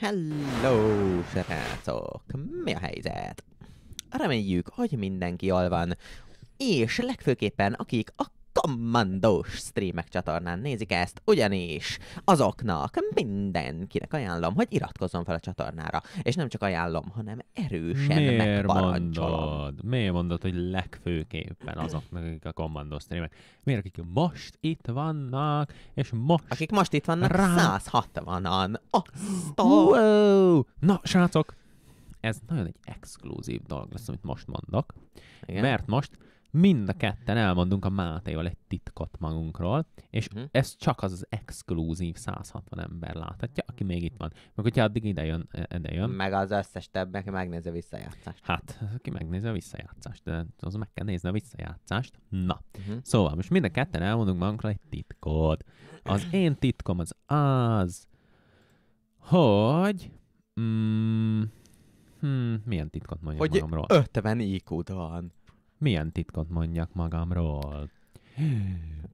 Hello, srácok! Mi a helyzet? Reméljük, hogy mindenki jól van, és legfőképpen akik a kommandós streamek csatornán nézik ezt, ugyanis azoknak mindenkinek ajánlom, hogy iratkozzon fel a csatornára. És nem csak ajánlom, hanem erősen Miért megparancsolom. Mondod? Miért mondod, hogy legfőképpen azoknak, akik a kommandó streamek? Miért, akik most itt vannak, és most... Akik most itt vannak, rá... 160-an. Wow! Na, srácok, ez nagyon egy exkluzív dolog lesz, amit most mondok, Igen? mert most mind a ketten elmondunk a Mátéval egy titkot magunkról, és uh-huh. Mhm. ezt csak az az exkluzív 160 ember láthatja, aki még itt van. Meg hogyha addig ide jön, e, ide jön. Meg az összes több, aki megnézi a visszajátszást. Hát, aki megnézi a visszajátszást, de az meg kell nézni a visszajátszást. Na, uh-huh. szóval most mind a ketten elmondunk magunkról egy titkot. Az én titkom az az, hogy... Mm, hmm, milyen titkot mondjam hogy magamról? 50 iq van. Milyen titkot mondjak magamról?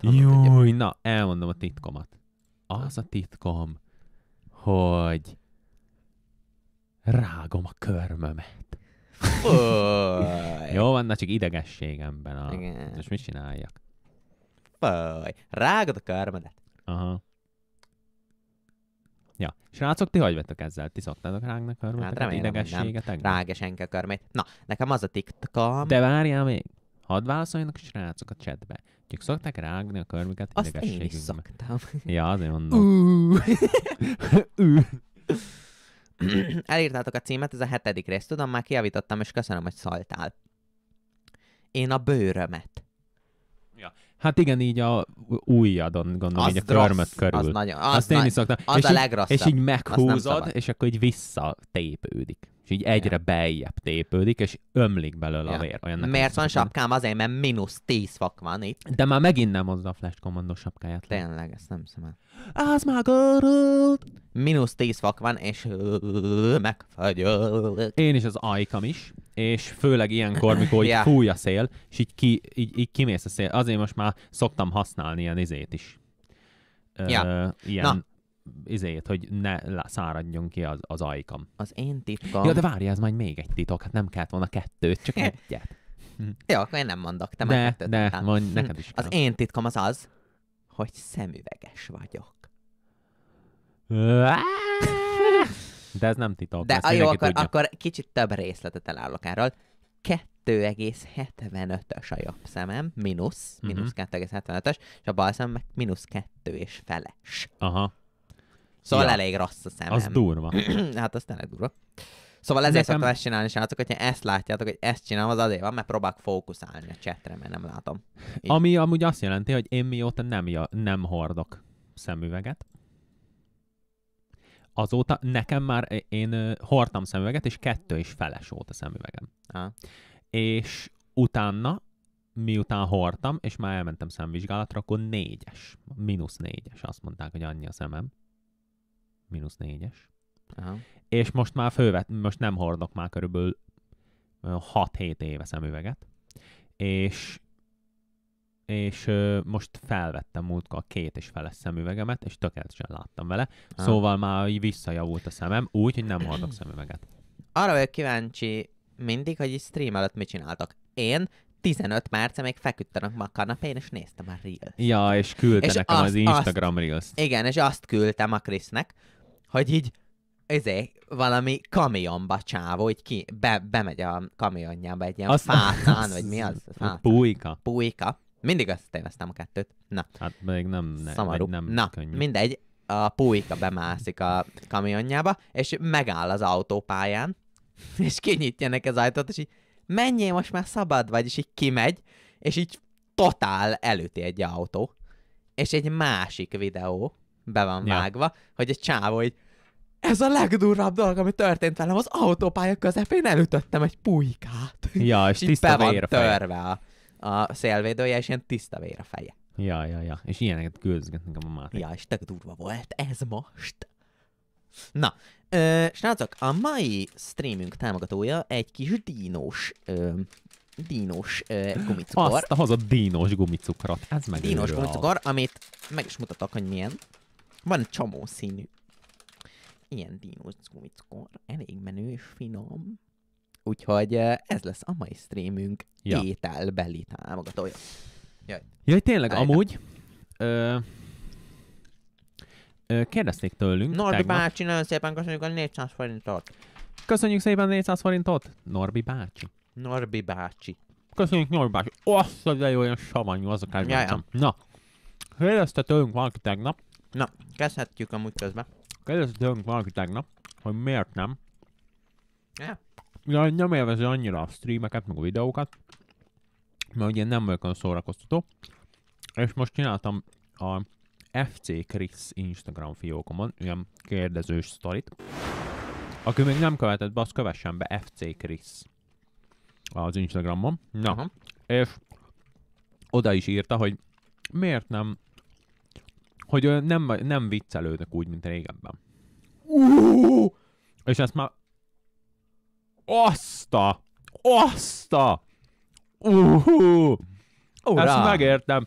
Júj, na, elmondom a titkomat. Az a titkom, hogy rágom a körmömet. Jó van, na csak idegességemben. A... Igen. És mit csináljak? rágod a körmedet. Aha. Ja. Srácok, ti hogy vettek ezzel? Ti szoktátok rágnak körmét? hát idegességetek? Rágesenk a körmét. Na, nekem az a tiktokom. De várjál még. Hadd válaszoljanak srácok a chatbe. Csak szokták rágni a körmüket Azt én is szoktam. Ja, azért mondom. Elírtátok a címet, ez a hetedik rész. Tudom, már kiavítottam, és köszönöm, hogy szaltál. Én a bőrömet. Hát igen, így a újjadon, gondolom, az így a körmöt körül. Az nagyon, az Azt én nagy, is szoktam. Az és a így, legrosszabb. És így meghúzod, és akkor így visszatépődik és így egyre beljebb tépődik, és ömlik belőle ja. a vér. Olyan Miért van sapkám? Azért, mert mínusz 10 fok van itt. De már megint nem hozza a Flash Commando sapkáját. Tényleg, ezt nem hiszem el. Az már görült! Mínusz 10 fok van, és megfagyolok. Én is az ajkam is, és főleg ilyenkor, mikor így yeah. fúj a szél, és így, ki, így, így kimész a szél. Azért most már szoktam használni ilyen izét is. Ja. Ö, ilyen Na, izéjét, hogy ne száradjon ki az, az ajkam. Az én titkom. Ja, de várj, ez majd még egy titok, hát nem kellett volna kettőt, csak egyet. Jó, akkor én nem mondok, te de, már De, mondj, neked is kell. Az én titkom az az, hogy szemüveges vagyok. De ez nem titok. De a jó, akkor, tudja. akkor kicsit több részletet elállok erről. 2,75-ös a jobb szemem, mínusz, mínusz uh-huh. Mhm. 2,75-ös, és a bal szemem meg mínusz 2 és feles. Aha. Szóval ja. elég rossz a szemem. Az durva. hát az tényleg durva. Szóval ezért Nekem... szoktam ezt csinálni, srácok, hogyha ezt látjátok, hogy ezt csinálom, az azért van, mert próbálok fókuszálni a csetre, mert nem látom. Így. Ami amúgy azt jelenti, hogy én mióta nem, nem hordok szemüveget, azóta nekem már e- én hordtam szemüveget, és kettő és feles volt a szemüvegem. Ha. És utána, miután hordtam, és már elmentem szemvizsgálatra, akkor négyes, mínusz négyes, azt mondták, hogy annyi a szemem mínusz négyes. És most már fővet, most nem hordok már körülbelül 6-7 éve szemüveget. És, és ö, most felvettem múltkor a két és feles szemüvegemet, és tökéletesen láttam vele. Aha. Szóval már így visszajavult a szemem, úgy, hogy nem hordok szemüveget. Arra vagyok kíváncsi mindig, hogy egy stream előtt mit csináltak. Én 15 márcia még feküdtem a kanapén, és néztem a reels Ja, és küldte és nekem azt, az Instagram azt, reels Igen, és azt küldtem a Krisznek, hogy így ezé, valami kamionba csávó, hogy ki, be, bemegy a kamionjába egy ilyen azt fátán, vagy mi az? Fátán. Pújka. Pújka. Mindig összetéveztem a kettőt. Na. Hát még nem, ne, Szomorú. nem Na, könnyű. mindegy, a pújka bemászik a kamionjába, és megáll az autópályán, és kinyitja neki az ajtót, és így menjél, most már szabad vagy, és így kimegy, és így totál előti egy autó, és egy másik videó, be van ja. vágva, hogy egy csávó így, ez a legdurvább dolog, ami történt velem, az autópálya közepén elütöttem egy pulykát. Ja, és, és tiszta be vér a törve a, a szélvédője, és ilyen tiszta vér a feje. Ja, ja, ja. És ilyeneket küldözgetnek a mamát. Ja, és te durva volt ez most. Na, ö, srácok, a mai streamünk támogatója egy kis dínos, ö, dínos ö, gumicukor. Azt hozott dínos gumicukrot, ez meg Dínos gumicukor, amit meg is mutatok, hogy milyen. Van egy csomó színű. Ilyen dinos Elég menő és finom. Úgyhogy ez lesz a mai streamünk ja. ételbeli támogatója. Jaj. Jaj, tényleg, Állj, amúgy... Ö, ö, kérdezték tőlünk Norbi tegnap. bácsi, nagyon szépen köszönjük a 400 forintot. Köszönjük szépen a 400 forintot, Norbi bácsi. Norbi bácsi. Köszönjük Norbi bácsi. Azt, de jó, olyan savanyú az a kártyám. Na, kérdezte tőlünk valaki tegnap, Na, kezdhetjük amúgy közben. Kérdeztünk valaki tegnap, hogy miért nem. Ja. Ja, nem élvezi annyira a streameket, meg a videókat, mert ugye nem vagyok olyan szórakoztató. És most csináltam a FC Chris Instagram fiókomon, ilyen kérdezős sztorit. Aki még nem követett be, azt kövessen be FC Chris az Instagramon. Na, Aha. és oda is írta, hogy miért nem hogy nem, nem viccelődök úgy, mint régebben. Uh! És ezt már... Azta! Azta! Uh! Ura! Ezt megértem.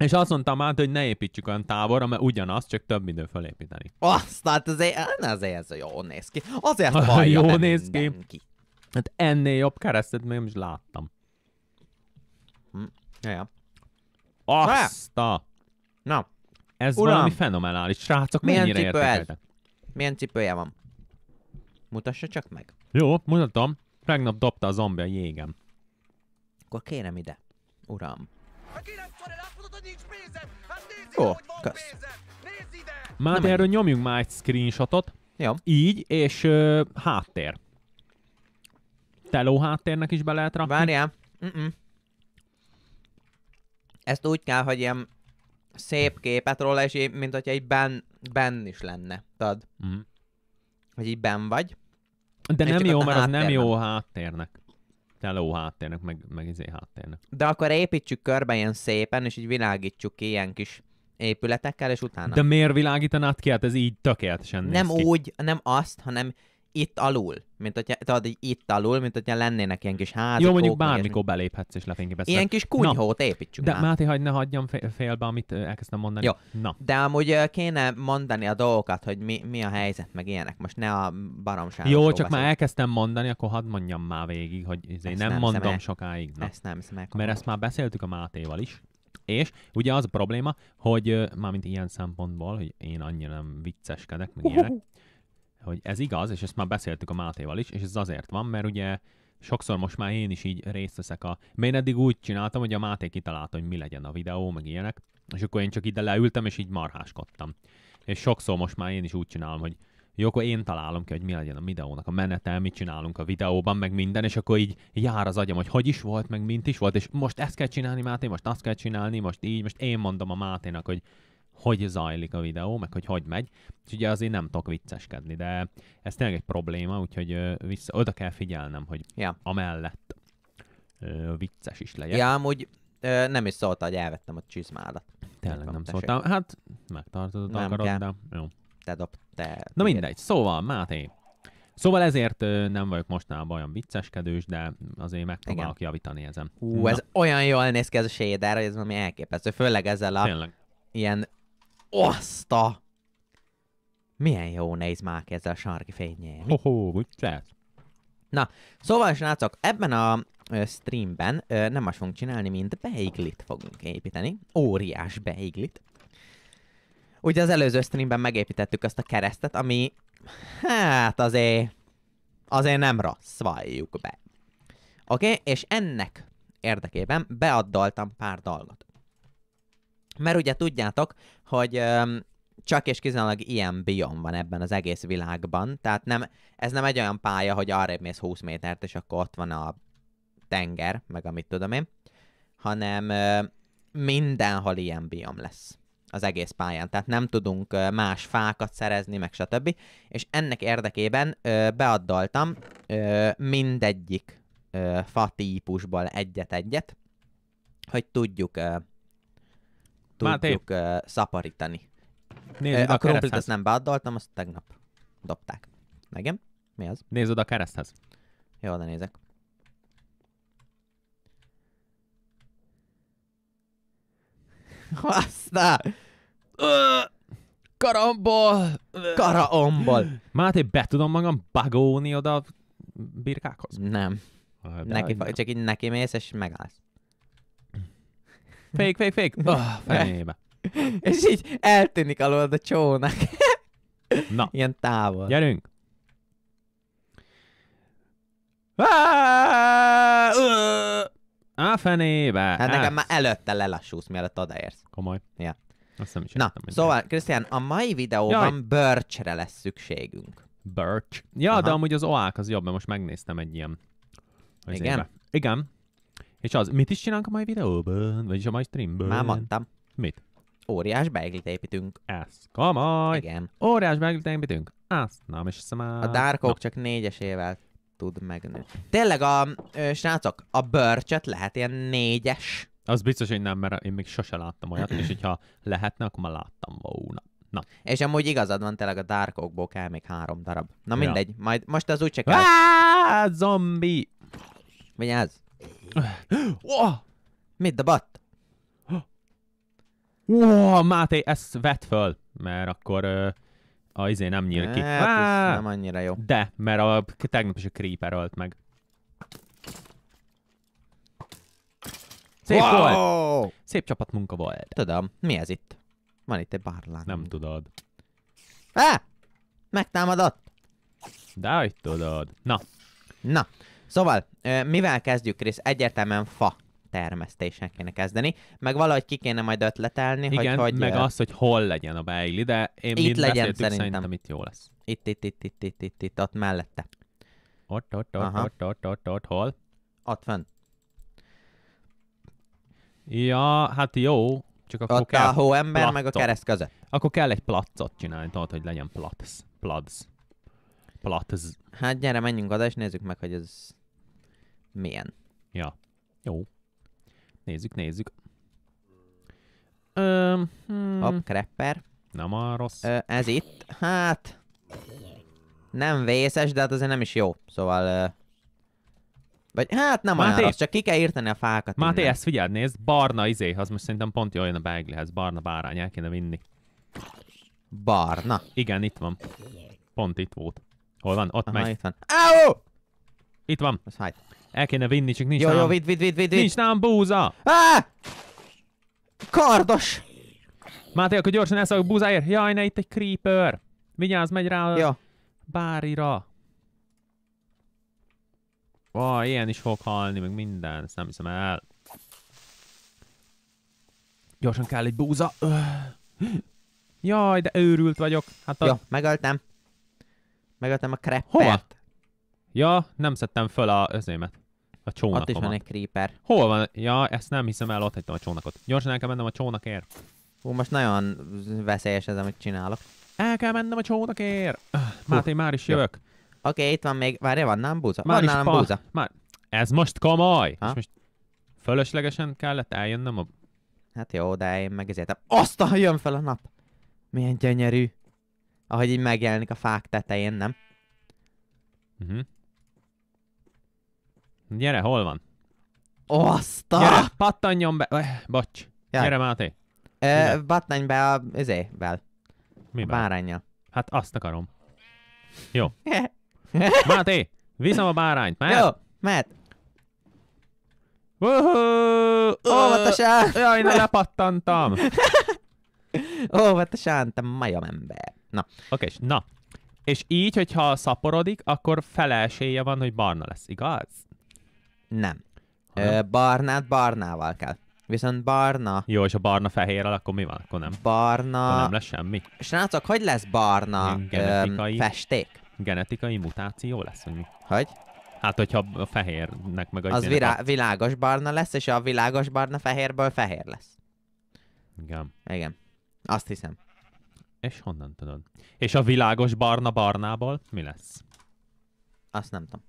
És azt mondtam át, hogy ne építsük olyan táborra, mert ugyanaz, csak több idő felépíteni. Azt, hát azért, azért ez hát jó néz ki. Azért vallja Jó néz ki. ki. Hát ennél jobb keresztet még nem is láttam. Hm. Ja. Azt Na. Ez Uram, valami fenomenális, srácok, milyen mennyire cipő ez? Milyen cipője van? Mutassa csak meg. Jó, mutatom. Tegnap dobta a zombi a jégem. Akkor kérem ide, uram. Hát Ó, oh, kösz. Már Nem erről nyomjunk már egy screenshotot. Jó. Így, és ö, háttér. Teló háttérnek is be lehet rakni. Várjál. Mm-mm. Ezt úgy kell, hogy ilyen szép képet róla, és így, mint hogyha így ben, ben is lenne, tudod? Mm. Hogy így ben vagy. De nem jó, mert az nem jó háttérnek. Teló háttérnek, meg, meg izé háttérnek. De akkor építsük körbe ilyen szépen, és így világítsuk ki ilyen kis épületekkel, és utána. De miért világítanád ki? Hát ez így tökéletesen Nem néz ki. úgy, nem azt, hanem itt alul, mint hogyha, tehát így itt alul, mint hogyha lennének ilyen kis házak. Jó, mondjuk bármikor beléphetsz és lefényképezsz. Ilyen kis kunyhót Na, építsünk De már. Máté, hagyd ne hagyjam félbe, amit elkezdtem mondani. Jó. Na. De amúgy kéne mondani a dolgokat, hogy mi, mi a helyzet, meg ilyenek. Most ne a baromság. Jó, csak beszél. már elkezdtem mondani, akkor hadd mondjam már végig, hogy izé, nem, nem mondom sokáig. Na. Ezt nem hiszem Mert ezt már beszéltük a Mátéval is. És ugye az a probléma, hogy mármint ilyen szempontból, hogy én annyira nem vicceskedek, meg ilyenek, hogy ez igaz, és ezt már beszéltük a Mátéval is, és ez azért van, mert ugye sokszor most már én is így részt veszek a... Mert én eddig úgy csináltam, hogy a Máté kitalálta, hogy mi legyen a videó, meg ilyenek, és akkor én csak ide leültem, és így marháskodtam. És sokszor most már én is úgy csinálom, hogy jó, akkor én találom ki, hogy mi legyen a videónak a menete, mit csinálunk a videóban, meg minden, és akkor így jár az agyam, hogy hogy is volt, meg mint is volt, és most ezt kell csinálni, Máté, most azt kell csinálni, most így, most én mondom a Máténak, hogy hogy zajlik a videó, meg hogy hogy megy. És ugye azért nem tudok vicceskedni, de ez tényleg egy probléma, úgyhogy vissza, oda kell figyelnem, hogy ja. amellett ö, vicces is legyen. Ja, amúgy ö, nem is szóltál, hogy elvettem a csizmádat. Tényleg nem szóltam. Hát megtartod a takarod, de jó. Te dob, te... Na mindegy, szóval Máté, Szóval ezért ö, nem vagyok mostanában olyan vicceskedős, de azért megpróbálok Igen. javítani ezen. Hú, Na. ez olyan jól néz ki ez a hogy ez valami elképesztő. Főleg ezzel a Tényleg. ilyen azt a... Milyen jó néz már ez a sarki fényé. Hoho, bucát. Na, szóval srácok, ebben a streamben nem azt fogunk csinálni, mint beiglit fogunk építeni. Óriás beiglit. Ugye az előző streamben megépítettük azt a keresztet, ami... Hát azért... Azért nem rossz, valljuk be. Oké, okay? és ennek érdekében beaddaltam pár dolgot. Mert ugye tudjátok, hogy um, csak és kizárólag ilyen biom van ebben az egész világban, tehát nem, ez nem egy olyan pálya, hogy arrébb mész 20 métert, és akkor ott van a tenger, meg amit tudom én, hanem uh, mindenhol ilyen biom lesz az egész pályán, tehát nem tudunk más fákat szerezni, meg stb. És ennek érdekében uh, beaddaltam uh, mindegyik uh, fa típusból egyet-egyet, hogy tudjuk uh, tudjuk uh, eh, szaparítani. Nézd, eh, a, a krumplit nem beaddaltam, azt tegnap dobták. Megem? Mi az? Nézd a kereszthez. Jó, de nézek. Aztán! Karambol! Karambol! Máté, be tudom magam bagóni oda a birkákhoz? Nem. De neki, Csak így neki mész, és megállsz fék, fék, fék. Oh, fenébe. És így eltűnik alól a csónak. Na. Ilyen távol. Gyerünk. A fenébe. Hát nekem már előtte lelassulsz, mielőtt odaérsz. Komoly. Ja. Azt nem is Na, szóval, Krisztián, a mai videóban Jaj. lesz szükségünk. Birch. Ja, Aha. de amúgy az oák az jobb, mert most megnéztem egy ilyen. Az Igen? Éve. Igen. És az, mit is csinálunk a mai videóban? Vagyis a mai streamben? Már mondtam. Mit? Óriás beiglit építünk. Ez komoly. Igen. Óriás beiglit építünk. Azt nem is hiszem A dárkok no. csak négyesével tud megnőni. Tényleg a, ö, srácok, a bőrcsöt lehet ilyen négyes. Az biztos, hogy nem, mert én még sose láttam olyat, és hogyha lehetne, akkor már láttam volna. Na. És amúgy igazad van, tényleg a dárkokból kell még három darab. Na mindegy, ja. majd most az úgy csak kell. Á, zombi! Vigyázz! Oh! Mit a Oh, Wow, Máté, ezt vett föl, mert akkor uh, a izé nem nyíl ki. Ne, hát, nem annyira jó. De, mert a tegnap is a creeper ölt meg. Szép wow! volt! Szép csapatmunka volt. Tudom. Mi ez itt? Van itt egy bárlán. Nem tudod. Ah! Megtámadott! De hogy tudod. Na. Na. Szóval, mivel kezdjük, Krisz? Egyértelműen fa termesztésen kéne kezdeni, meg valahogy ki kéne majd ötletelni, Igen, hogy, hogy meg az, hogy hol legyen a beigli, de én itt legyen szerintem. szerintem itt jó lesz. Itt, itt, itt, itt, itt, itt, itt, ott mellette. Ott, ott, ott, Aha. ott, ott, ott, ott, hol? Ott fönn. Ja, hát jó, csak akkor ott kell a hóember, plattot. meg a kereszt között. Akkor kell egy placot csinálni, tudod, hogy legyen platsz. Platsz. Ez... Hát gyere, menjünk oda, és nézzük meg, hogy ez milyen. Ja. Jó. Nézzük, nézzük. Öm, hmm. Hopp, krepper. Nem a rossz. Ö, ez itt, hát... Nem vészes, de hát azért nem is jó. Szóval... Ö, vagy hát nem Máté, olyan rossz, csak ki kell írteni a fákat. Máté, innen. ezt figyeld, nézd, barna izé, az most szerintem pont jól jön a beiglihez. barna bárány, el kéne vinni. Barna? Igen, itt van. Pont itt volt. Hol van? Ott Aha, megy. itt van. Áó! Itt van. Ez hajt. El kéne vinni, csak nincs Jó, nálam. jó, vid vid vid, vid, Nincs nálam búza. Á! Kardos! Máté, akkor gyorsan a búzáért. Jaj, ne, itt egy creeper. Vigyázz, megy rá ja. bárira. Ó, ilyen is fog halni, meg minden. Ezt nem hiszem el. Gyorsan kell egy búza. Öh. Jaj, de őrült vagyok. Hát a... Jó, megöltem. Megöltem a kreppert. Hova? Ja, nem szedtem föl a özémet. A csónakomat. Ott is van egy creeper. Hol van? Ja, ezt nem hiszem el, ott hagytam a csónakot. Gyorsan el kell mennem a csónakért. Hú, most nagyon veszélyes ez, amit csinálok. El kell mennem a csónakért! Öh, Máté, már is jövök. Oké, okay, itt van még, várja, van nálam búza? Már van nálam pa... búza. Már... Ez most komoly! Ha? És most fölöslegesen kellett eljönnöm a... Hát jó, de én meg ezért... Azt a jön fel a nap! Milyen gyönyörű! ahogy így megjelenik a fák tetején, nem? Mhm. Gyere, hol van? Oszta! Gyere, pattanjon be! Eh, bocs. Ja. Gyere, Máté. Ö, pattanj be a... Izével. Mi A bárányjal. Hát azt akarom. Jó. Máté, viszem a bárányt, mert? Jó, mert! Ó, óvatosan! Jaj, ne lepattantam! Ó, oh, hát a te majom ember. Na. Oké, okay, na. És így, hogyha szaporodik, akkor fele esélye van, hogy barna lesz, igaz? Nem. Ö, barnát barnával kell. Viszont barna... Jó, és a barna fehér akkor mi van? Akkor nem. Barna... Akkor nem lesz semmi. Srácok, hogy lesz barna Genetikai... öm, festék? Genetikai mutáció lesz, hogy mi? Hogy? Hát, hogyha a fehérnek meg a Az virá- világos barna lesz, és a világos barna fehérből fehér lesz. Igen. Igen. Azt hiszem. És honnan tudod? És a világos barna barnából mi lesz? Azt nem tudom.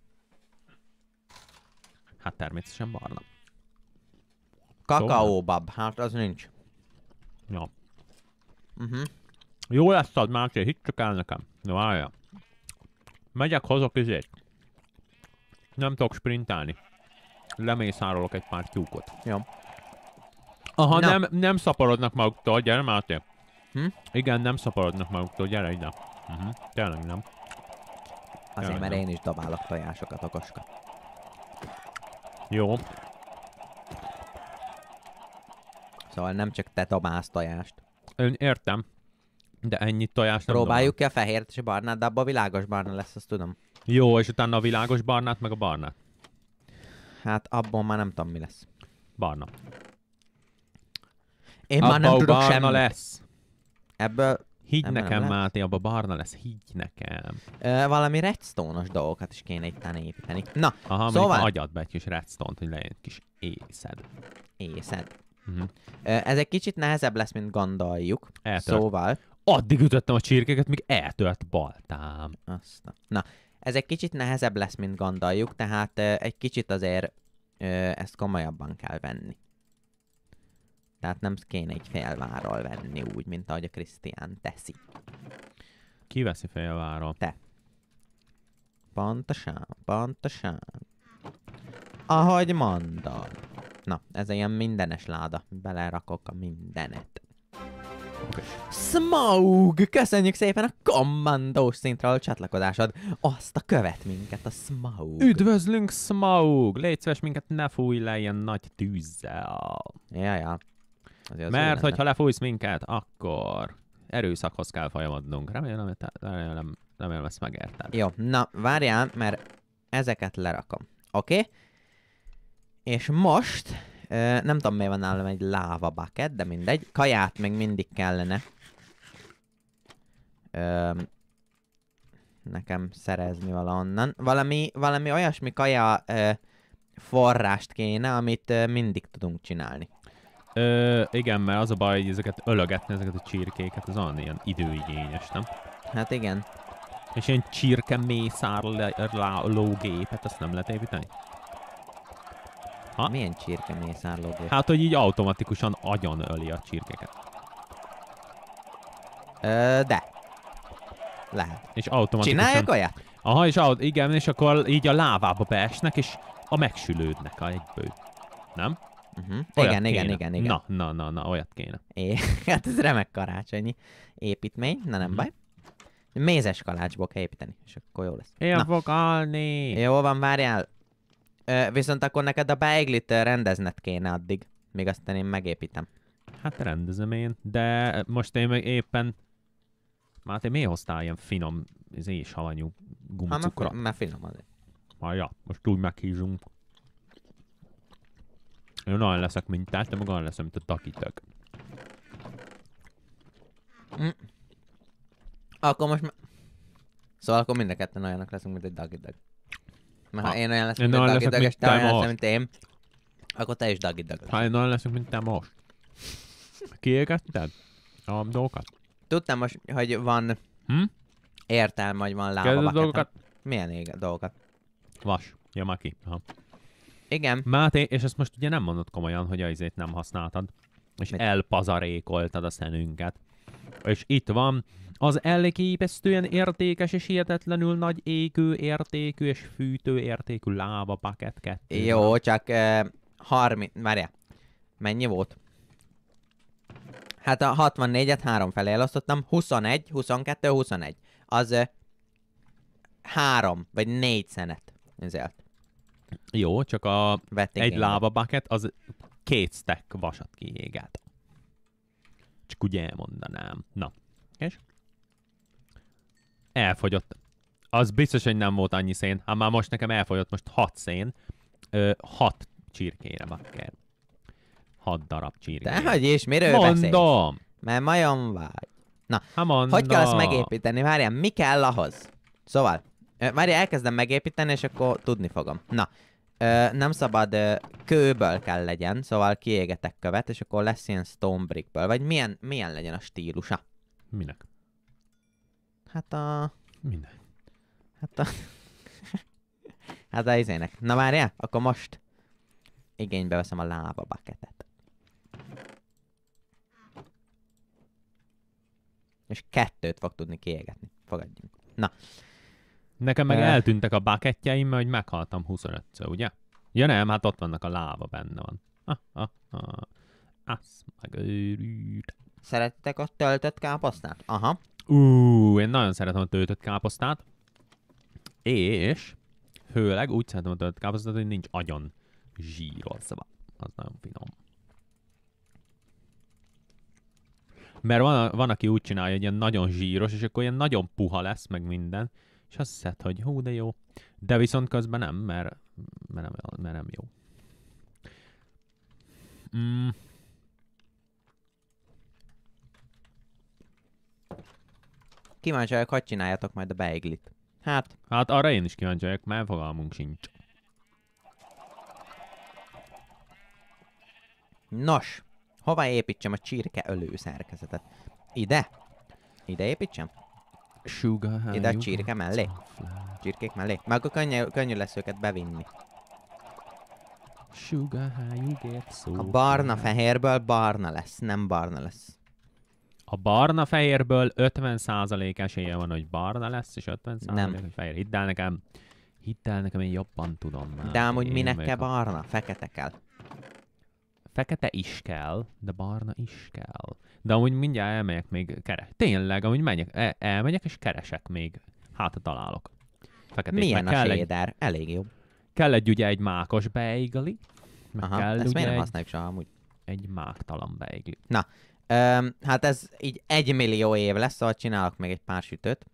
Hát természetesen barna. Kakaóbab, szóval? hát az nincs. Ja. Uh-huh. Jó lesz ad, Máté, hitt csak el nekem. Na várja. Megyek, hozok izét. Nem tudok sprintálni. Lemészárolok egy pár tyúkot. Jó. Ja. Aha, nem, nem szaporodnak maguktól, gyere Máté. Hm? Igen, nem szaporodnak maguktól, gyere ide. Uh-huh. Tényleg nem. Azért, Tényleg mert nem. én is dobálok tojásokat a koska. Jó. Szóval nem csak te dobálsz tojást. Ön értem. De ennyi tojást nem Próbáljuk ki a fehért és a barnát, de abban a világos barna lesz, azt tudom. Jó, és utána a világos barnát, meg a barnát. Hát abban már nem tudom, mi lesz. Barna. Én abba már nem tudok barna lesz. Ebből Higgy Ebben nekem, Máté, abba barna lesz, higgy nekem. Ö, valami redstone dolgokat is kéne itt építeni. Na, Aha, szóval... agyad be egy kis redstone-t, hogy legyen egy kis észed. Észed. Uh-huh. Ö, ez egy kicsit nehezebb lesz, mint gondoljuk. Eltört. Szóval... Addig ütöttem a csirkeket, míg eltört baltám. Azt. Na, ez egy kicsit nehezebb lesz, mint gondoljuk, tehát egy kicsit azért ezt komolyabban kell venni. Tehát nem kéne egy félvárral venni úgy, mint ahogy a Krisztián teszi. Ki veszi félvárral? Te. Pontosan, pontosan. Ahogy mondod. Na, ez ilyen mindenes láda. Belerakok a mindenet. Smaug! Köszönjük szépen a kommandós szintre a csatlakozásod. Azt a követ minket a Smaug. Üdvözlünk Smaug! Légy szíves, minket ne fújj le ilyen nagy tűzzel. Ja, ja. Azért Mert hogyha lefújsz minket, akkor erőszakhoz kell folyamodnunk. Remélem, remélem, remélem ezt megérted. Jó, na várjál, mert ezeket lerakom. Oké? Okay? És most, nem tudom mi van nálam egy láva bucket, de mindegy. Kaját még mindig kellene. nekem szerezni valahonnan. Valami, valami olyasmi kaja forrást kéne, amit mindig tudunk csinálni. Ö, igen, mert az a baj, hogy ezeket ölögetni, ezeket a csirkéket, az olyan ilyen időigényes, nem? Hát igen. És ilyen csirke mészárlógépet, azt nem lehet építeni? Ha? Milyen csirke mészárlógép? Hát, hogy így automatikusan agyon öli a csirkeket. Ö, de. Lehet. És automatikusan... Csinálják olyat? Aha, és igen, és akkor így a lávába beesnek, és a megsülődnek a egyből. Nem? Uh-huh. Olyat igen, kéne. igen, igen, igen. Na, na, na, na, olyat kéne. É, hát ez remek karácsonyi építmény, na nem uh-huh. baj. Mézes kalácsból kell építeni, és akkor jó lesz. Én fog állni. Jó van, várjál. Ö, viszont akkor neked a beiglit rendezned kéne addig, még aztán én megépítem. Hát rendezem én, de most én meg éppen... Máté, hát miért hoztál ilyen finom, és izé, halanyú gumicukrot? Hát, mert finom azért. Ah, ja, most úgy meghízunk. Én olyan leszek, mint te, te meg olyan leszek, mint a takitök. Mm. Akkor most... Szóval akkor mind a ketten olyanok leszünk, mint egy dagideg. Mert ha, ha én olyan leszek, én mint egy dagideg, és te olyan leszek, mint én, akkor te is dagideg Ha én olyan leszek, mint te most. Kiégetted a dolgokat? Tudtam most, hogy van hm? értelme, hogy van lába. Kezded dolgokat? Milyen dolgokat? Vas. Jamaki. Aha. Igen. Máté, és ezt most ugye nem mondod komolyan, hogy azért nem használtad. És Mit? elpazarékoltad a szenünket. És itt van az elképesztően értékes és hihetetlenül nagy égő értékű és fűtő értékű láva paket kettő. Jó, csak eh, 30, várjál, mennyi volt? Hát a 64-et három felé elosztottam, 21, 22, 21. Az uh, három, vagy négy szenet. Ezért. Jó, csak a Vették egy láva lába bucket az két stack vasat kiégelt. Csak úgy elmondanám. Na, és? Elfogyott. Az biztos, hogy nem volt annyi szén. Hát már most nekem elfogyott most hat szén. hat csirkére bakker. hat darab csirkére. Dehogy is, miről Mondom! Beszélsz? Mert majom vágy. Na, ha hát hogy kell azt megépíteni? Várjál, mi kell ahhoz? Szóval, már elkezdem megépíteni, és akkor tudni fogom. Na, ö, nem szabad ö, kőből kell legyen, szóval kiégetek követ, és akkor lesz ilyen stone brickből. Vagy milyen, milyen legyen a stílusa? Minek? Hát a... Minek? Hát a... hát a izének. Na várjál, akkor most igénybe veszem a láva bucketet. És kettőt fog tudni kiégetni. Fogadjunk. Na, Nekem meg De... eltűntek a baketjeim, mert hogy meghaltam 25-ször, ugye? Ja nem, hát ott vannak a láva benne van. Ah, ah, ah. az. megőrült. Szerettek a töltött káposztát? Aha. Ú, én nagyon szeretem a töltött káposztát. És főleg úgy szeretem a töltött káposztát, hogy nincs agyon zsírozva. Szóval az nagyon finom. Mert van, van, aki úgy csinálja, hogy ilyen nagyon zsíros, és akkor ilyen nagyon puha lesz, meg minden. És azt hiszed, hogy hú, de jó. De viszont közben nem, mert, mert, nem, mert nem jó. Mm. Kíváncsi vagyok, hogy csináljátok majd a beiglit. Hát. Hát arra én is kíváncsi vagyok, mert fogalmunk sincs. Nos, hova építsem a csirke ölő szerkezetet? Ide? Ide építsem? Sugar, Ide a csirke mellé? Csirkék mellé? Már akkor könnyű, könnyű lesz őket bevinni. Sugar, so a barna fehérből barna lesz, nem barna lesz. A barna fehérből 50% esélye van, hogy barna lesz, és 50% nem. hogy fehér. Hidd el nekem, hidd el nekem, én jobban tudom már. De amúgy én minek kell barna? Fekete kell. Fekete is kell, de barna is kell. De amúgy mindjárt elmegyek még keres. Tényleg, amúgy menjek, el, elmegyek és keresek még. Hát, találok. Feketék, Milyen a sédár? Egy... Elég jó. Kell egy ugye egy mákos beigli. Aha, kell ezt miért nem használjuk soha amúgy? Egy máktalan beigli. Na, öm, hát ez így egy millió év lesz, szóval csinálok még egy pár sütőt.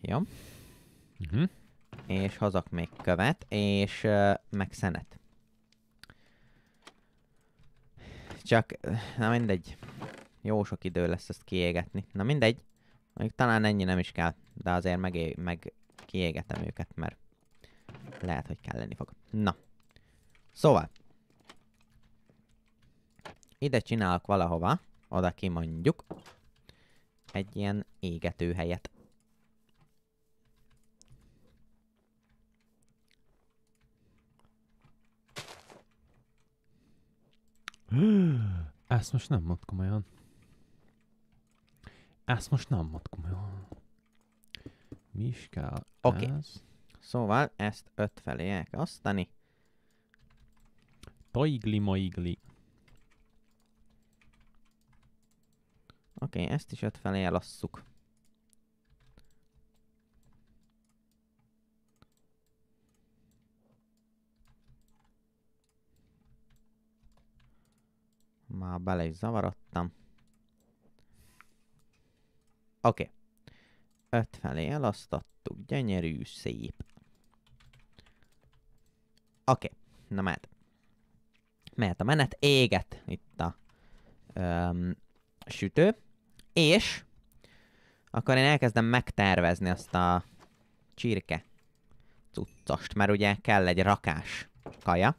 Jó. Uh-huh. És hozok még követ, és uh, meg szenet. Csak, na mindegy. Jó sok idő lesz ezt kiégetni. Na mindegy. Még talán ennyi nem is kell, de azért meg, meg kiégetem őket, mert lehet, hogy kell lenni fog. Na. Szóval. Ide csinálok valahova, oda kimondjuk, egy ilyen égető helyet. Ezt most nem mond komolyan. Ezt most nem mond komolyan. Mi is kell Oké. Okay. Ez? Szóval ezt öt felé osztani. Taigli maigli. Oké, okay, ezt is öt felé elosszuk. Már bele is zavarodtam. Oké. Okay. Öt felé elasztattuk. Gyönyörű, szép. Oké. Okay. Na mehet. Mehet a menet. Éget itt a öm, sütő. És akkor én elkezdem megtervezni azt a csirke cuccost, mert ugye kell egy rakás kaja.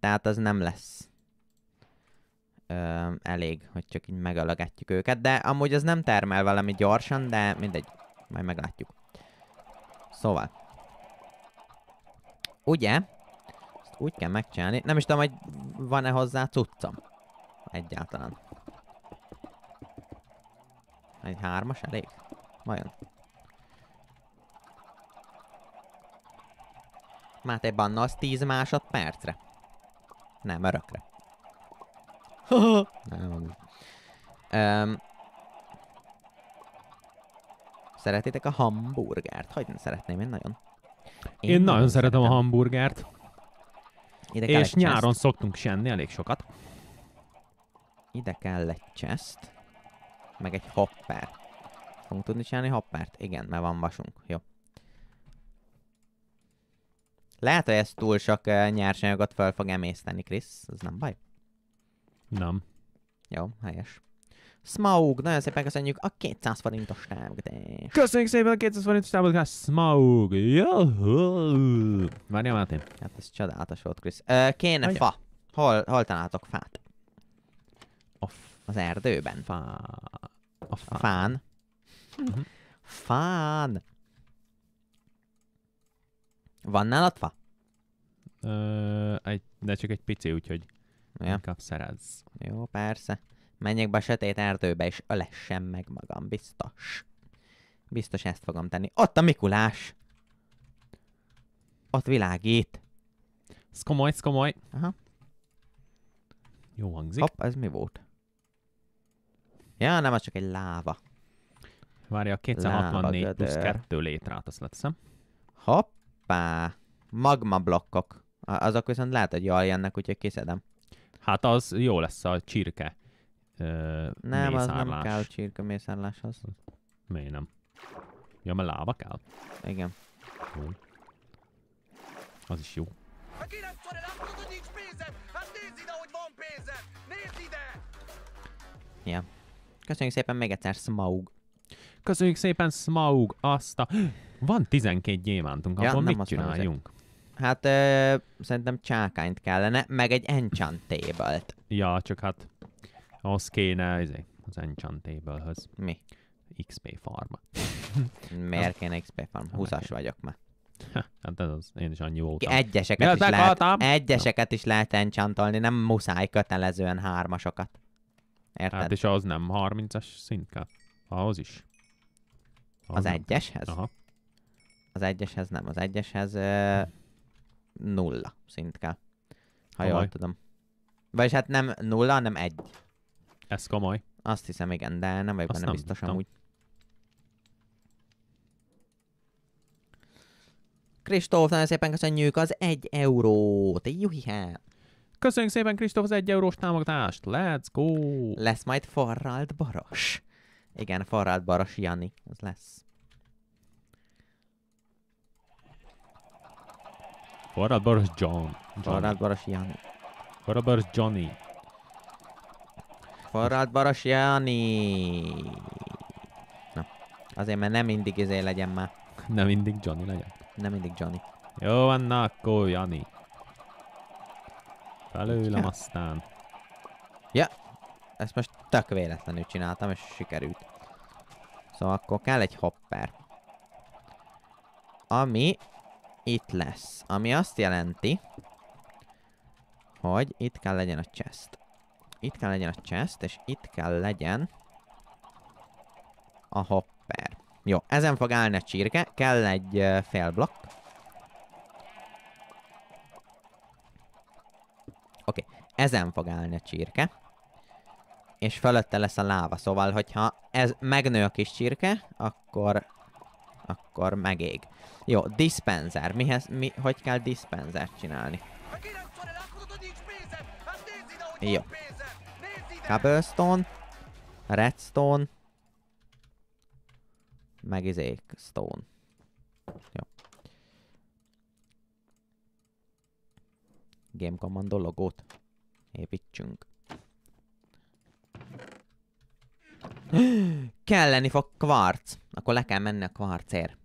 Tehát az nem lesz ö, elég, hogy csak így megalagatjuk őket, de amúgy az nem termel valami gyorsan, de mindegy, majd meglátjuk. Szóval. Ugye? Ezt úgy kell megcsinálni. Nem is tudom, hogy van-e hozzá cuccom. Egyáltalán. Egy hármas elég? Vajon? Máté az 10 másodpercre. Nem, örökre. nem. Um, szeretitek a hamburgert? Hogy nem szeretném én nagyon? Én, én nagyon szeretem, szeretem a hamburgert. Ide kell És nyáron chest. szoktunk senni elég sokat. Ide kell egy chest, meg egy hopper. Fogunk tudni csinálni hoppert? Igen, mert van vasunk. Jó. Lehet, hogy ez túl sok uh, nyersanyagot fel fog emészteni, Krisz. Ez nem baj. Nem. Jó, helyes. Smaug, nagyon szépen köszönjük a 200 forintos támogatást. Köszönjük szépen a 200 forintos támogatást, Smaug! Juhu! Várjál, Máté. Hát ez csodálatos volt, Krisz. Kéne Anya. fa. Hol, hol találtok fát? A az erdőben. Fá... A, fá... a fán. Mhm. Fán. Van nálad fa? Ö, egy, de csak egy pici, úgyhogy... Ja. Kapsz szerez. Jó, persze. Menjek be a sötét erdőbe, és ölessem meg magam, biztos. Biztos ezt fogom tenni. Ott a Mikulás! Ott világít. Ez komoly, ez komoly. Aha. Jó hangzik. Hopp, ez mi volt? Ja, nem, az csak egy láva. Várja, a 264 láva plusz 2 létrát, azt leteszem. Hoppá! Magma blokkok. Azok viszont lehet, hogy jaj jönnek, úgyhogy kiszedem. Hát az jó lesz a csirke ö, Nem, mészárlás. az nem kell a csirke mészárláshoz. Miért nem? Ja, mert lába kell? Igen. Jó. Az is jó. Hát ja. Köszönjük szépen még egyszer, Smaug. Köszönjük szépen, Smaug, azt a... Van 12 gyémántunk, ja, akkor mit csináljunk? Hát ö, szerintem csákányt kellene, meg egy enchantable-t. Ja, csak hát az kéne izé, az enchantable-höz. Mi? XP farm. Miért kéne XP farm? Hát Húzas vagyok már. Hát ez az, én is annyi voltam. Egyeseket, Mi is lehet, egyeseket is lehet enchantolni, nem muszáj kötelezően hármasokat. Érted? Hát és az nem 30-as szint kell. Ahhoz is. Ahhoz az nem. egyeshez? Aha. Az egyeshez nem, az egyeshez... Ö- nulla szint kell. Ha komoly. jól tudom. Vagyis hát nem nulla, hanem egy. Ez komoly. Azt hiszem, igen, de nem vagyok benne biztos tudtam. amúgy. Kristóf, nagyon szépen köszönjük az egy eurót. Juhihá! Köszönjük szépen, Kristóf, az egy eurós támogatást. Let's go! Lesz majd forralt Baras. Igen, forralt Baras Jani. Ez lesz. Farad Baras John. Farad Baras Jani. Farad Baras Johnny. Farad Baras Jani. Na, azért, mert nem mindig izé legyen már. Nem mindig Johnny legyen? Nem mindig Johnny. Jó van, na akkor Jani. Felőlem ja. aztán. Ja, ezt most tök véletlenül csináltam, és sikerült. Szóval akkor kell egy hopper. Ami itt lesz. Ami azt jelenti, hogy itt kell legyen a chest. Itt kell legyen a chest, és itt kell legyen a hopper. Jó, ezen fog állni a csirke. Kell egy uh, fail block. Oké, okay. ezen fog állni a csirke. És fölötte lesz a láva, szóval hogyha ez megnő a kis csirke, akkor akkor megég. Jó, dispenser. Mihez, mi, hogy kell dispenzert csinálni? Jó. Cobblestone. Redstone. Meg izék stone. Jó. Game Commando logót építsünk. Kelleni fog kvarc akkor le kell menni a kvarcér.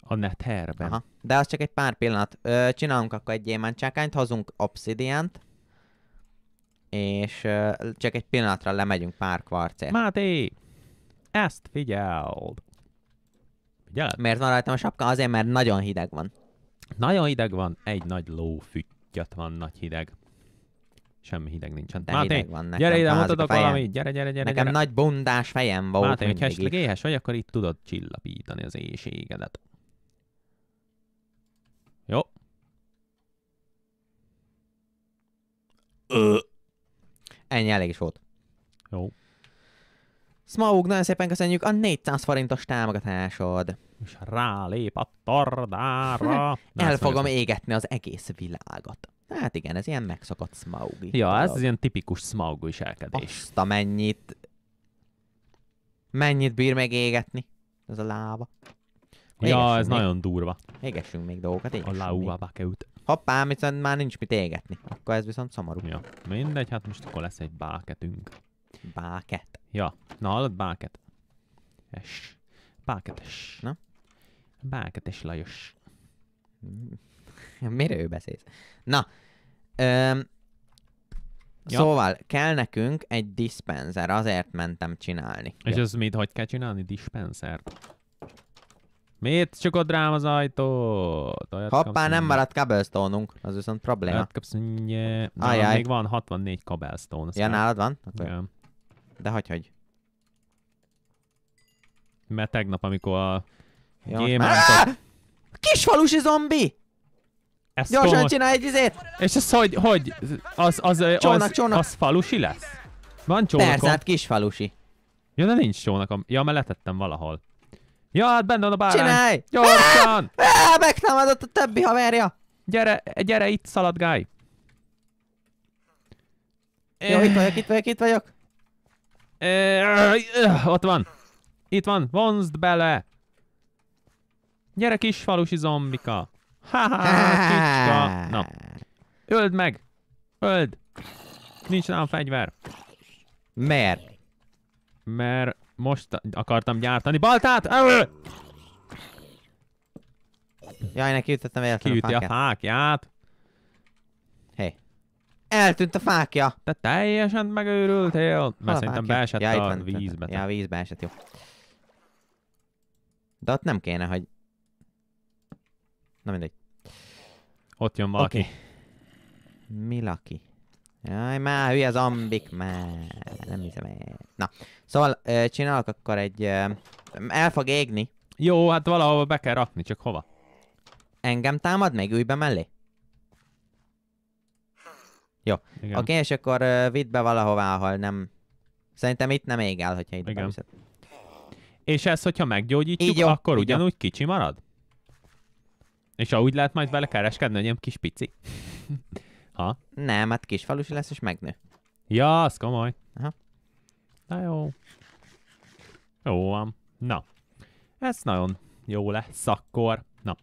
A netherbe. Aha. De az csak egy pár pillanat. Ö, csinálunk akkor egy gyémántcsákányt, hozunk obszidiánt, és ö, csak egy pillanatra lemegyünk pár kvarcért. Máté! Ezt figyeld! Figyeled? Miért van rajtam a sapka? Azért, mert nagyon hideg van. Nagyon hideg van, egy nagy lófüttyöt van nagy hideg. Semmi hideg nincsen. De Máté, hideg van nekem. Gyere ide, mutatok valamit, gyere, gyere, gyere. Nekem gyere. nagy bundás fejem volt Máté, hogyha esetleg éhes vagy, akkor itt tudod csillapítani az éjségedet. Jó. Ö. Ennyi elég is volt. Jó. Smaug, nagyon szépen köszönjük a 400 forintos támogatásod. És rálép a tardára. El fogom égetni az egész világot. Hát igen, ez ilyen megszokott smaugi. Ja, ez az ilyen tipikus smaug viselkedés. Azt a mennyit... Mennyit bír meg égetni? Ez a láva. Égessünk ja, ez még. nagyon durva. Égessünk még dolgokat, égessünk A láúvába keült. Hoppá, viszont már nincs mit égetni. Akkor ez viszont szomorú. Ja, mindegy, hát most akkor lesz egy báketünk. Báket? Ja, na hallod, báket. Es. Báketes. Na? Báketes Lajos. Mm. Miről beszélsz? Na, öm, ja. szóval kell nekünk egy dispenser, azért mentem csinálni. És ez mit, hogy kell csinálni? Dispenser? Miért csukod rám az ajtót? Olyat Hoppá, nem maradt cobblestone az viszont probléma. Olyat kapsz, nye... Ajaj. még van 64 cobblestone. Ja, nálad van? Akkor... Ja. De hogy, hogy? Mert tegnap, amikor a... Jó, már... Ah! Kis falusi zombi! Ez Gyorsan komoly... csinálj egy izét! És ez hogy, hogy? Az, az, az, csónak, az, csónak. az falusi lesz? Van csónakom. Persze, hát kis falusi. Ja, de nincs csónakom. Ja, mert letettem valahol. Ja, hát benne van a bárány. Csinálj! Gyorsan! Ah! Ah, megtámadott a többi haverja. Gyere, gyere itt szaladgálj. Jó, itt vagyok, itt vagyok, itt vagyok. Ott van. Itt van, vonzd bele. Gyere kis falusi zombika. Ha, ha, Na. Öld meg! Öld! Nincs nálam fegyver. Mert? Mert most akartam gyártani baltát! Öl! Jaj, neki ütöttem véletlenül Kiüti a fákját. Hé. Eltűnt a fákja! Te teljesen megőrültél! Mert szerintem beesett ja, a vízbe. Ja, a vízbe esett, jó. De ott nem kéne, hogy... Na mindegy. Ott jön valaki. Okay. Mi laki? Jaj, már hülye zombik, már nem hiszem el. Na, szóval csinálok akkor egy... El fog égni. Jó, hát valahova be kell rakni, csak hova? Engem támad meg Ülj be mellé? Jó. Oké, okay, és akkor vidd be valahová, ahol nem... Szerintem itt nem ég el, hogyha itt Igen. Beviszed. És ezt, hogyha meggyógyítjuk, így jó, akkor ugyanúgy jó. kicsi marad? És ahogy lehet majd vele kereskedni, hogy kis pici? Ha? Nem, hát kisfalusi lesz és megnő. Ja, az komoly. Aha. Na jó. Jó van. Na. Ez nagyon jó lesz akkor. Na.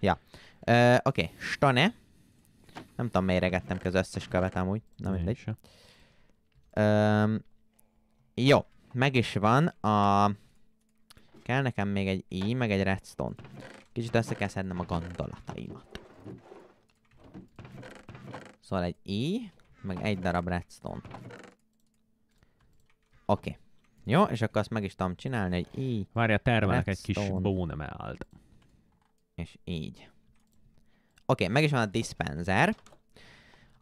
Ja. Oké, okay. Stane. Nem tudom, regettem ki az összes követ amúgy. Na mindegy. Ö, jó. Meg is van a... Kell nekem még egy i, meg egy redstone. Kicsit össze kell szednem a gondolataimat. Szóval egy I, meg egy darab redstone. Oké. Okay. Jó, és akkor azt meg is tudom csinálni, egy I, Várja, termelek egy kis bónemelt. És így. Oké, okay, meg is van a dispenser.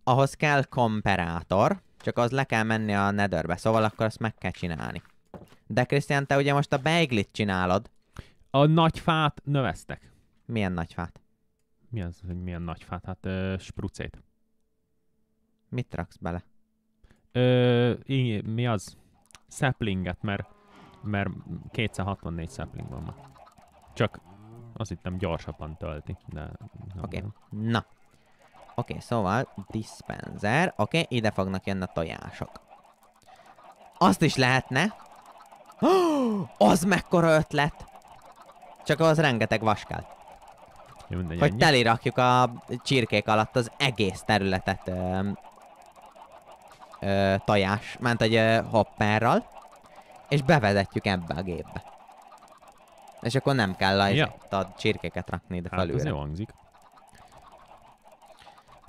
Ahhoz kell komperátor, csak az le kell menni a netherbe, szóval akkor azt meg kell csinálni. De Krisztián, te ugye most a beiglit csinálod. A nagy fát növesztek. Milyen nagy fát? Mi az, hogy milyen nagy fát? Hát ö, sprucét. Mit raksz bele? Ö, így, mi az? Szeplinget, mert, mert 264 szepling van ma. Csak azt hittem gyorsabban tölti, de... Oké, okay. na. Oké, okay, szóval dispenser, oké, okay, ide fognak jönni a tojások. Azt is lehetne. Oh, az mekkora ötlet! Csak az rengeteg vas kell. mindegy, hogy telirakjuk a csirkék alatt az egész területet ö, ö, tojás, ment egy hopperral, és bevezetjük ebbe a gépbe. És akkor nem kell a, ja. a csirkéket rakni ide hát felülre. Hát ez hangzik.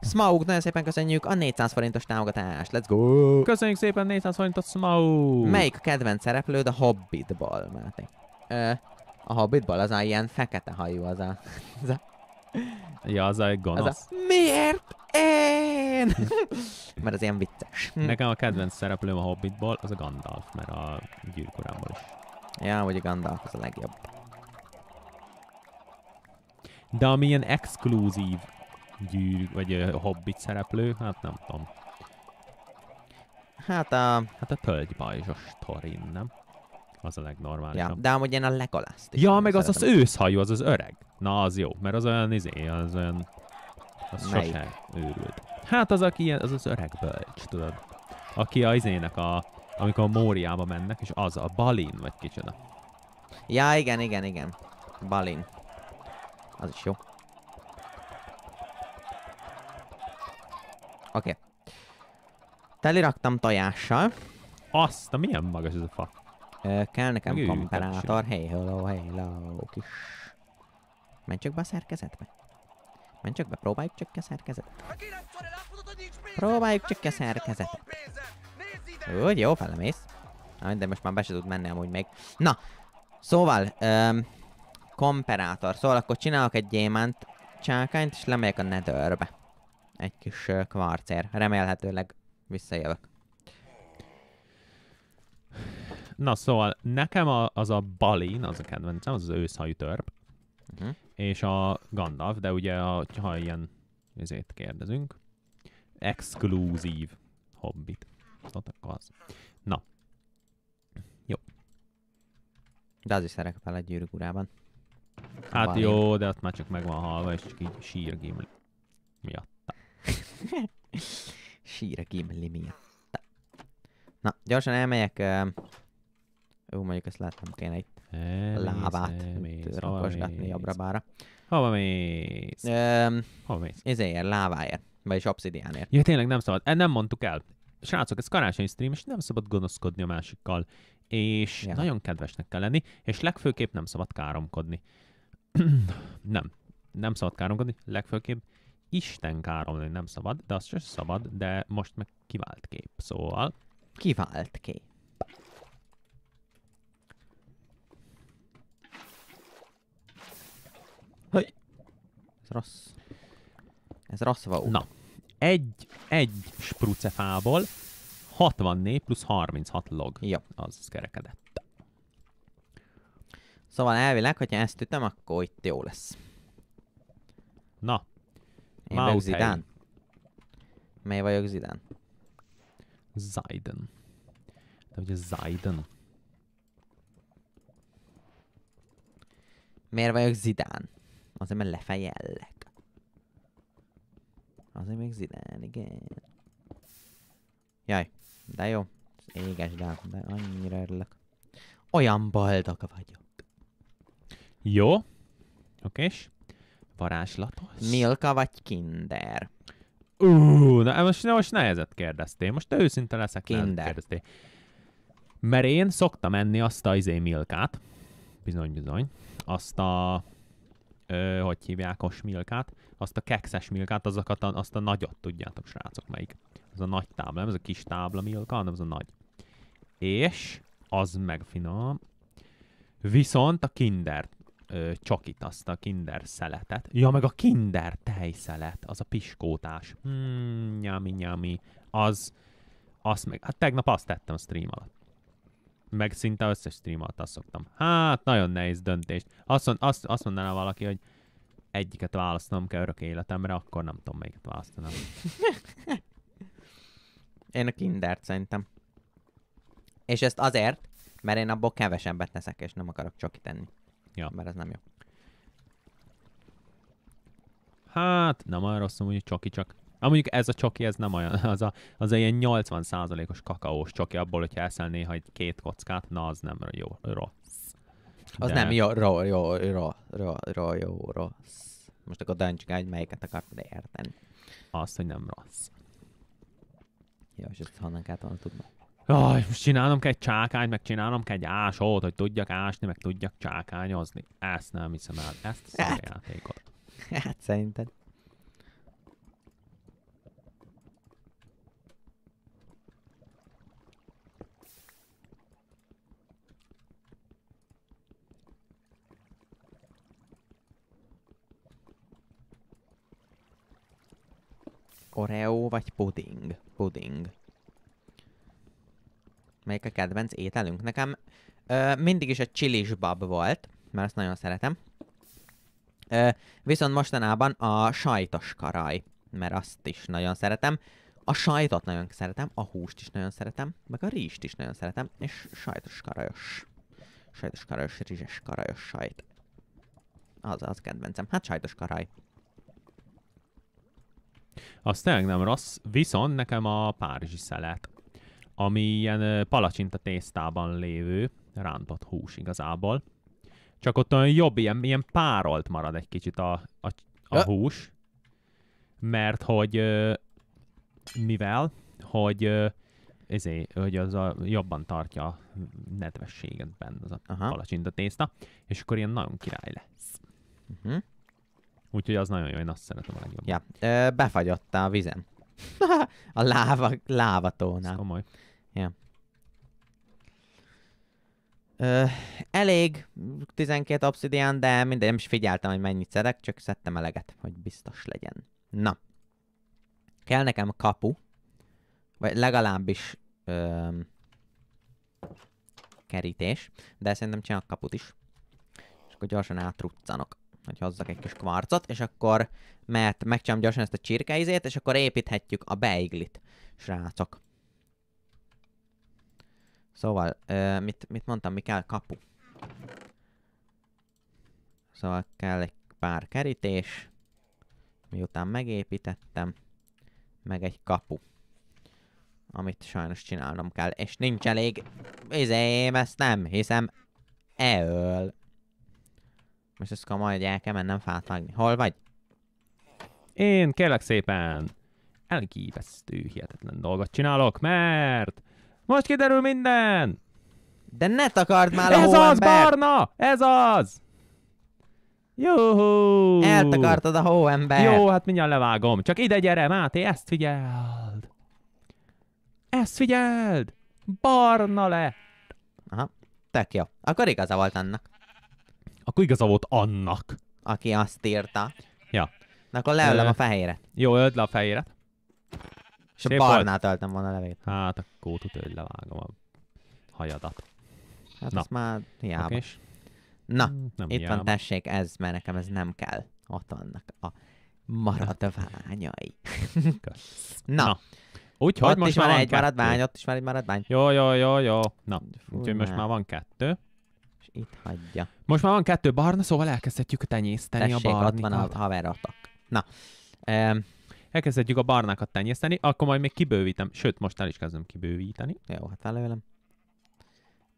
Smaug, nagyon szépen köszönjük a 400 forintos támogatást. Let's go! Köszönjük szépen 400 forintot, Smaug! Melyik a kedvenc szereplőd a Hobbitból, Máté? Ö, a Hobbitból az a ilyen fekete hajú az a... Az a ja, az a gonosz. Az a, miért én? mert az ilyen vicces. Hm. Nekem a kedvenc szereplőm a Hobbitból az a Gandalf, mert a gyűrkorámból is. Ja, hogy a Gandalf az a legjobb. De ami ilyen exkluzív gyűr, vagy uh, hobbit szereplő, hát nem tudom. Hát a... Hát a tölgybajzsos Torin, nem? Az a legnormálisabb. Ja, de amúgy én a legalázt. Ja, meg az szeretem. az őszhajú, az az öreg. Na, az jó, mert az olyan izé, az olyan... Az Melyik? sose őrült. Hát az, aki ilyen az az öreg bölcs, tudod. Aki a izének a... Amikor a Móriába mennek, és az a Balin, vagy kicsoda. Ja, igen, igen, igen. Balin. Az is jó. Oké. Okay. Teliraktam tojással. Azt, a milyen magas ez a fa? Ö, kell nekem kamparátor. Hey, hello, hello, kis... Menj csak be a szerkezetbe. Menj csak be, próbáljuk csak a szerkezetet. Próbáljuk csak a szerkezetet. Úgy, jó, felemész. De most már be se tud menni amúgy még. Na, szóval, öm, komperátor. Szóval akkor csinálok egy gyémánt csákányt, és lemegyek a netherbe. Egy kis kvarcér. Remélhetőleg visszajövök. Na szóval nekem a, az a balin, az a kedvencem, az az őszhajú törp, uh-huh. és a Gandalf, de ugye a, ha ilyen ezért kérdezünk, exkluzív hobbit. Szóval akkor az. Na. Jó. De az is szerepel egy gyűrűk urában. Hát balin. jó, de ott már csak meg van halva, és csak így sír Gimli miatta. sír Gimli miatta. Na, gyorsan elmegyek uh, jó, mondjuk ezt láttam kéne egy elmész, lábát rakosgatni jobbra-bára. Hova mész? hova mész? Ezért, láváért. Vagyis obszidiánért. Ja, tényleg nem szabad. E, nem mondtuk el. Srácok, ez karácsonyi stream, és nem szabad gonoszkodni a másikkal. És ja. nagyon kedvesnek kell lenni, és legfőképp nem szabad káromkodni. nem. Nem szabad káromkodni, legfőképp Isten káromkodni nem szabad, de azt sem szabad, de most meg kivált kép. Szóval... Kivált kép. rossz. Ez rossz való. Na. Egy, egy sprucefából 64 plusz 36 log. Ja. Az kerekedett. Szóval elvileg, hogyha ezt ütöm, akkor itt jó lesz. Na. Én Mouse vagyok Zidán. Mely vagyok Zidán? Ziden. De ugye Zajden. Miért vagyok Zidán? Azért, mert lefejellek. Azért még zidán, igen. Jaj, de jó. Éges, de, de annyira örülök. Olyan boldog vagyok. Jó. Oké, és varázslatos. Milka vagy kinder? Ú, na most, na most nehezet kérdeztél. Most őszinte leszek, kinder. kérdeztél. Mert én szoktam enni azt a izé milkát. Bizony, bizony. Azt a ö, hogy hívják a smilkát, azt a kekszes milkát, azokat a, azt a nagyot tudjátok, srácok, melyik. Ez a nagy tábla, nem ez a kis tábla milka, hanem ez a nagy. És az meg finom. Viszont a kinder ö, csokit, azt a kinder szeletet. Ja, meg a kinder tejszelet, az a piskótás. Hmm, nyami, nyami. Az, az meg, hát tegnap azt tettem a stream alatt. Meg szinte összes stream alatt azt szoktam. Hát, nagyon nehéz döntést. Azt, mond, azt, azt mondaná valaki, hogy egyiket választanom kell örök életemre, akkor nem tudom melyiket választanom. én a kindert szerintem. És ezt azért, mert én abból kevesebbet teszek, és nem akarok csak tenni. Ja. Mert ez nem jó. Hát, nem olyan rossz, hogy csoki csak mondjuk ez a csoki, ez nem olyan, az a, az a ilyen 80%-os kakaós csoki, abból, hogyha eszel néha egy két kockát, na az nem jó, rossz. De... Az nem jó, ro, jó, ro, ro, ro, jó, rossz. Most akkor döntsük el, hogy melyiket akartad érteni. Azt, hogy nem rossz. Jó, és ezt honnan kellett volna tudni? Aj, most csinálnom kell egy csákányt, meg csinálnom kell egy ásót, hogy tudjak ásni, meg tudjak csákányozni. Ezt nem hiszem el, ezt a szarjátékot. Hát, hát szerinted. Oreo vagy puding? Puding. Melyik a kedvenc ételünk? Nekem ö, mindig is a chilis bab volt, mert azt nagyon szeretem. Ö, viszont mostanában a sajtos karaj, mert azt is nagyon szeretem. A sajtot nagyon szeretem, a húst is nagyon szeretem, meg a rizst is nagyon szeretem, és sajtos karajos. Sajtos karajos, rizses karajos sajt. Az az kedvencem. Hát sajtos karaj. Az tényleg nem rossz, viszont nekem a párizsi szelet, ami ilyen palacsinta tésztában lévő rántott hús igazából. Csak ott olyan jobb, ilyen, ilyen párolt marad egy kicsit a, a, a hús, mert hogy mivel, hogy ezért, hogy az a, jobban tartja a nedvességet benne az a palacsinta tészta, és akkor ilyen nagyon király lesz. Uh-huh. Úgyhogy az nagyon jó, én azt szeretem a legjobban. Ja, befagyott a vizem. a láva, lávatónál. Komoly. Ja. Ö, elég 12 obszidián, de mindegy, nem is figyeltem, hogy mennyit szedek, csak szedtem eleget, hogy biztos legyen. Na. Kell nekem kapu. Vagy legalábbis ö, kerítés. De szerintem csinálok kaput is. És akkor gyorsan átruccanok hogy hozzak egy kis kvarcot, és akkor, mert megcsinálom gyorsan ezt a csirkeizét, és akkor építhetjük a beiglit, srácok. Szóval, ö, mit, mit mondtam, mi kell? Kapu. Szóval kell egy pár kerítés, miután megépítettem, meg egy kapu. Amit sajnos csinálnom kell, és nincs elég vizém, ezt nem hiszem Eöl. Most ezt komoly, hogy el kell mennem fát vágni. Hol vagy? Én kérlek szépen elképesztő hihetetlen dolgot csinálok, mert most kiderül minden! De ne takard már a Ez hóembert. az, Barna! Ez az! Jó! Eltakartad a hóember. Jó, hát mindjárt levágom. Csak ide gyere, Máté, ezt figyeld! Ezt figyeld! Barna le! Aha, tök jó. Akkor igaza volt annak akkor igaza volt annak. Aki azt írta. Ja. Na akkor leölöm a fehéret. Jó, öld le a fehéret. És Szép a barnát öltem volna a levét. Hát akkor tudod, hogy levágom a hajadat. Hát Na. az már hiába. Okay. Na, hmm, nem itt hiába. van tessék ez, mert nekem ez nem kell. Ott vannak a maradványai. Na. Na. Úgyhogy most is már egy maradvány, ott is már egy maradvány. Jó, jó, jó, jó. Na, úgyhogy most már van kettő itt hagyja. Most már van kettő barna, szóval elkezdhetjük tenyészteni Tessék, a barnikat. ott van a haverotok. Na, um, elkezdhetjük a barnákat tenyészteni, akkor majd még kibővítem. Sőt, most el is kezdem kibővíteni. Jó, hát előlem.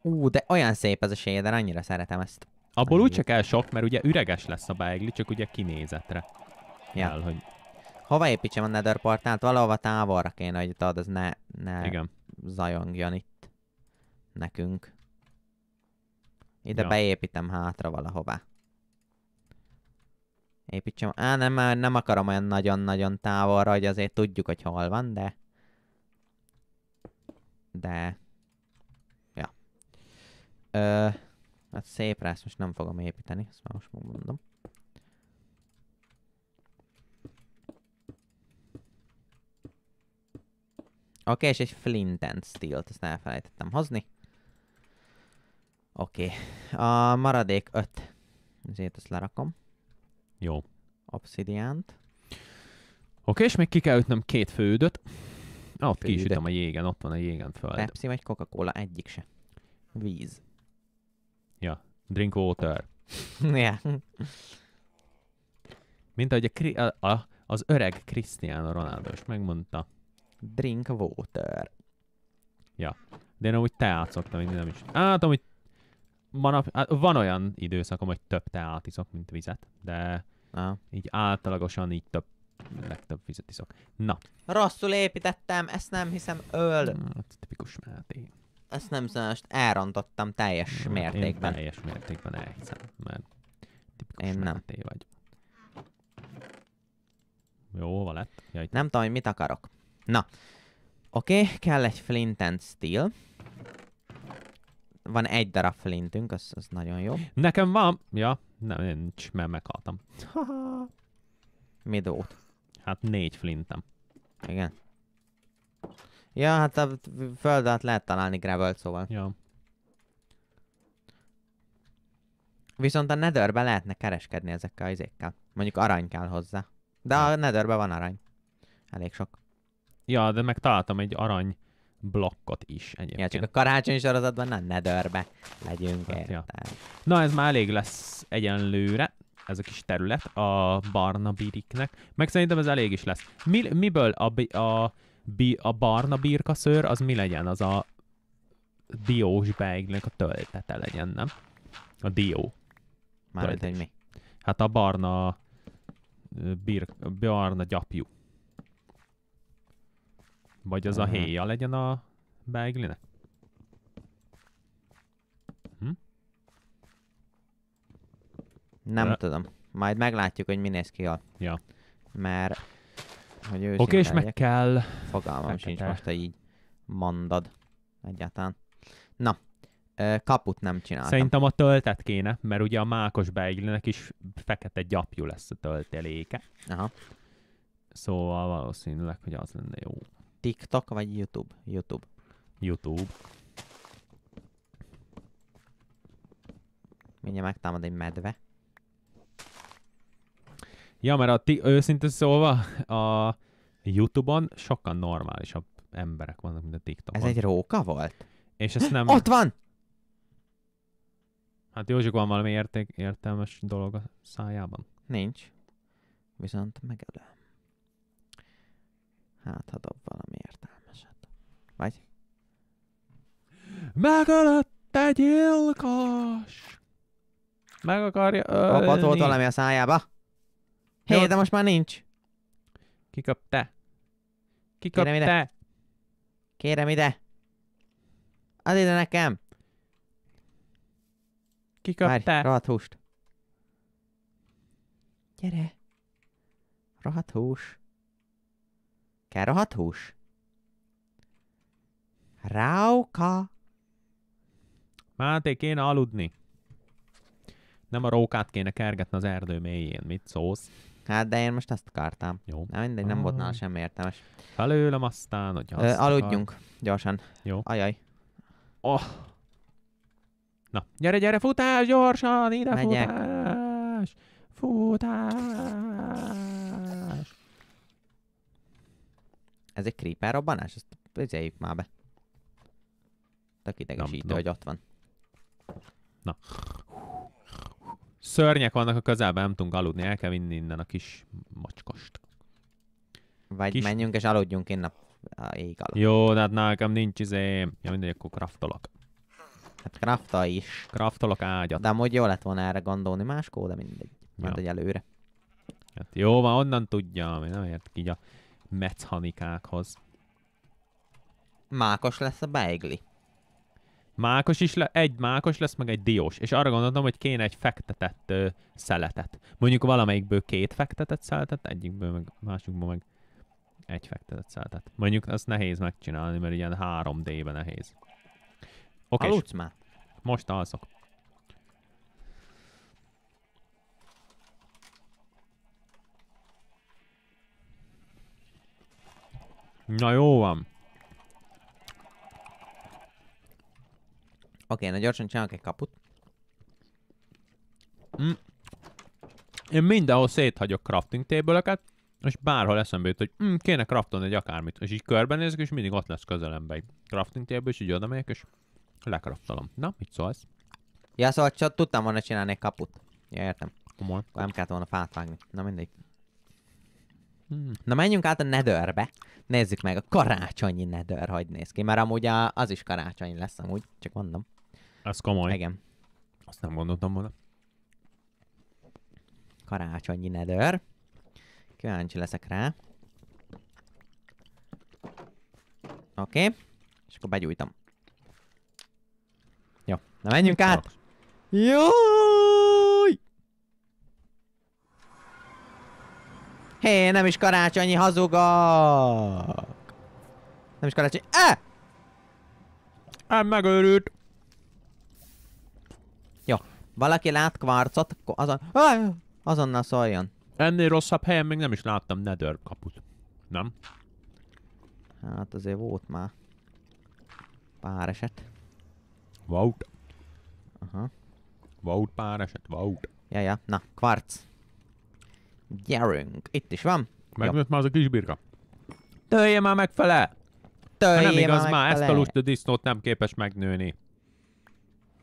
Ú, de olyan szép ez a shader, annyira szeretem ezt. Abból úgy csak el sok, mert ugye üreges lesz a beigli, csak ugye kinézetre. Ja. El, hogy... Hova építsem a nether portált? Valahova távolra kéne, hogy tudod, az ne, ne Igen. zajongjon itt nekünk. Ide ja. beépítem hátra valahova. Építsem. Á, nem, nem akarom olyan nagyon-nagyon távolra, hogy azért tudjuk, hogy hol van, de... De... Ja. Ö, hát szépre ezt most nem fogom építeni, ezt már most mondom. Oké, okay, és egy flint and steel-t, ezt elfelejtettem hozni. Oké. Okay. A maradék öt. Ezért ezt lerakom. Jó. Obszidiánt. Oké, okay, és még ki kell ütnöm két fődöt. Ah, ott ki is ütöm a jégen, ott van a jégen föl. Pepsi vagy Coca-Cola, egyik se. Víz. Ja, drink water. yeah. Mint ahogy a, a, a, az öreg Cristiano Ronaldo is megmondta. Drink water. Ja. De én amúgy teát szoktam én nem is. Á, Hát amúgy manap, van olyan időszakom, hogy több teát iszok, mint vizet, de Na. így általagosan így több legtöbb vizet iszok. Na. Rosszul építettem, ezt nem hiszem, öl. Ez tipikus Máté. Ezt nem hiszem, most elrontottam teljes Na, mértékben. Én teljes mértékben elhiszem, mert tipikus én nem. Máté vagy. Jó, van lett. Jaj, nem tudom, hogy mit akarok. Na. Oké, okay, kell egy flint and steel van egy darab flintünk, az, az nagyon jó. Nekem van... Ja, nem, nincs, mert meghaltam. Midót. Hát négy flintem. Igen. Ja, hát a föld alatt lehet találni gravel szóval. Ja. Viszont a netherbe lehetne kereskedni ezekkel az izékkel. Mondjuk arany kell hozzá. De a netherbe van arany. Elég sok. Ja, de megtaláltam egy arany blokkot is egyébként. Ja, csak a karácsony sorozatban a nedörbe legyünk hát, ja. Na ez már elég lesz egyenlőre, ez a kis terület a barna biriknek, meg szerintem ez elég is lesz. Mi, miből a, a, a, a barna szőr, az mi legyen? Az a diós beiglnek a töltete legyen, nem? A dió. Már hogy mi? Hát a barna, bir, barna gyapjú. Vagy az a mhm. héja legyen a beiglinek? Hm? Nem De... tudom. Majd meglátjuk, hogy mi néz ki a... Ja. Mert... Hogy Oké, okay, és meg kell... Fogalmam Fekete. sincs most, hogy így mondod egyáltalán. Na, kaput nem csináltam. Szerintem a töltet kéne, mert ugye a mákos beiglinek is fekete gyapjú lesz a tölteléke. Aha. Szóval valószínűleg, hogy az lenne jó. TikTok vagy YouTube? YouTube. YouTube. Mindjárt megtámad egy medve. Ja, mert a ti, őszintén szólva a YouTube-on sokkal normálisabb emberek vannak, mint a TikTokon. Ez egy róka volt? És ezt nem... Ott van! Hát jó, van valami érték, értelmes dolog a szájában. Nincs. Viszont megelő. Hát, ha dob valami értelmeset. Vagy? Megölött egy gyilkos! Meg akarja ölni. Kapatolt valami a szájába. Hé, hey, de most már nincs. Kikap te. Kikap Kérem te. Ide. Kérem ide. Add ide nekem. Kikap Várj, te. rohadt húst. Gyere. Rohadt hús. Kell rohadt hús? Ráuka. Máté, kéne aludni. Nem a rókát kéne kergetni az erdő mélyén. Mit szólsz? Hát, de én most azt akartam. Jó. Na mindegy, nem ah. volt nála semmi értelmes. Felőlem aztán, hogy azt Ö, Aludjunk, akar. gyorsan. Jó. Ajaj. Oh. Na, gyere, gyere, futás, gyorsan, ide Menjek. futás! Futás! Ez egy creeper robbanás? Ezt vizeljük már be. Tök idegesítő, no, hogy ott van. Na. Szörnyek vannak a közelben, nem tudunk aludni, el kell vinni innen a kis macskast. Vagy kis... menjünk és aludjunk innen a ég alatt. Jó, de hát nekem nincs izé... Ja mindegy, akkor kraftolok. Hát krafta is. Kraftolok ágyat. De amúgy jó lett volna erre gondolni máskó, de mindegy. Mert ja. egy előre. Hát jó, van, onnan tudja, nem ért ki a mechanikákhoz. Mákos lesz a beigli. Mákos is le, egy mákos lesz, meg egy diós. És arra gondoltam, hogy kéne egy fektetett ö, szeletet. Mondjuk valamelyikből két fektetett szeletet, egyikből meg másikból meg egy fektetett szeletet. Mondjuk az nehéz megcsinálni, mert ilyen 3D-ben nehéz. Okay, már? Most alszok. Na jó van. Oké, na gyorsan csinálok egy kaput. Mm. Én mindenhol széthagyok crafting tébölöket, és bárhol eszembe jut, hogy mm, kéne crafton egy akármit, és így körbenézek, és mindig ott lesz közelembe egy crafting table, és így oda megyek, és lekraftalom. Na, mit szólsz? Ja, szóval csak tudtam volna csinálni egy kaput. Ja, értem. Komoly. Nem kellett volna fát vágni. Na mindegy. Hmm. Na menjünk át a nedőrbe. Nézzük meg, a karácsonyi nedőr hogy néz ki. Mert amúgy a, az is karácsonyi lesz amúgy, csak mondom. Ez komoly. Igen. Azt nem gondoltam volna. Karácsonyi nedőr. Kíváncsi leszek rá. Oké. Okay. És akkor begyújtam. Jó. Na menjünk Mit át. Jó! Hé, nem is karácsonyi hazugak! Nem is karácsonyi... E! Em megőrült! Jó. Valaki lát kvarcot, akkor azon... Azonnal szóljon. Ennél rosszabb helyen még nem is láttam Nether kaput. Nem? Hát azért volt már. Pár eset. Vaut. Aha. Vaut pár eset, vaut. Ja, ja. Na, kvarc. Gyerünk. Itt is van. Megnőtt már az a kis birka. Tölje már megfele! Tölje nem igaz, már, ezt a lusta disznót nem képes megnőni.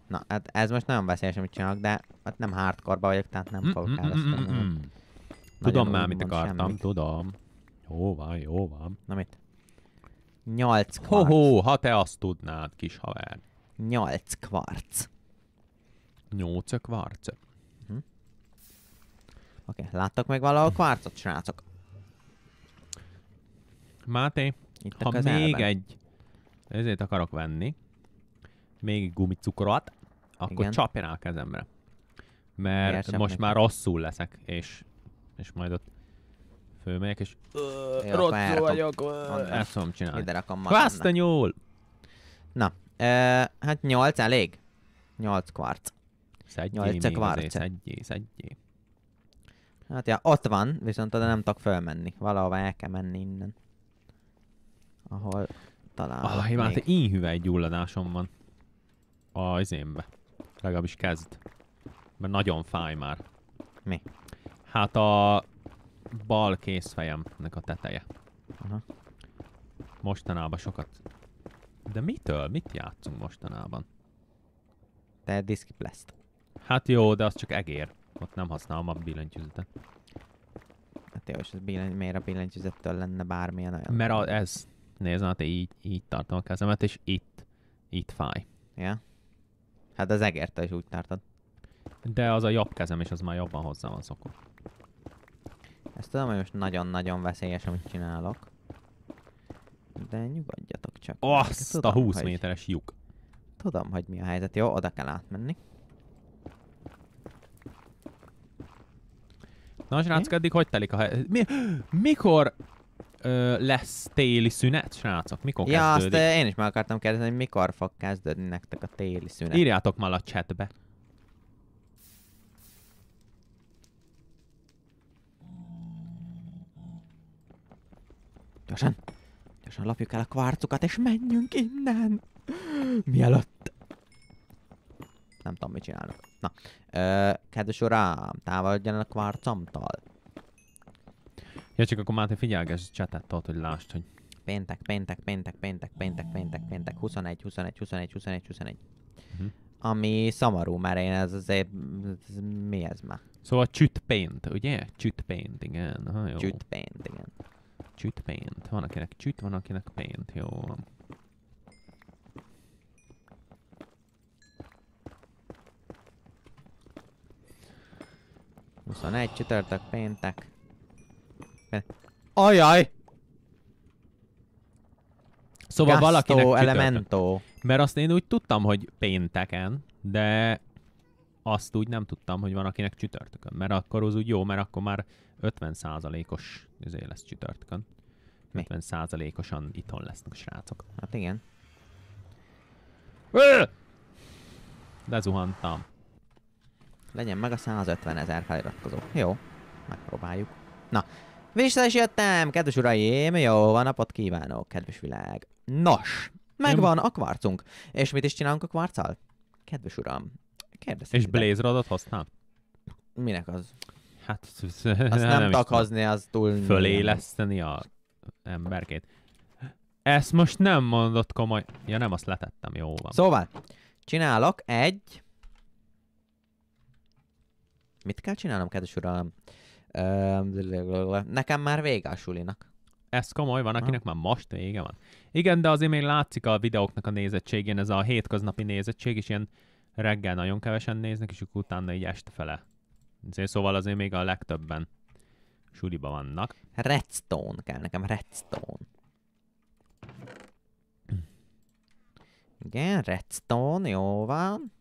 Na, hát ez most nagyon veszélyes, amit csinálok, de hát nem hardcore vagyok, tehát nem mm, fogok mm, mm, elveszteni. Mm, tudom már, mit akartam, tudom. Jó van, jó van. Na mit? Nyolc kvarc. Hoho, ha te azt tudnád, kis haver. Nyolc kvarc. Nyolc kvarc. Oké, okay. láttak meg valahol kvárcot, srácok? Máté, Itt ha még egy ezért akarok venni, még egy gumicukrot, akkor Igen. csapj rá a kezemre. Mert Miért most már rosszul leszek, és, és majd ott fölmegyek, és rosszul vagyok. Ezt fogom csinálni. Ide rakom nyúl! Na, e, hát nyolc elég? Nyolc kvarc. Szedjé, 8 kvarc. Szedjé, szedjé. Hát ja, ott van, viszont oda nem tudok fölmenni. Valahova el kell menni innen. Ahol talán. Ah, hibát, én hüvely gyulladásom van. Az énbe. Legalábbis kezd. Mert nagyon fáj már. Mi? Hát a bal készfejemnek a teteje. Aha. Mostanában sokat... De mitől? Mit játszunk mostanában? Te Disky Hát jó, de az csak egér. Ott nem használom a billentyűzetet. Hát jó, és ez billen, miért a billentyűzettől lenne bármilyen olyan? Mert a, ez, nézd, hát így, így tartom a kezemet, és itt, itt fáj. Ja? Hát az egérte is úgy tartod. De az a jobb kezem, és az már jobban hozzá van szokva. Ezt tudom, hogy most nagyon-nagyon veszélyes, amit csinálok. De nyugodjatok csak. Azt a 20 méteres lyuk. Tudom, hogy mi a helyzet. Jó, oda kell átmenni. Na, srácok, eddig hogy telik a hely? Mi, mikor ö, lesz téli szünet, srácok? Mikor ja, kezdődik? azt én is meg akartam kérdezni, hogy mikor fog kezdődni nektek a téli szünet. Írjátok már a chatbe. Gyorsan, gyorsan lapjuk el a kvárcukat és menjünk innen! Mielőtt... Nem tudom, mit csinálnak. Na, ö, kedves uram, távolodjanak kvarcomtól. Ja, csak akkor Máté figyelgess csetet, tudod, hogy lásd, hogy... Péntek, péntek, péntek, péntek, péntek, péntek, péntek, 21, 21, 21, 21, 21. Uh-huh. Ami szamarú, mert én ez azért... Ez, mi ez már? Szóval csütpént, ugye? Csütpént, igen. Ha, jó. Csütpént, igen. Csütpént. Van akinek csüt, van akinek pént, jó. 21, csütörtök, péntek. Ajaj! Szóval Gasto valakinek csütörtök. Elemento. Mert azt én úgy tudtam, hogy pénteken, de azt úgy nem tudtam, hogy van akinek csütörtökön. Mert akkor az úgy jó, mert akkor már 50%-os izé lesz csütörtökön. Mi? 50%-osan itthon lesznek a srácok. Hát igen. Lezuhantam. Legyen meg a 150 ezer feliratkozó. Jó, megpróbáljuk. Na, vissza is jöttem, kedves uraim, jó van napot kívánok, kedves világ. Nos, megvan a kvarcunk. És mit is csinálunk a kvarccal? Kedves uram, kérdeztem. És Blazer adat használ? Minek az? Hát, az nem, nem takazni, az túl... Föléleszteni a emberkét. Ezt most nem mondott komoly... Ja nem, azt letettem, jó van. Szóval, csinálok egy... Mit kell csinálnom, kedves uram? Nekem már vége a sulinak. Ez komoly, van akinek ah. már most vége van. Igen, de azért még látszik a videóknak a nézettségén, ez a hétköznapi nézettség is ilyen reggel nagyon kevesen néznek, és utána így este fele. Azért szóval azért még a legtöbben suliba vannak. Redstone kell nekem, redstone. Igen, redstone, jó van.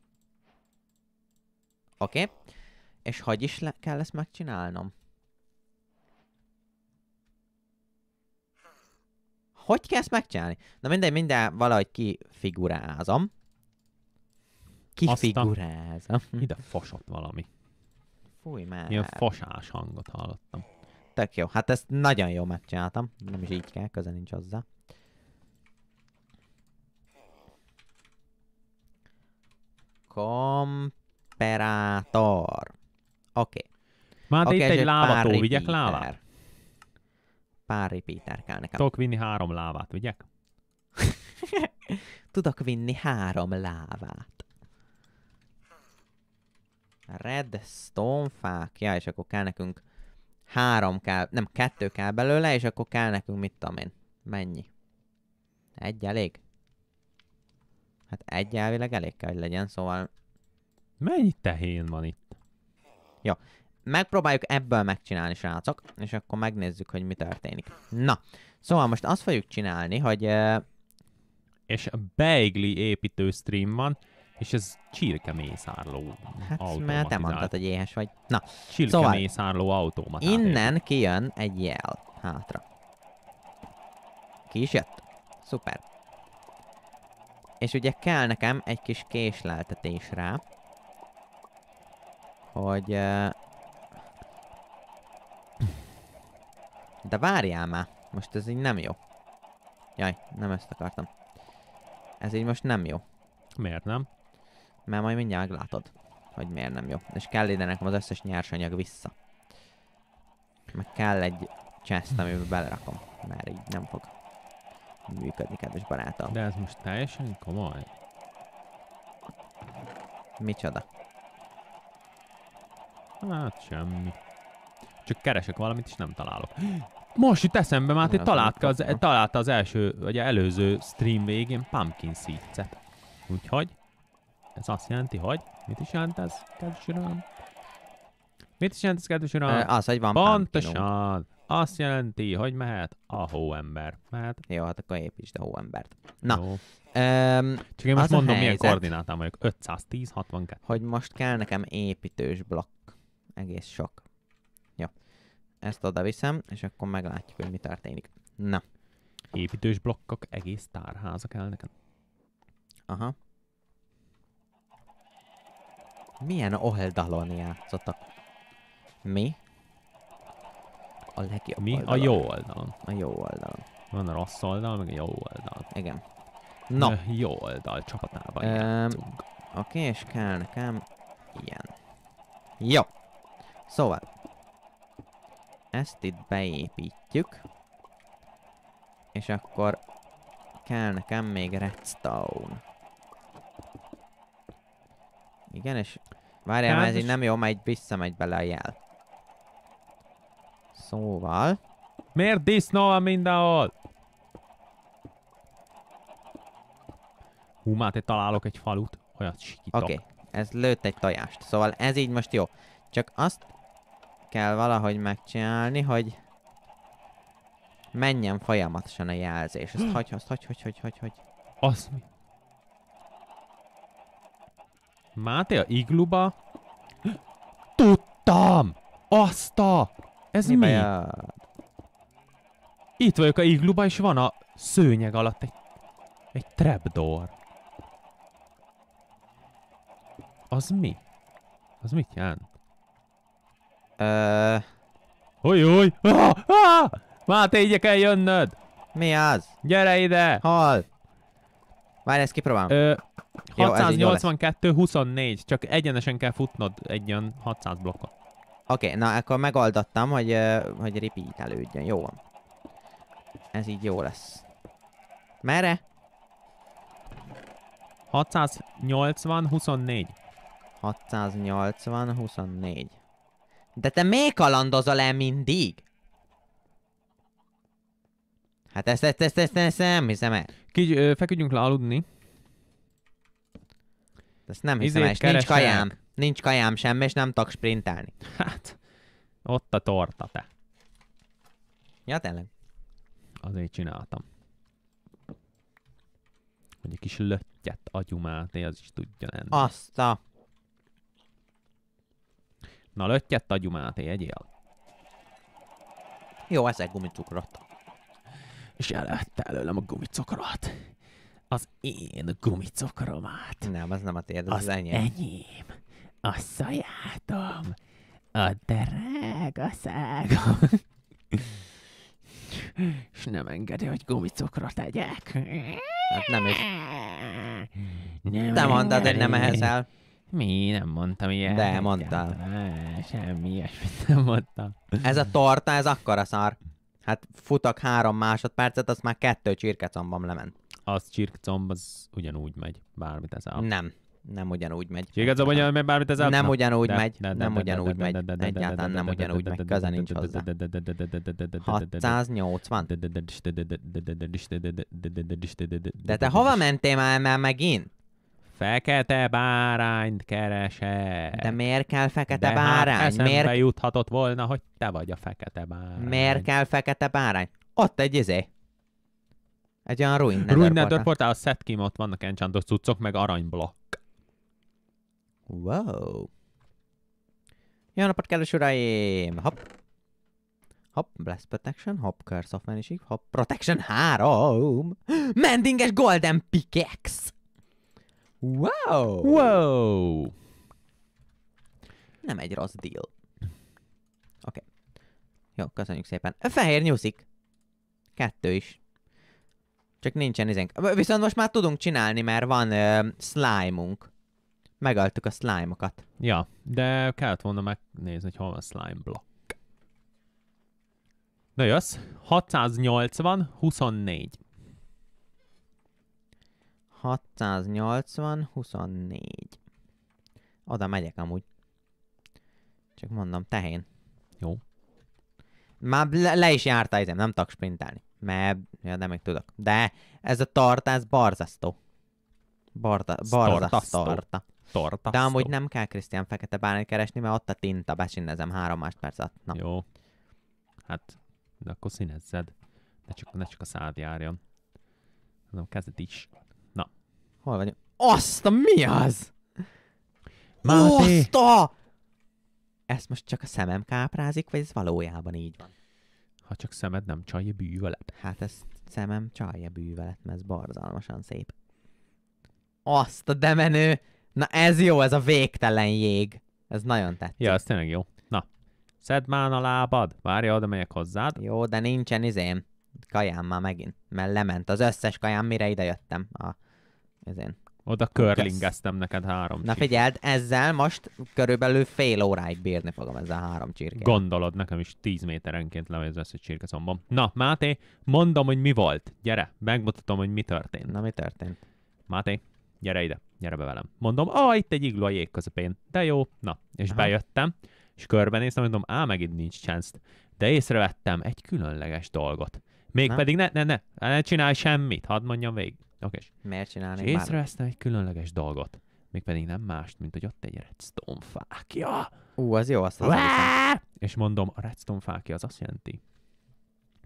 Oké. Okay. És hogy is le- kell ezt megcsinálnom? Hogy kell ezt megcsinálni? Na minden minden valahogy kifigurázom. Kifigurázom. Ide fosott valami. Fúj már. Ilyen fosás hangot hallottam. Tök jó. Hát ezt nagyon jó megcsináltam. Nem is így kell, köze nincs hozzá. Komperátor. Oké. Okay. Már okay, itt egy lávató, vigyek lávát? Pár repeater kell nekem. Tudok vinni három lávát, vigyek? Tudok vinni három lávát. Redstone fák. Ja, és akkor kell nekünk három kell, nem, kettő kell belőle, és akkor kell nekünk mit tudom én. Mennyi? Egy elég? Hát egy elvileg elég kell, hogy legyen, szóval... Mennyi tehén van itt? Jó. Megpróbáljuk ebből megcsinálni, srácok, és akkor megnézzük, hogy mi történik. Na, szóval most azt fogjuk csinálni, hogy... Uh... És a Beigli építő stream van, és ez csirkemészárló Hát, mert te mondtad, hogy éhes vagy. Na, szóval Csirkemészárló szóval, automatát. Innen ér. kijön egy jel hátra. Ki is jött. Szuper. És ugye kell nekem egy kis késleltetés rá hogy... De várjál már, most ez így nem jó. Jaj, nem ezt akartam. Ez így most nem jó. Miért nem? Mert majd mindjárt meglátod, hogy miért nem jó. És kell ide nekem az összes nyersanyag vissza. Meg kell egy chest, amiben belerakom. Mert így nem fog működni, kedves barátom. De ez most teljesen komoly. Micsoda? Hát semmi. Csak keresek valamit, és nem találok. Most itt eszembe, Máté, találta az, találta az első, vagy az előző stream végén Pumpkin Seeds-et. Úgyhogy, ez azt jelenti, hogy? Mit is jelent ez, kedves uram? Mit is jelent ez, kedves uram? E, az, hogy van Pontosan. Azt jelenti, hogy mehet a hóember. Mehet. Jó, hát akkor építsd a hóembert. Na. Jó. Um, Csak én most mondom, helyzet, milyen koordinátám vagyok. 510, 62. Hogy most kell nekem építős blokk egész sok. Jó. Ezt oda viszem, és akkor meglátjuk, hogy mi történik. Na. Építős blokkok, egész tárházak el nekem. Aha. Milyen oldalon játszottak? Mi? A legjobb Mi? Oldalon. A jó oldalon. A jó oldalon. Van a rossz oldal, meg a jó oldal. Igen. Na. No. Jó oldal csapatában Oké, okay, és kell nekem ilyen. Jó. Szóval, ezt itt beépítjük, és akkor kell nekem még redstone. Igen, és várjál, mert ez így nem jó, így visszamegy bele a jel. Szóval... Miért disznó van mindenhol? Hú, már te találok egy falut, olyat sikítok. Oké, okay. ez lőtt egy tojást, szóval ez így most jó. Csak azt kell valahogy megcsinálni, hogy menjen folyamatosan a jelzés. Ezt hagyj, azt hagyj, hogy, hogy. hogy, hogy. Az mi? Máté a igluba? Tudtam! Azt a! Ez mi? mi? Itt vagyok a igluba, és van a szőnyeg alatt egy, egy trapdoor. Az mi? Az mit jelent? Hogy Uj, uj! Ah, ah! Máté, így kell jönnöd! Mi az? Gyere ide! Hol? Várj, ezt kipróbálom. Ö, 682, 24, csak egyenesen kell futnod egy ilyen 600 blokkot. Oké, okay, na akkor megoldottam, hogy, hogy repeat elődjön. Jó van. Ez így jó lesz. Mere? 680, 24. 680, 24. De te miért kalandozol el mindig? Hát ezt, ezt, ezt, ezt, ezt nem hiszem el. Kigy, ö, feküdjünk le aludni. Ezt nem hiszem el, és nincs kajám. Nincs kajám semmi, és nem tudok sprintelni. Hát, ott a torta, te. Ja, tényleg. Azért csináltam. Hogy egy kis löttyet agyumát, az is tudja lenni. Azt a... Na, löttyett a gyumát, jegyél. Jó, ez egy gumicukrot. És elette előlem a gumicukrot. Az én gumicukromát. Nem, ez nem a tiéd, az, az enyém. enyém. A sajátom. A drága szágom. És nem engedi, hogy gumicukrot tegyek. Hát nem is. Nem, Te mondod, hogy nem ehhez el. Mi? Nem mondtam ilyen. De, mondtam. semmi ilyesmit nem mondtam. Ez a torta, ez akkora szar. Hát futak három másodpercet, az már kettő csirkecombom lement. Az csirkecomb, az ugyanúgy megy, bármit ez áll. Nem, nem ugyanúgy megy. Csirkecomb ugyanúgy megy, bármit ez a... Nem ugyanúgy megy, nem ugyanúgy megy, egyáltalán nem ugyanúgy megy, köze nincs hozzá. 680. De te hova mentél már megint? Fekete bárányt keresek. De miért kell fekete De hát bárány? Hát miért... juthatott volna, hogy te vagy a fekete bárány. Miért kell fekete bárány? Ott egy izé. Egy olyan ruin nether Ruin nether portál, a setkim, ott vannak enchantos cuccok, meg aranyblokk. Wow. Jó napot, kedves uraim! Hopp. Hopp, Blast Protection, hopp, Curse of Vanishing, hopp, Protection 3! Mendinges Golden Pickaxe! Wow! Wow! Nem egy rossz deal. Oké. Okay. Jó, köszönjük szépen. A fehér nyuszik. Kettő is. Csak nincsen izénk. Viszont most már tudunk csinálni, mert van ö, slime-unk. Megaltuk a slime-okat. Ja, de kellett volna megnézni, hogy hol van slime block. Na jössz, 680, 24. 680, 24. Oda megyek amúgy. Csak mondom, tehén. Jó. Már le, le is járta izem, nem tudok sprintelni. Mert, ja, de még tudok. De ez a tarta, ez barzasztó. Barda, barzasztó. Tarta. Tartasztó. De amúgy nem kell Krisztián fekete bárnyt keresni, mert ott a tinta, besínezem három másodperc alatt. Na. Jó. Hát, de akkor színezzed. Ne csak, ne csak a szád járjon. Nem kezdet is. Hol vagyok? Azt a mi az? Máté! Azt a... Ezt most csak a szemem káprázik, vagy ez valójában így van? Ha csak szemed nem csalja bűvelet. Hát ez szemem csalja bűvelet, mert ez barzalmasan szép. Azt a demenő! Na ez jó, ez a végtelen jég. Ez nagyon tetszik. Ja, ez tényleg jó. Na, szedd már a lábad, várja, oda megyek hozzád. Jó, de nincsen izém. Kajám már megint, mert lement az összes kajám, mire idejöttem. A ezen. Oda körlingeztem neked három Na figyeld, ezzel most körülbelül fél óráig bírni fogom ezzel a három csirkét. Gondolod, nekem is 10 méterenként lemegy az összes csirkecombom. Na, Máté, mondom, hogy mi volt. Gyere, megmutatom, hogy mi történt. Na, mi történt? Máté, gyere ide, gyere be velem. Mondom, ah, itt egy igló a jég közepén. De jó, na, és Aha. bejöttem, és körbenéztem, mondom, á, megint nincs csánzt. De észrevettem egy különleges dolgot. Mégpedig ne, ne, ne, ne csinálj semmit, hadd mondjam végig. Oké. Miért csinálni? És észrevesztem egy különleges dolgot. Mégpedig nem mást, mint hogy ott egy redstone fákja. Ú, az jó, azt az És mondom, a redstone fákja az azt jelenti,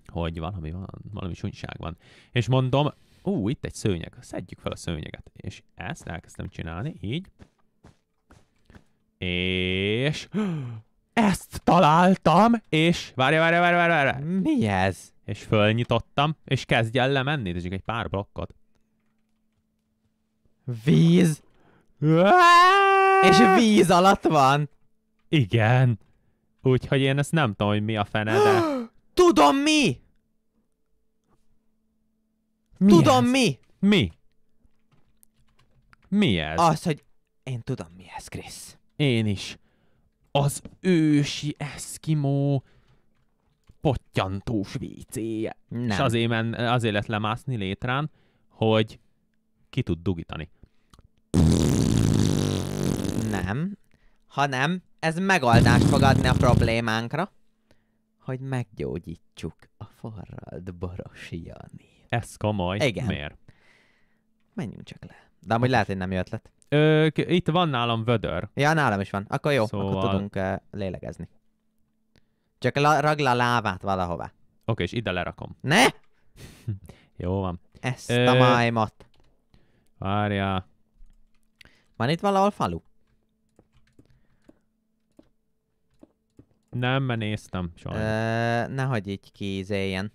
hogy valami van, valami sunyság van. És mondom, ú, itt egy szőnyeg, szedjük fel a szőnyeget. És ezt elkezdtem csinálni, így. És ezt találtam, és várja, várja, várja, várja, várja. Mi ez? És fölnyitottam, és kezdj el lemenni, de csak egy pár blokkot. Víz? És víz alatt van? Igen. Úgyhogy én ezt nem tudom, hogy mi a fene, de... Tudom mi! mi tudom ez? mi! Mi? Mi ez? Az, hogy én tudom mi ez, Krisz. Én is. Az ősi eszkimó pottyantós vécéje. Nem. És azért, men, azért lett lemászni létrán, hogy ki tud dugítani. Nem, hanem ez megoldást fog adni a problémánkra, hogy meggyógyítsuk a forrad Boros Jani. Ez komoly. Igen. Miért? Menjünk csak le. De amúgy lehet, hogy nem jött ötlet. Ö, itt van nálam vödör. Ja, nálam is van. Akkor jó, szóval... akkor tudunk uh, lélegezni. Csak la- ragd a lávát valahova. Oké, és ide lerakom. Ne! jó van. Ezt Ö... a májmat. Várjál. Van itt valahol falu? Nem, mert néztem sajnos. Ö, ne hagyj így kézéljen.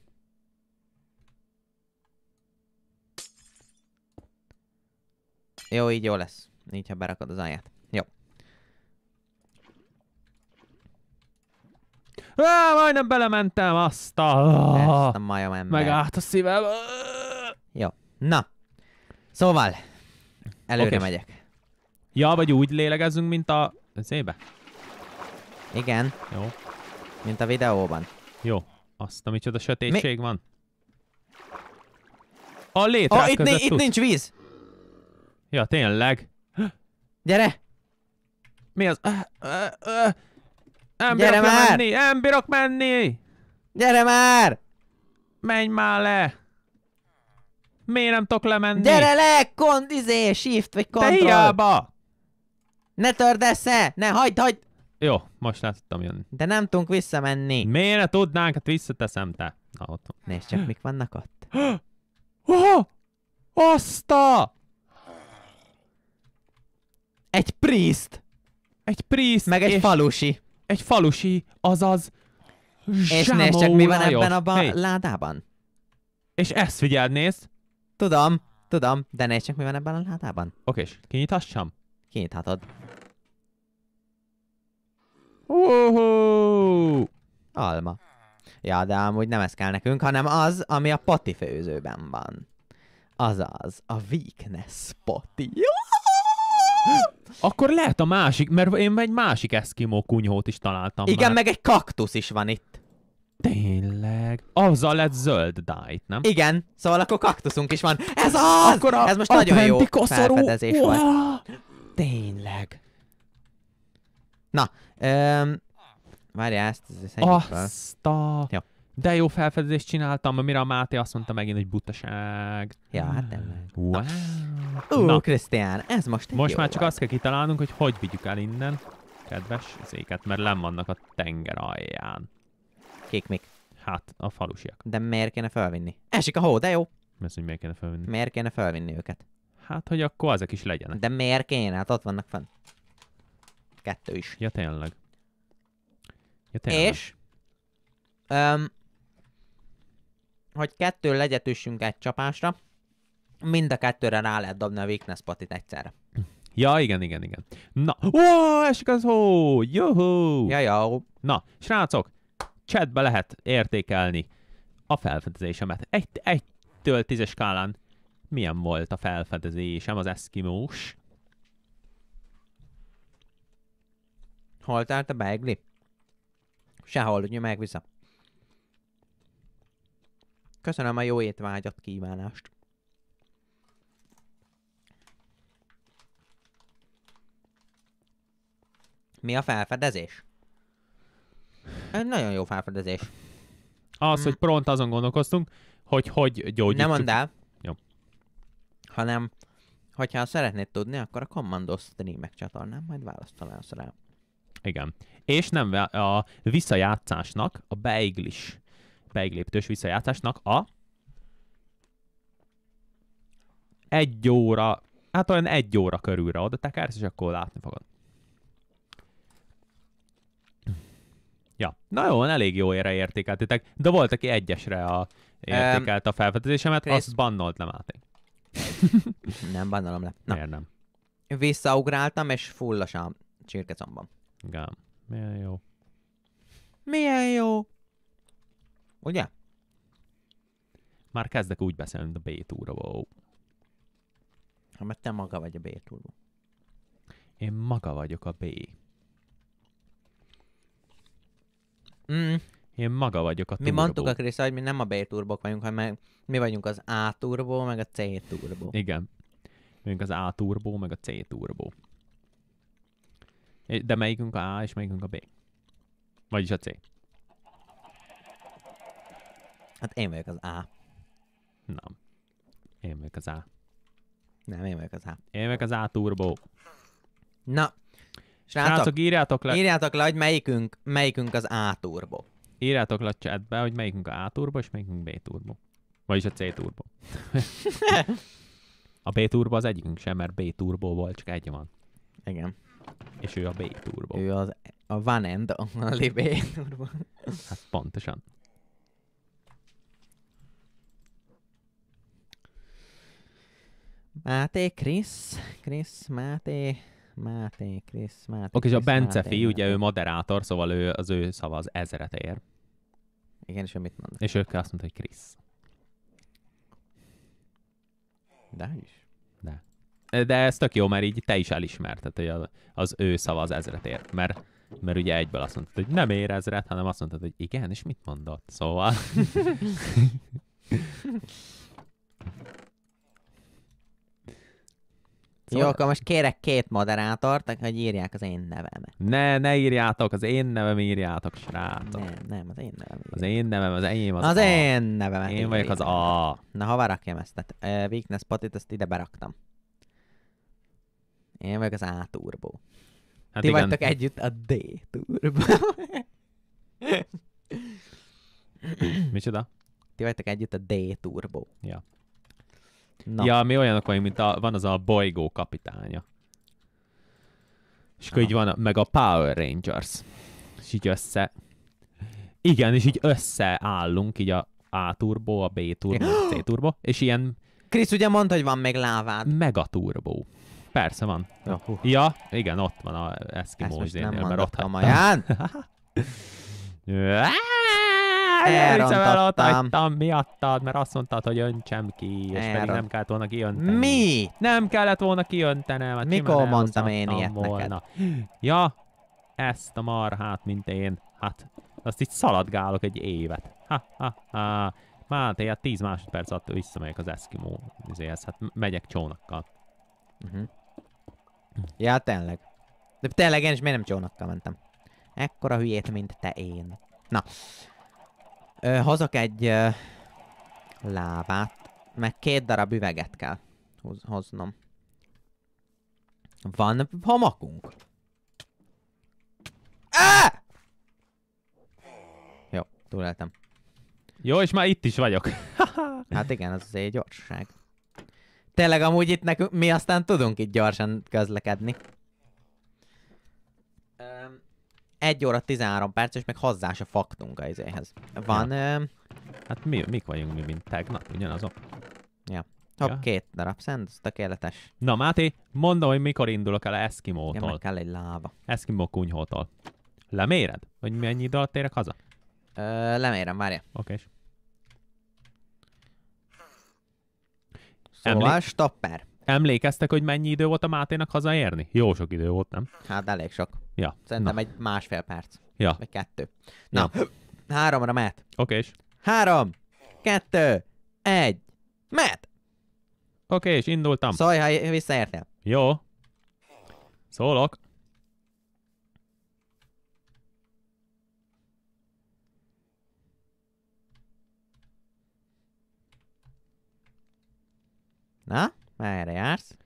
Jó, így jó lesz. Így, ha berakod az alját. Jó. Á, majdnem belementem azt a... Ezt a majom ember. Meg át a szívem. Jó. Na, Szóval, előre okay. megyek. Ja, vagy úgy lélegezünk, mint a... Szébe? Igen. Jó. Mint a videóban. Jó. Azt, amicsoda sötétség Mi? van. A létrák oh, itt, itt nincs víz! Ja, tényleg. Gyere! Mi az? Nem Gyere bírok már! menni! Nem bírok menni! Gyere már! Menj már le! Miért nem tudok lemenni? Gyere le, kond, izé, shift vagy control. Te hiába! Ne törd esze, ne hagyd, hagyd! Jó, most nem tudtam jönni. De nem tudunk visszamenni. Miért ne tudnánk, hát visszateszem te. Na, ott van. Nézd csak, mik vannak ott. oh! Azt Egy priest! Egy priest! Meg egy falusi. Egy falusi, azaz... És nézd csak, mi van ebben a hey. ládában. És ezt figyeld, nézd! Tudom, tudom, de ne csak mi van ebben a látában. Oké, és kinyithassam? Kinyithatod. Uhú! Alma. Ja, de amúgy nem ez kell nekünk, hanem az, ami a pati főzőben van. Azaz, a weakness pati. Akkor lehet a másik, mert én egy másik eszkimó kunyhót is találtam Igen, már. meg egy kaktusz is van itt. Tényleg. Azzal lett zöld dájt, nem? Igen, szóval akkor kaktuszunk is van. Ez az! Akkor a, Ez most a nagyon jó koszorú. felfedezés Uá! volt. Tényleg. Na, öm, várjál, ezt, ezt Azt a... Jó. De jó felfedezést csináltam, amire a Máté azt mondta megint, hogy butaság. Ja, hát nem. Wow. Ú, Na. Krisztián, ez most egy Most jó már csak van. azt kell kitalálnunk, hogy hogy vigyük el innen, kedves széket, mert lenn vannak a tenger alján. Kék még. Hát, a falusiak. De miért kéne felvinni? Esik a hó, de jó. Mert hogy miért kéne felvinni? Miért kéne felvinni őket? Hát, hogy akkor ezek is legyenek. De miért kéne? Hát ott vannak fenn. Kettő is. Ja, tényleg. Ja, tényleg. És? Öm, hogy kettő legyetűsünk egy csapásra, mind a kettőre rá lehet dobni a weakness patit egyszerre. Ja, igen, igen, igen. Na, ó, esik az hó! Juhu! Ja, jó. Na, srácok, chatbe lehet értékelni a felfedezésemet. Egy, egytől tízes skálán milyen volt a felfedezésem, az eszkimós? Haltál te beigli? Sehol, ugye meg vissza. Köszönöm a jó étvágyat, kívánást. Mi a felfedezés? Nagyon jó felfedezés. Az, mm. hogy pront azon gondolkoztunk, hogy hogy gyógyítjuk. Nem mondd el. Jó. Hanem, hogyha szeretnéd tudni, akkor a Commando streamek csatornán majd választalálsz rá. Igen. És nem a visszajátszásnak, a beiglis, beigléptős visszajátszásnak a egy óra, hát olyan egy óra körülre oda tekersz, és akkor látni fogod. Ja, na jó, elég jó ére értékeltétek, de volt, aki egyesre a, értékelt a felfedezésemet, um, azt bannolt nem áték. nem, bannolom le. Na. Miért nem? Visszaugráltam, és fullas a csirkecomban. Igen. Milyen jó. Milyen jó! Ugye? Már kezdek úgy beszélni, mint a B-túra. Wow. Hát, mert te maga vagy a b túra Én maga vagyok a B. Mm. Én maga vagyok a turbó. Mi mondtuk a Kriszta, hogy mi nem a B-turbok vagyunk, hanem mi vagyunk az A-turbó, meg a C-turbó. Igen. Mi vagyunk az A-turbó, meg a C-turbó. De melyikünk a A és melyikünk a B? Vagyis a C. Hát én vagyok az A. Nem. Én vagyok az A. Nem, én vagyok az A. Én vagyok az A-turbó. Na, Srácok, Srácok írjátok le. Írjátok le, hogy melyikünk, melyikünk az A-turbo. Írjátok le a chatbe, hogy melyikünk a A-turbo és melyikünk B-turbo. Vagyis a C-turbo. a B-turbo az egyikünk sem, mert B-turbo volt, csak egy van. Igen. És ő a B-turbo. Ő az, a van end, a B-turbo. hát pontosan. Máté, Krisz, Krisz, Máté, Máté, Krisz, Máté. Oké, és a Bence fi, ugye ő moderátor, szóval ő, az ő szava az ezeret ér. Igen, és ő mit mond? És ők azt mondta, hogy Krisz. De is. De. De ez tök jó, mert így te is elismerted, hogy az, ő szava az ezeret ér. Mert, mert ugye egyből azt mondtad, hogy nem ér ezeret, hanem azt mondtad, hogy igen, és mit mondott? Szóval... Szóval... Jó, akkor most kérek két moderátort, hogy írják az én nevemet. Ne, ne írjátok, az én nevem írjátok, srácok. Nem, nem, az én nevem. Írjátok. Az én nevem, az enyém az Az a. én nevem Én írjátok. vagyok az A. Na, hova rakjam ezt? Tehát, uh, weakness potit, ezt ide beraktam. Én vagyok az A turbo. Hát Ti igen. vagytok együtt a D turbo. Micsoda? Ti vagytok együtt a D turbo. Ja. Na. Ja, mi olyanok vagyunk, mint a, van az a bolygó kapitánya. És akkor így van, meg a Power Rangers. És így össze... Igen, és így összeállunk, így a A-turbo, a B-turbo, a C-turbo, és ilyen... Krisz ugye mondta, hogy van még lávád. turbo. Persze van. Ja, ja igen, ott van a Eskimo Ezt most nem mert ott a maján. elrontottam. ott hagytam miattad, mert azt mondtad, hogy öntsem ki, és Elront... pedig nem kellett volna kiönteni. Mi? Nem kellett volna kiöntenem. Hát Mikor mondtam én ilyet volna. neked? Ja, ezt a marhát, mint én. Hát, azt itt szaladgálok egy évet. Ha, ha, ha. Máté, hát tíz másodperc alatt visszamegyek az Eskimo vizéhez. Hát megyek csónakkal. Uh-huh. Ja, tényleg. De tényleg én is miért nem csónakkal mentem? Ekkora hülyét, mint te én. Na, Ö, hozok egy ö, lábát, meg két darab üveget kell hoz hoznom. Van hamakunk? Á! Jó, túléltem. Jó, és már itt is vagyok. hát igen, az azért gyorsaság. Tényleg amúgy itt nekünk, mi aztán tudunk itt gyorsan közlekedni. Um, 1 óra 13 perc, és meg hozzá se faktunk az éhez. Van... Ja. Ö... Hát mi, mik vagyunk mi, mint tegnap, ugyanazok? Ja. Hopp, ja. két darab szent, ez tökéletes. Na Máté, mondom, hogy mikor indulok el Eskimótól. Ja, meg kell egy láva. Eskimó kunyhótól. Leméred? Hogy mennyi idő alatt érek haza? Ö, lemérem, várja. Oké. Szóval Emlé... stopper. Emlékeztek, hogy mennyi idő volt a Máténak hazaérni? Jó sok idő volt, nem? Hát elég sok. Ja. Szerintem Na. egy másfél perc. Ja. Vagy kettő. Na, ja. háromra mehet. Oké Okay, Három, kettő, egy, mehet! Oké, és indultam. Szólj, ha visszaértél. Jó. Szólok. Na? Merre jársz?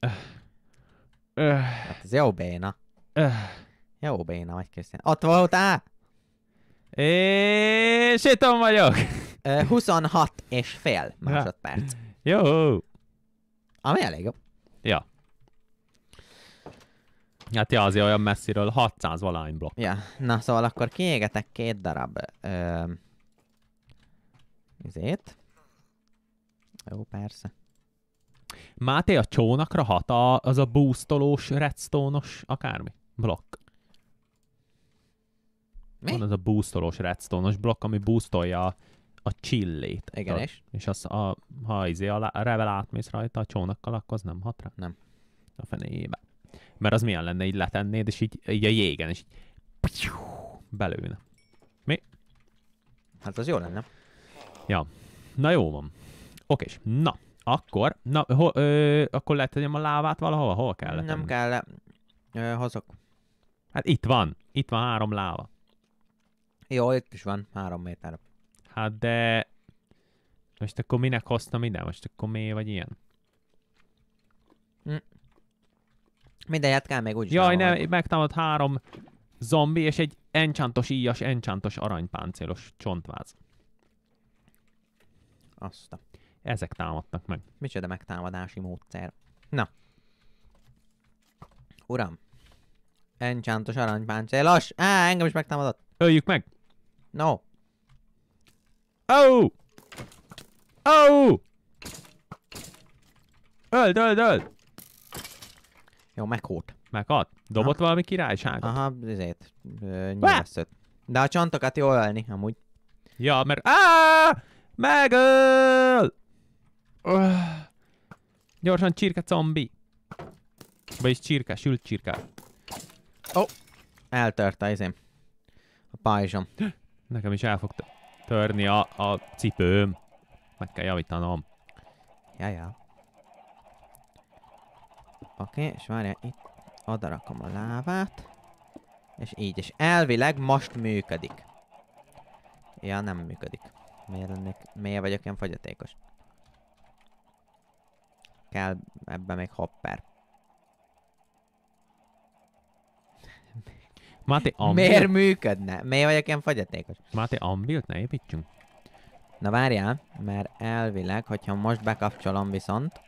Öh. öh. Hát ez jó béna. Öh. Jó béna vagy, készen. Ott voltál? És itt vagyok. 26 és fél másodperc. Jó. Ami elég jó. Ja. Hát ja, azért olyan messziről 600 valány blokk. Ja, na szóval akkor kiégetek két darab ö, izét. Jó, persze. Máté, a csónakra hat a, az a boostolós, redstone-os akármi blokk? Mi? Van az a boostolós, redstone-os blokk, ami boostolja a, a csillét. Igen, a, és? És az, a, ha izé a, a revel átmész rajta a csónakkal, akkor az nem hat rá? Nem. A fenébe. Mert az milyen lenne, így letennéd, és így, így a jégen, és így belőne. Mi? Hát az jó lenne. Ja. Na jó van. Oké, na. Akkor? Na, ho, ö, akkor lehet tegyem a lávát valahova? Hol kell? Nem kell. Le... Ö, hozok. Hát itt van. Itt van három láva. Jó, itt is van. Három méter. Hát de... Most akkor minek hoztam ide? Most akkor mi vagy ilyen? Hm. Mindenját kell még úgy Jaj, nem, megtámadt három zombi és egy enchantos íjas, enchantos aranypáncélos csontváz. Azt a... Ezek támadnak meg. Micsoda megtámadási módszer. Na. Uram. Encsántos aranypáncélos! Á, engem is megtámadott! Öljük meg! No! Au! Au! Öld, öld, öld! Jó, meghót. Meghalt? Dobott Aha. valami királyságot? Aha, ezért. Nyilvesszött. De a csontokat jól ölni, amúgy. Ja, mert... Áááá! Megöl! Öh. Gyorsan csirke zombi. Vagyis csirke, sült csirke. Ó, oh. eltört a izém. A pajzsom. Nekem is el fog törni a, a cipőm. Meg kell javítanom. Ja, ja. Oké, okay, és várjál, itt Adarakom a lávát. És így, és elvileg most működik. Ja, nem működik. Miért, lennék, miért vagyok ilyen fagyatékos? kell ebben még hopper. Máté, ambilt? Miért működne? Miért vagyok ilyen fogyatékos? Máté, ambilt ne építsünk? Na várjál, mert elvileg, hogyha most bekapcsolom viszont,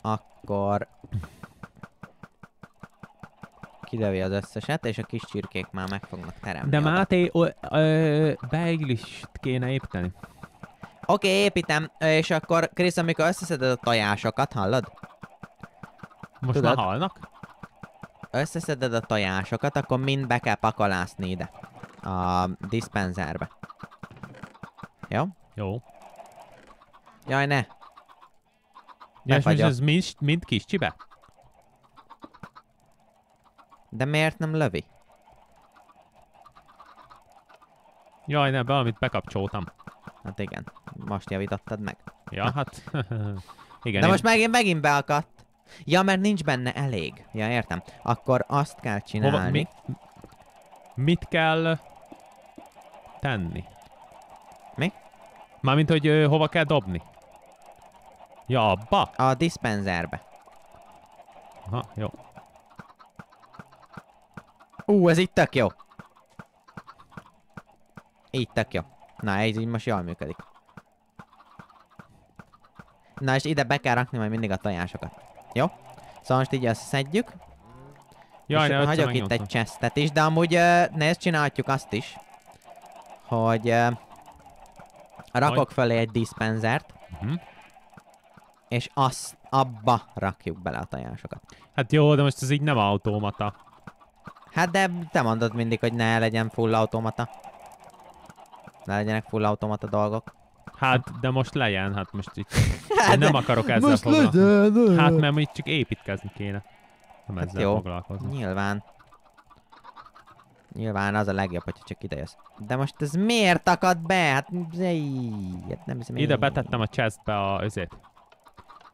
akkor kilövi az összeset, és a kis csirkék már meg fognak teremni. De Máté, beiglist kéne építeni. Oké, okay, építem. És akkor, Krisz, amikor összeszeded a tojásokat, hallod? Most Tudod? már halnak? Összeszeded a tojásokat, akkor mind be kell pakolászni ide. A diszpenzerbe. Jó? Jó. Jaj, ne! Ja, és most ez mind, mind kis csibe? De miért nem lövi? Jaj, ne! valamit bekapcsoltam. Hát igen, most javítottad meg. Ja, hát... igen. De én... most megint, megint beakadt. Ja, mert nincs benne elég. Ja, értem. Akkor azt kell csinálni. Hova, mi, mit kell tenni? Mi? Mármint, hogy ö, hova kell dobni? Ja, abba? A dispenserbe. Aha, jó. Ú, uh, ez itt tök jó. Így tök jó. Na, ez így most jól működik. Na, és ide be kell rakni majd mindig a tojásokat. Jó? Szóval most így szedjük. Jaj, ne, hagyok itt egy csesztet is, de amúgy uh, ezt csinálhatjuk azt is, hogy uh, rakok fölé egy dispensert, uh mhm. -huh. és azt abba rakjuk bele a tojásokat. Hát jó, de most ez így nem automata. Hát de te mondod mindig, hogy ne legyen full automata. Ne legyenek full automata dolgok. Hát, de most legyen, hát most így. hát én nem akarok ezzel most foglalkozni. Legyen, hát, mert itt csak építkezni kéne. Nem hát ezzel jó, foglalkozni. Nyilván. Nyilván az a legjobb, hogyha csak ide jössz. De most ez miért akad be? Hát, hát nem hiszem. Ide betettem a chestbe a özét.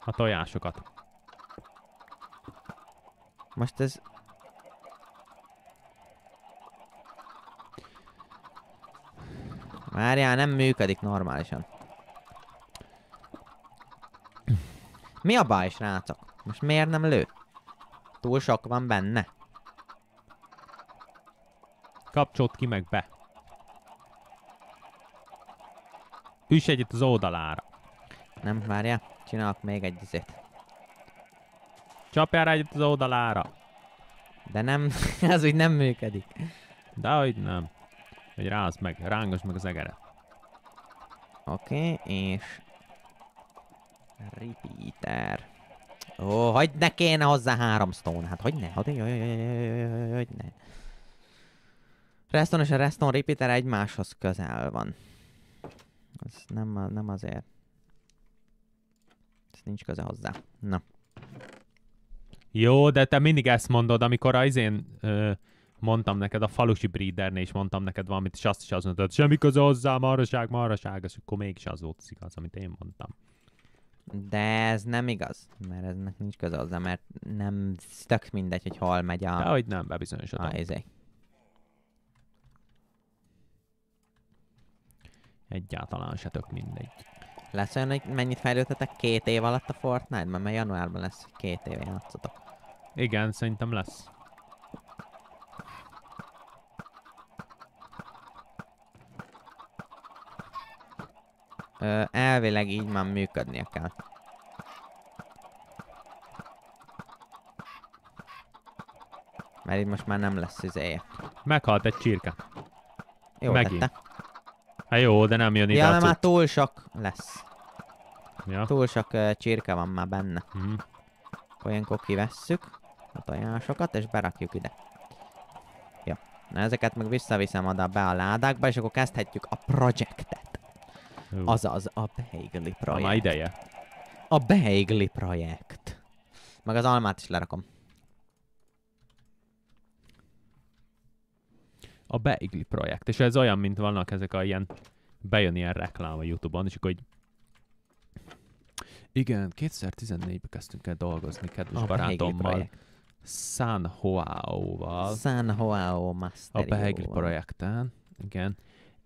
A tojásokat. Most ez Várjál, nem működik normálisan. Mi a baj, srácok? Most miért nem lő? Túl sok van benne. Kapcsolt ki meg be. Üss egyet az oldalára. Nem, várjál. Csinálok még egy izét. Csapjál egyet az oldalára. De nem, ez úgy nem működik. Dehogy nem. Hogy rázd meg, rángasd meg az egeret. Oké, okay, és... Repeater. Ó, hagyd ne kéne hozzá három stone, hát hogy ne, hagyd ne, hagyd ne. Reston és a Reston Repeater egymáshoz közel van. Ez nem, nem azért. Ez nincs köze hozzá. Na. Jó, de te mindig ezt mondod, amikor az én... Ö- mondtam neked, a falusi breedernél is mondtam neked valamit, és azt is azt mondtad, semmi köze hozzá, maraság, maraság, és akkor mégis az volt az igaz, amit én mondtam. De ez nem igaz, mert eznek nincs köze hozzá, mert nem tök mindegy, hogy hol megy a... hogy nem, bebizonyosodom. A ah, izé. Egyáltalán se tök mindegy. Lesz olyan, hogy mennyit fejlődtetek két év alatt a Fortnite-ben? Mert januárban lesz, hogy két éve játszotok. Igen, szerintem lesz. Ö, elvileg így már működnie kell. Mert itt most már nem lesz üzéje. Meghalt egy csirke. Jó Megint. Tette. Hát jó, de nem jön ide. Ja, mert már túl sok lesz. Ja. Túl sok uh, csirke van már benne. Mm. Olyankor kivesszük a tojásokat, és berakjuk ide. Jó. Na ezeket meg visszaviszem oda be a ládákba, és akkor kezdhetjük a projektet. Azaz, a Beigli projekt. A már ideje. A Beigli projekt. Meg az almát is lerakom. A Beigli projekt. És ez olyan, mint vannak ezek a ilyen... Bejön ilyen reklám a Youtube-on, és akkor így... Igen, 2014-ben kezdtünk el dolgozni kedves a barátommal. San Hoao-val. San Hoao Master A Beigli projekten. Igen.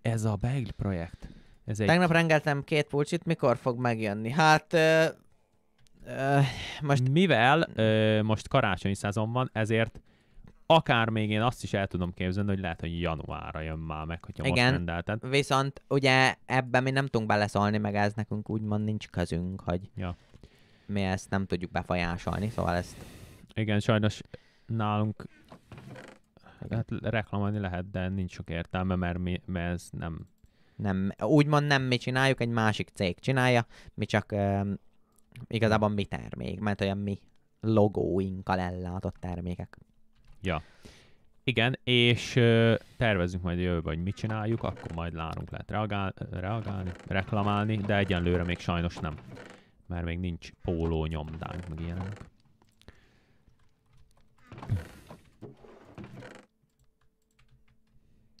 Ez a Beigli projekt ez egy... Tegnap rengeltem két pulcsit, mikor fog megjönni? Hát... Ö, ö, most... Mivel ö, most karácsonyi szezon van, ezért akár még én azt is el tudom képzelni, hogy lehet, hogy januárra jön már meg, hogyha Igen, most rendelted. viszont ugye ebben mi nem tudunk beleszólni, meg ez nekünk úgymond nincs közünk, hogy ja. mi ezt nem tudjuk befolyásolni, szóval ezt... Igen, sajnos nálunk hát reklamálni lehet, de nincs sok értelme, mert, mi, mert ez nem nem, úgymond nem mi csináljuk, egy másik cég csinálja, mi csak um, igazából mi termék, mert olyan mi logóinkkal ellátott termékek. Ja. Igen, és tervezünk, majd a jövőben, hogy mit csináljuk, akkor majd lárunk lehet reagál, reagálni, reklamálni, de egyenlőre még sajnos nem, mert még nincs póló nyomdánk, meg ilyenek.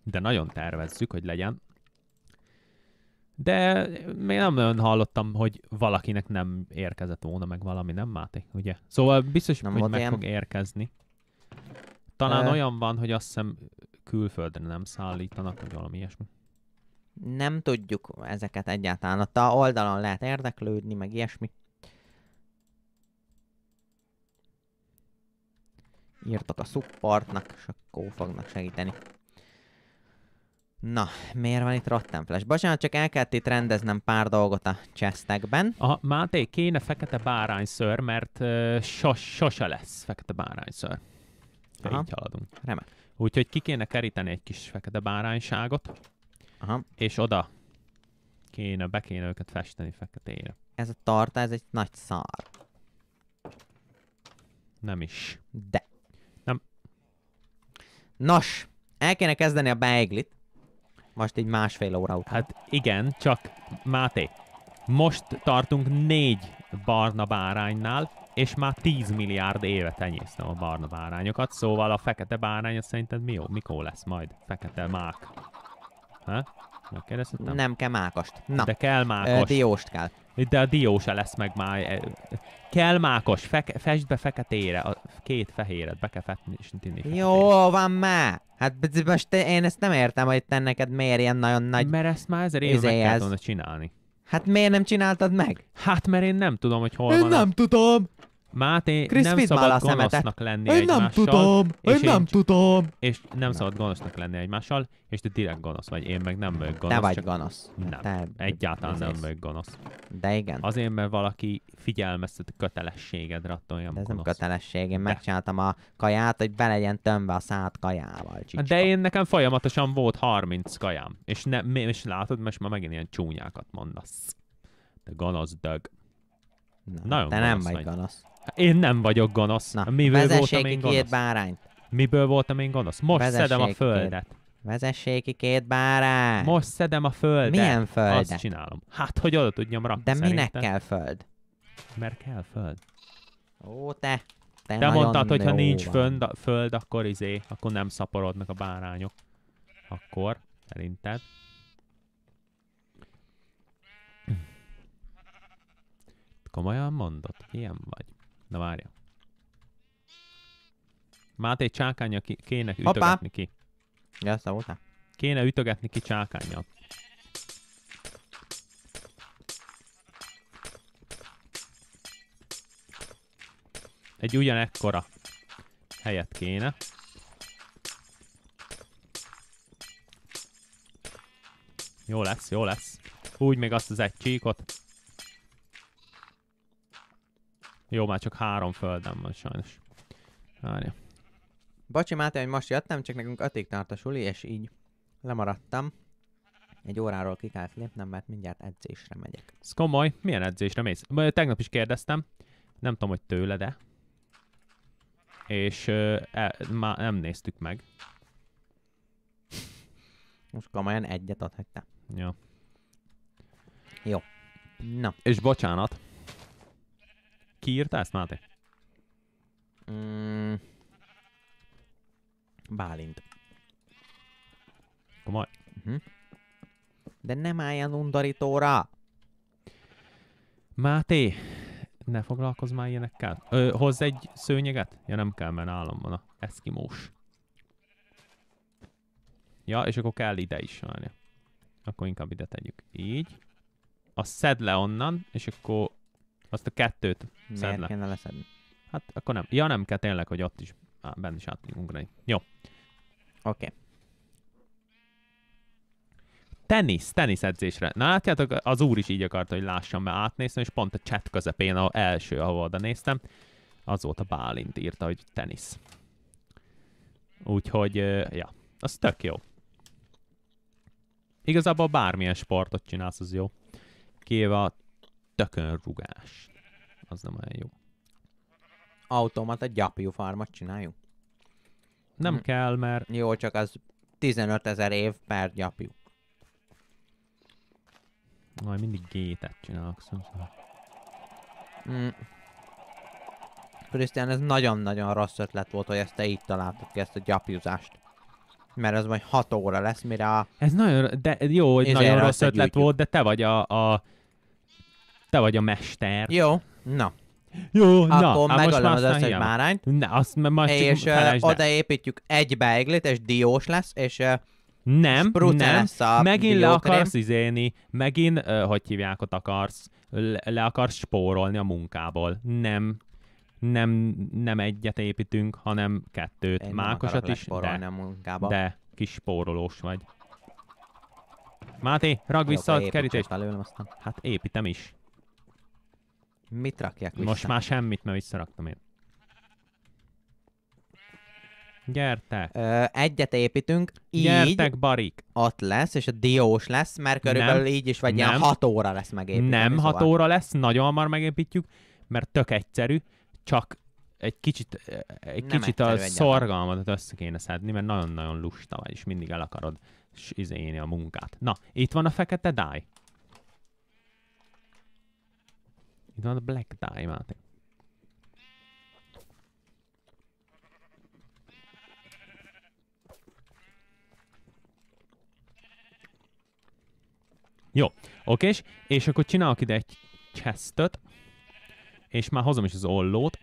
De nagyon tervezzük, hogy legyen. De még nem nagyon hallottam, hogy valakinek nem érkezett volna meg valami, nem Máté? Ugye? Szóval biztos, nem hogy meg ilyen. fog érkezni. Talán Ö... olyan van, hogy azt hiszem külföldre nem szállítanak, vagy valami ilyesmi. Nem tudjuk ezeket egyáltalán. A ta oldalon lehet érdeklődni, meg ilyesmi. Írtak a supportnak, és akkor fognak segíteni. Na, miért van itt rottemfles? Bocsánat, csak el kellett itt rendeznem pár dolgot a csesztekben. A Máté, kéne fekete bárányször, mert uh, sos, sose lesz fekete bárányször. Aha. így haladunk. Remek. Úgyhogy ki kéne keríteni egy kis fekete bárányságot, Aha. és oda kéne, be kéne őket festeni feketére. Ez a tarta, ez egy nagy szar. Nem is. De. Nem. Nos, el kéne kezdeni a beiglit. Most egy másfél óra után. Hát igen, csak Máté, most tartunk négy barna báránynál, és már 10 milliárd éve tenyésztem a barna bárányokat, szóval a fekete bárány az szerinted mi jó? Mikor lesz majd? Fekete mák. Ha? Megkérdeztem? Nem kell mákost. Na. De kell mákost. Ö, dióst kell. De a dió se lesz meg már. E, kell mákos, fek, fest be feketére, a két fehéret, be kell és Jó, van már! Hát most én ezt nem értem, hogy te neked miért ilyen nagyon nagy... Mert ezt már ezer éve izé meg kellett csinálni. Hát miért nem csináltad meg? Hát mert én nem tudom, hogy hol én van. Én nem a... tudom! Máté, Chris nem Friedman szabad gonosznak lenni Én nem tudom, és én nem tudom. És nem, szabad gonosznak lenni egymással, és te direkt gonosz vagy, én meg nem vagyok gonosz. Te vagy csak... gonosz. Nem, te egyáltalán nem vagyok gonosz. De igen. Azért, mert valaki figyelmeztet a kötelességedre, attól olyan ez gonosz. nem kötelesség, én megcsináltam a kaját, hogy be legyen tömve a szád kajával. Csicska. De én nekem folyamatosan volt 30 kajám, és, ne, és látod, most már megint ilyen csúnyákat mondasz. De gonosz dög. Na, Nagyon te nem vagy gonosz. Én nem vagyok gonosz. Na, Miből voltam én gonosz? két bárány. Miből voltam én gonosz? Most vezessék szedem a földet. Két. Vezessék ki két bárány. Most szedem a földet. Milyen földet? Azt csinálom. Hát, hogy oda tudjam rakni De szerintem. minek kell föld? Mert kell föld. Ó, te. Te, te mondtad, hogy ha nincs föld, föld, akkor izé, akkor nem szaporodnak a bárányok. Akkor, szerinted? Komolyan mondod, ilyen vagy. Na várja. Máté csákánya ki, kéne ütögetni ki. Ja, szavultál. Kéne ütögetni ki csákánya. Egy ugyanekkora helyet kéne. Jó lesz, jó lesz. Úgy még azt az egy csíkot. Jó, már csak három földem van sajnos. Várja. Bocsi, Máté, hogy most jöttem, csak nekünk ötig tart a suli, és így lemaradtam. Egy óráról ki kell lépnem, mert mindjárt edzésre megyek. Ez komoly? Milyen edzésre mész? Tegnap is kérdeztem. Nem tudom, hogy tőle, de... És e, már nem néztük meg. Most komolyan egyet Jó. Ja. Jó. Na. És bocsánat. Ki írta ezt, Máté? Mm. Bálint. Komoly. Uh-huh. De nem álljon undorítóra! Máté, ne foglalkozz már ilyenekkel. Ö, hozz egy szőnyeget? Ja nem kell, mert nálam van a eszkimós. Ja, és akkor kell ide is várni. Akkor inkább ide tegyük. Így. A szed le onnan, és akkor azt a kettőt Miért le. kéne leszedni? Hát akkor nem. Ja nem kell tényleg, hogy ott is á, benne is át tudjunk ugrani. Jó. Oké. Okay. Tenisz, tenisz edzésre. Na látjátok, az úr is így akarta, hogy lássam, mert átnéztem, és pont a chat közepén, a első, ahol oda néztem, az volt a Bálint írta, hogy tenisz. Úgyhogy, ja, az tök jó. Igazából bármilyen sportot csinálsz, az jó. Kéve a rugás. Az nem olyan jó. Automata gyapjú farmat csináljunk? Nem hm. kell, mert... Jó, csak az 15 ezer év per gyapjú. Majd mindig gétet csinálok, szóval. Hm. Krisztián, ez nagyon-nagyon rossz ötlet volt, hogy ezt te itt találtad ki, ezt a gyapjúzást. Mert ez majd 6 óra lesz, mire a... Ez nagyon, de jó, hogy izé, nagyon rossz ötlet volt, de te vagy a, a te vagy a mester. Jó, na. Jó, Akkor hát na, megalom az összes bárányt. Ne, azt majd és csak odaépítjük egy beiglit, és diós lesz, és uh, nem, Spruce nem, a megint le akarsz izéni, megint, uh, hogy hívják, ott akarsz, le, le akarsz spórolni a munkából. Nem, nem, nem egyet építünk, hanem kettőt. Én Mákosat is, de, a munkába. de kis spórolós vagy. Máté, ragd vissza a kerítést. Hát építem is. Mit rakják vissza? Most már semmit, mert visszaraktam én. Gyertek. Ö, egyet építünk, így Gyertek, barik. ott lesz, és a diós lesz, mert körülbelül nem, így is vagy nem, ilyen 6 óra lesz megépítve. Nem 6 szóval. óra lesz, nagyon hamar megépítjük, mert tök egyszerű, csak egy kicsit, egy nem kicsit a szorgalmat össze kéne szedni, mert nagyon-nagyon lusta vagy, és mindig el akarod izélni a munkát. Na, itt van a fekete dáj. Itt van a Black Diamond. Jó, oké, és akkor csinálok ide egy chestet, és már hozom is az ollót.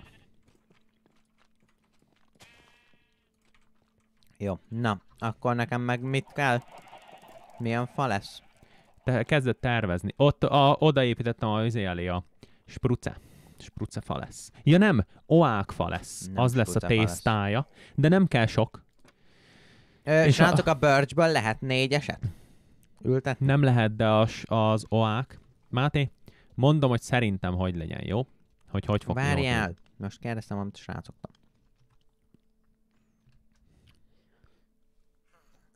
Jó, na, akkor nekem meg mit kell? Milyen fa lesz? Te kezdett tervezni. Ott, a, odaépítettem a izé elé a Spruce. fa lesz. Ja nem, fa lesz. Nem, Az lesz a tésztája. Lesz. De nem kell sok. Ö, és látok a... a birchből lehet négyeset? Ültetni? Nem lehet, de az, az oák. Máté, mondom, hogy szerintem hogy legyen, jó? Hogy hogy fog Várjál, nyolni. most kérdeztem, amit srácoktam.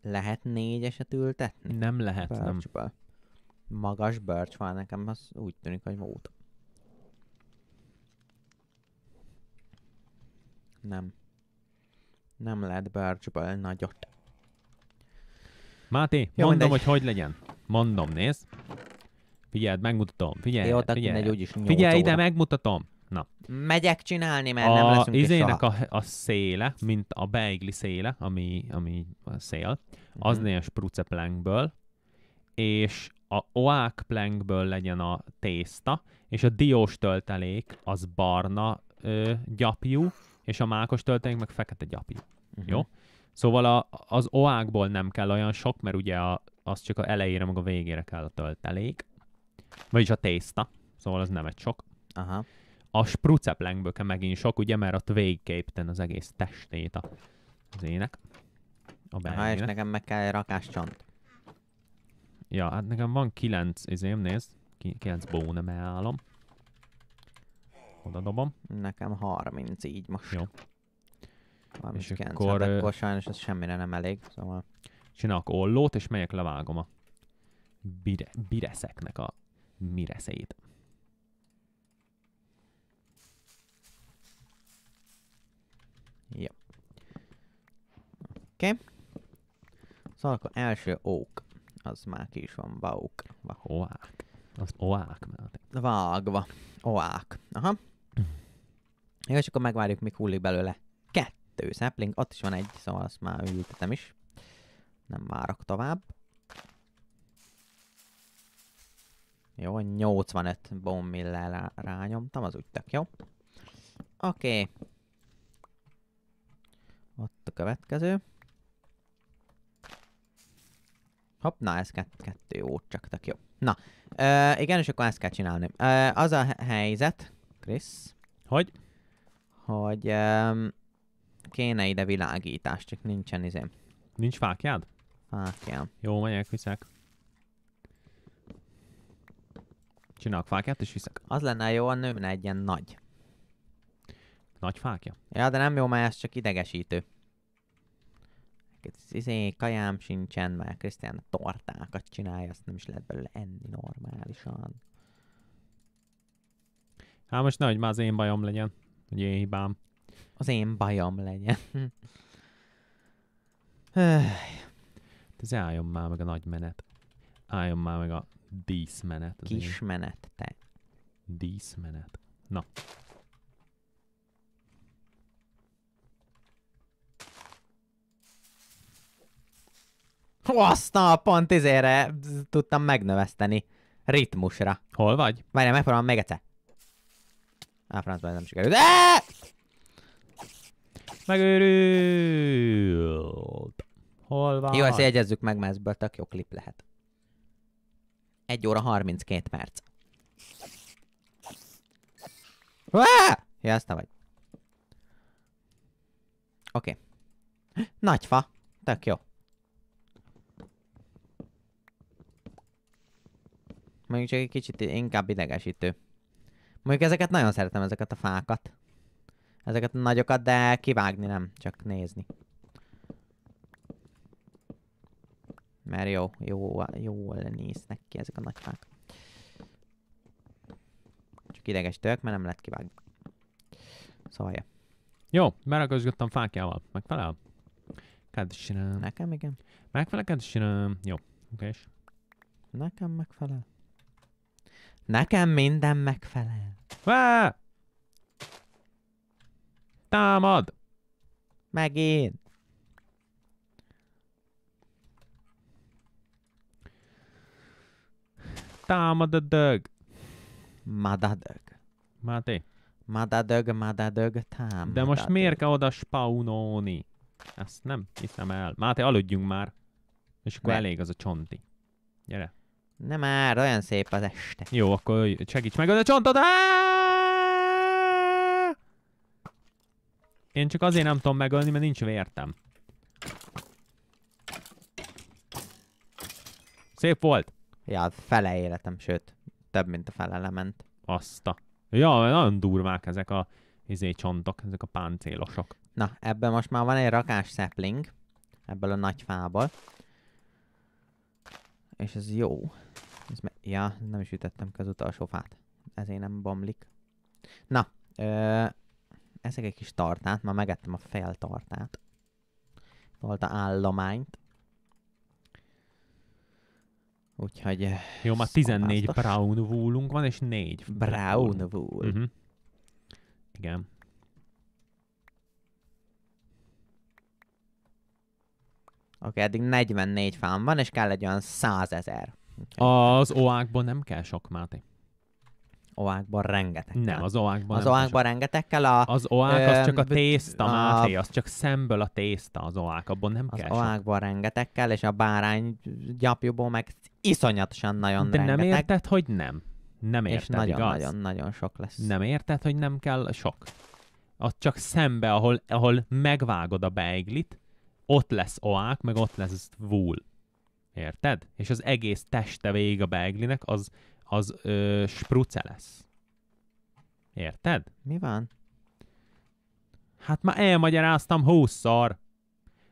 Lehet négyeset ültetni? Nem lehet, birchből. nem. Magas birch van, nekem az úgy tűnik, hogy mód. Nem. Nem lehet barge nagyot. Máté, Jó, mondom, mindegy. hogy hogy legyen. Mondom, nézd. Figyeld, megmutatom. Figyelj, Jó, figyelj. Egy, úgyis figyelj ide, megmutatom. Na. Megyek csinálni, mert a nem leszünk izének a, a széle, mint a beigli széle, ami, ami a szél, mm-hmm. az mhm. legyen és a oák plankből legyen a tészta, és a diós töltelék az barna ö, gyapjú, és a mákos töltelék meg fekete gyapi. Uh-huh. Jó? Szóval a, az oákból nem kell olyan sok, mert ugye a, az csak a elejére, meg a végére kell a töltelék. Vagyis a tészta. Szóval az nem egy sok. Aha. A spruceplengből kell megint sok, ugye, mert ott végképten az egész testét a, az ének. A Aha, és nekem meg kell egy rakáscsont. Ja, hát nekem van kilenc, izém, nézd, kilenc bónem állom. Oda dobom. Nekem 30 így most. Jó. 39, és akkor, hát akkor sajnos ez semmire nem elég, szóval... Csinálok ollót, és melyek levágom a bire, bireszeknek a mireszeit. Jó. Oké. Okay. Szóval akkor első ók. Az már ki is van, vauk. Oák. Az oák Vágva. Oák. Aha. Jó, és akkor megvárjuk, mi hullik belőle. Kettő sapling, ott is van egy, szóval azt már ültetem is. Nem várok tovább. Jó, 85 bombillel rá, rányomtam, az úgy tök jó. Oké. Okay. Ott a következő. Hopp, na ez kett, kettő jó, csak tök jó. Na, ö, igen, és akkor ezt kell csinálni. Ö, az a helyzet, Krisz, hogy? Hogy um, kéne ide világítás, csak nincsen izém. Nincs fákjád? Fákjám. Jó, megyek, viszek. Csinálok fákját és viszek. Az lenne jó, a nőmne egy ilyen nagy. Nagy fákja? Ja, de nem jó, mert ez csak idegesítő. Izé, kajám sincsen, mert Krisztián tortákat csinálja, azt nem is lehet belőle enni normálisan. Hát most nehogy már az én bajom legyen, hogy én hibám. Az én bajom legyen. Ez álljon már meg a nagy menet. Álljon már meg a díszmenet. Kis én. menet, te. Díszmenet. Na. Aztán pont izére tudtam megnöveszteni. Ritmusra. Hol vagy? Várjál, megpróbálom még egyszer. Á, francban nem sikerült. Aaaa! Megőrült! Hol van? Jó, ezt jegyezzük meg, mert ezből tök jó klip lehet. 1 óra 32 perc. Ah! Ja, ezt te vagy. Oké. Okay. Nagy fa. Tök jó. Mondjuk csak egy kicsit inkább idegesítő. Mondjuk ezeket nagyon szeretem, ezeket a fákat. Ezeket a nagyokat, de kivágni nem, csak nézni. Mert jó, jó, jól néznek ki ezek a nagy fák. Csak ideges tök, mert nem lehet kivágni. Szóval, ja. Jó, meraközgöttem fákjával. Megfelel? Kedves csinálom. Nekem igen. Megfelel, kedves csinálom. Jó, oké. Nekem megfelel. Nekem minden megfelel. Vá! Támad! Megint! Támad a dög. Madadög. Máté. Madadög, madadög, támad. De most miért kell oda spawnolni? Ezt nem hiszem el. Máté, aludjunk már. És akkor ne. elég az a csonti. Gyere. Nem már, olyan szép az este. Jó, akkor segíts meg a csontod! Én csak azért nem tudom megölni, mert nincs vértem. Szép volt. Ja, fele életem, sőt, több, mint a fele lement. Azt a... Ja, nagyon durvák ezek a izé csontok, ezek a páncélosok. Na, ebben most már van egy rakás szepling, ebből a nagy fából. És ez jó. Ez me- ja, nem is ütettem ki az utolsó fát. Ezért nem bomlik. Na, ö, ezek egy kis tartát, már megettem a fél tartát. Volt a állományt. Úgyhogy... Jó, már 14 brown woolunk van, és 4 brown wool. Uh-huh. Igen. Oké, okay, eddig 44 fán van, és kell egy olyan 100 ezer. Az oákban nem kell sok máté. Oákban rengeteg. Nem, az oákban Az oákban rengeteg kell. A, az oák az csak a tészta, a... Máté, az csak szemből a tészta az oák, abban nem az kell Az oákban rengeteg kell, és a bárány gyapjúból meg iszonyatosan nagyon De rengeteg. nem érted, hogy nem? Nem érted, És nagyon-nagyon-nagyon sok lesz. Nem érted, hogy nem kell sok? Az csak szembe, ahol, ahol megvágod a beiglit, ott lesz oák, meg ott lesz vúl. Érted? És az egész teste végig a beiglinek, az, az ö, spruce lesz. Érted? Mi van? Hát már elmagyaráztam húszszor.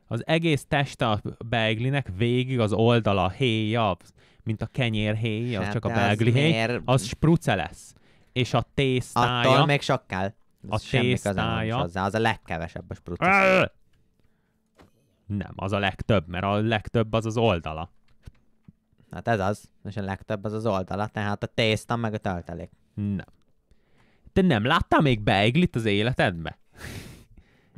Az egész teste a beiglinek végig az oldala, héja, mint a kenyér héja, hát csak a beigli héj, miért... az spruce lesz. És a tésztája... Attól még sokkal. A tésztája... az a legkevesebb a spruce. Nem, az a legtöbb, mert a legtöbb az az oldala. Hát ez az, és a legtöbb az az oldala, tehát a tészta meg a töltelék. Nem. Te nem láttál még beiglit az életedbe?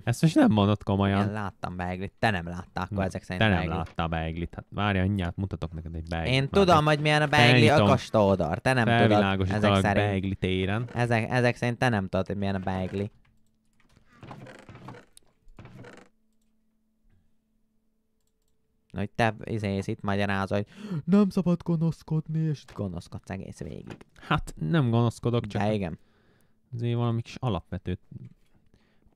Ezt most nem mondod komolyan. Én láttam beiglit, te nem láttál akkor ezek szerint Te nem beiglit. láttál beiglit. Hát várja, anyját mutatok neked egy beiglit. Én tudom, hogy milyen a beigli akastódor. Te nem tudod. Ezek szerint, beigli téren. Ezek, ezek szerint te nem tudod, hogy milyen a beigli. Hogy te izéz itt magyarázol, hogy nem szabad gonoszkodni, és itt gonoszkodsz egész végig. Hát nem gonoszkodok, csak... De igen. Azért valami kis alapvető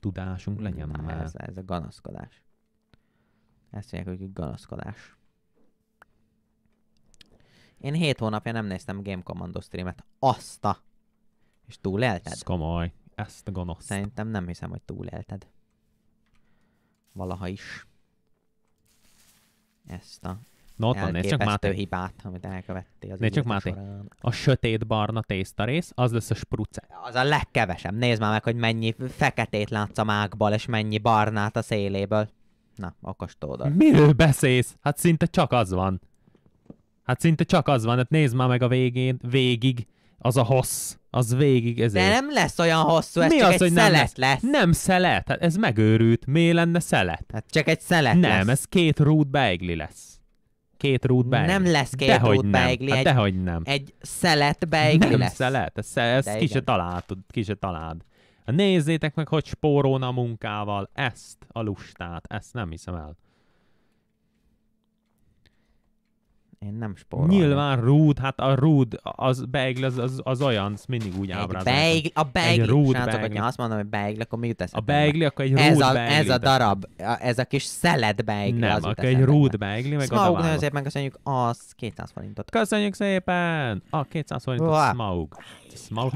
tudásunk legyen Na, már. Ez, ez a gonoszkodás. Ezt mondják, hogy gonoszkodás. Én hét hónapja nem néztem Game Commando streamet. Azt a... És túlélted? Ez komoly. Ezt a gonosz. Szerintem nem hiszem, hogy túlélted. Valaha is ezt a Na ott van, csak Máté. hibát, amit elkövettél az Nézd csak Máté. Során. A sötét barna tészta rész, az lesz a spruce. Az a legkevesebb. Nézd már meg, hogy mennyi feketét látsz a mákból, és mennyi barnát a széléből. Na, okostódod. Miről beszélsz? Hát szinte csak az van. Hát szinte csak az van, hát nézd már meg a végén, végig, az a hossz. Az végig ez. De nem lesz olyan hosszú, ez Mi csak az, egy hogy szelet nem lesz? lesz. Nem szelet, hát ez megőrült. Mi lenne szelet? Hát csak egy szelet Nem, lesz. ez két rút beigli lesz. Két rút beigli. Nem lesz két dehogy rút beigli. Hát dehogy nem. Egy szelet beigli nem lesz. szelet, ez, ez ki, se találtad, ki se találd. Nézzétek meg, hogy spórón a munkával ezt a lustát, ezt nem hiszem el. Én nem spórolom. Nyilván rúd, hát a rúd, az beigl, az, az, az olyan, mindig úgy ábrázol. Beigl, a beigl, srácok, hogyha azt mondom, hogy beigl, akkor mi jut eszembe? A beigl, akkor egy rúd ez a, beigli. Ez a darab, a, ez a kis szelet beigl. Nem, az akkor egy rúd beigl, meg Smaug, nagyon szépen köszönjük, az 200 forintot. Köszönjük szépen! A 200 forintot Uá. Smaug. Smaug.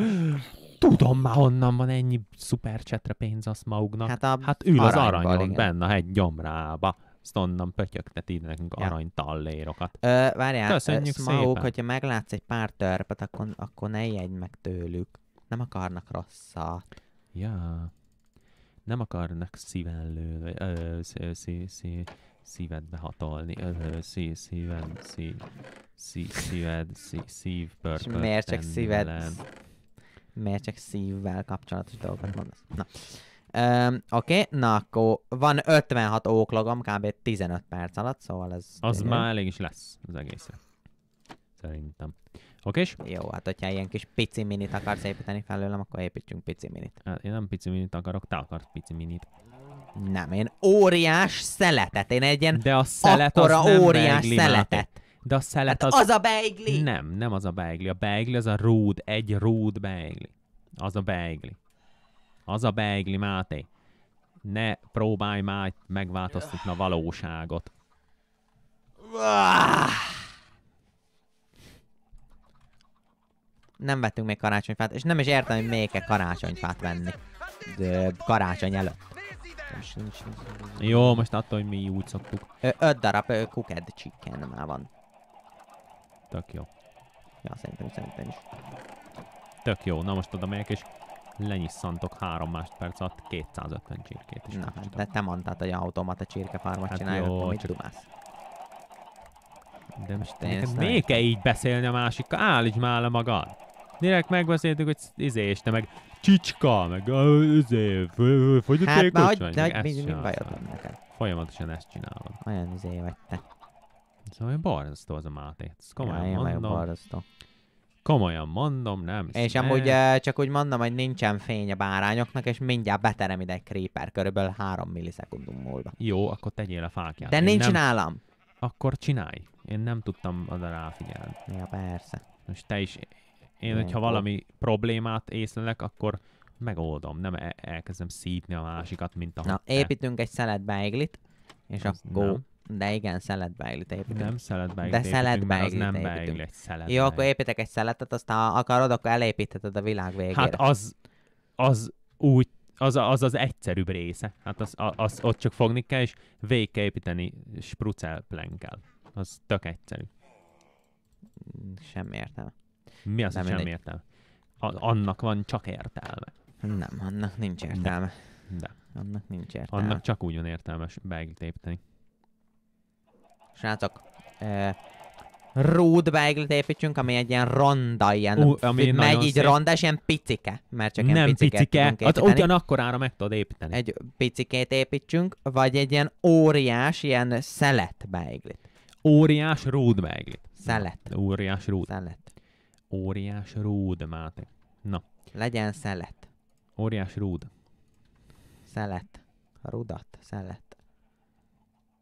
Tudom már honnan van ennyi szuper csetre pénz a Smaugnak. Hát, a hát ül az aranyban, benne egy gyomrába onnan pötyögtet ide nekünk ja. aranytallérokat. Ö, várjál, Köszönjük Smaug, szépen. hogyha meglátsz egy pár törpet, akkor, akkor ne jegy meg tőlük. Nem akarnak rosszat. Ja. Nem akarnak szívellő, vagy ö, szí, szí, szí, szívedbe hatolni. Ö, szí, szíven, szí, szí, szíved, szí, szív, pörpöl. Miért csak szíved? Miért csak szívvel kapcsolatos dolgokat mondasz? Na. Um, Oké, okay. na akkor van 56 óklogom kb. 15 perc alatt, szóval ez... Az már elég is lesz az egészre. Szerintem. Oké Jó, hát hogyha ilyen kis pici minit akarsz építeni felőlem, akkor építsünk pici minit. Hát én nem pici minit akarok, te akarsz pici minit. Nem, én óriás szeletet, én egy ilyen De a szelet akkora az nem óriás szeletet. De a szelet hát az... az a beigli! Nem, nem az a beigli. A beigli az a rúd, egy rúd beigli. Az a beigli. Az a beigli, Máté. Ne próbálj már megváltoztatni a valóságot. Nem vettünk még karácsonyfát, és nem is értem, hogy még kell karácsonyfát venni. De karácsony előtt. Jó, most attól, hogy mi úgy szoktuk. Ö, öt darab kuked chicken már van. Tök jó. Ja, szerintem, szerintem is. Tök jó, na most oda megyek és lenyisszantok 3 másodperc alatt 250 csirkét is. Na, de te mondtad, hogy automata csirkefármat hát csináljuk, jó, mit csak... De most neked még kell így beszélni a másikkal? állíts már le magad! Direkt megbeszéltük, hogy izé, és te meg csicska, meg izé, fogyatékos hát, vagy? Hát már, hogy mi bajod van neked? Folyamatosan ezt csinálod. Olyan izé vagy te. Ez szóval, olyan borzasztó az a Máté, Ez komolyan ja, mondom. Olyan borzasztó. Komolyan mondom, nem És amúgy csak úgy mondom, hogy nincsen fény a bárányoknak, és mindjárt beterem ide egy creeper, körülbelül 3 millisekundum múlva. Jó, akkor tegyél a fákját. De Én nincs nem... nálam. Akkor csinálj. Én nem tudtam oda ráfigyelni. Ja, persze. Most te is. Én, Még hogyha valami problémát észlelek, akkor megoldom, nem e- elkezdem szítni a másikat, mint a... Na, építünk egy beiglit, és Ez akkor nem. De igen, szeletbeiglit építünk. Nem szeletbeiglit De szeletbeiglit az nem beigli, egy szelet Jó, akkor építek egy szeletet, aztán akarod, akkor elépítheted a világ végére. Hát az, az úgy az, az az egyszerűbb része. Hát az, az, az ott csak fogni kell, és végig kell építeni spruccelplenkkel. Az tök egyszerű. Mm, semmi értelme. Mi az, hogy semmi értelme? A, annak van csak értelme. Nem, annak nincs értelme. De. De. Annak nincs értelme. Annak csak úgy van értelmes beiglit építeni srácok, uh, road bike építsünk, ami egy ilyen ronda, ilyen, Ú, ami megy így szép. és ilyen picike. Mert csak ilyen Nem picike, hát ugyanakkorára meg tudod építeni. Egy picikét építsünk, vagy egy ilyen óriás, ilyen szelet bike Óriás road bike Szelet. Óriás road. Szelet. Óriás road, Máté. Na. Legyen szelet. Óriás rúd. Szelet. Rudat, szelet.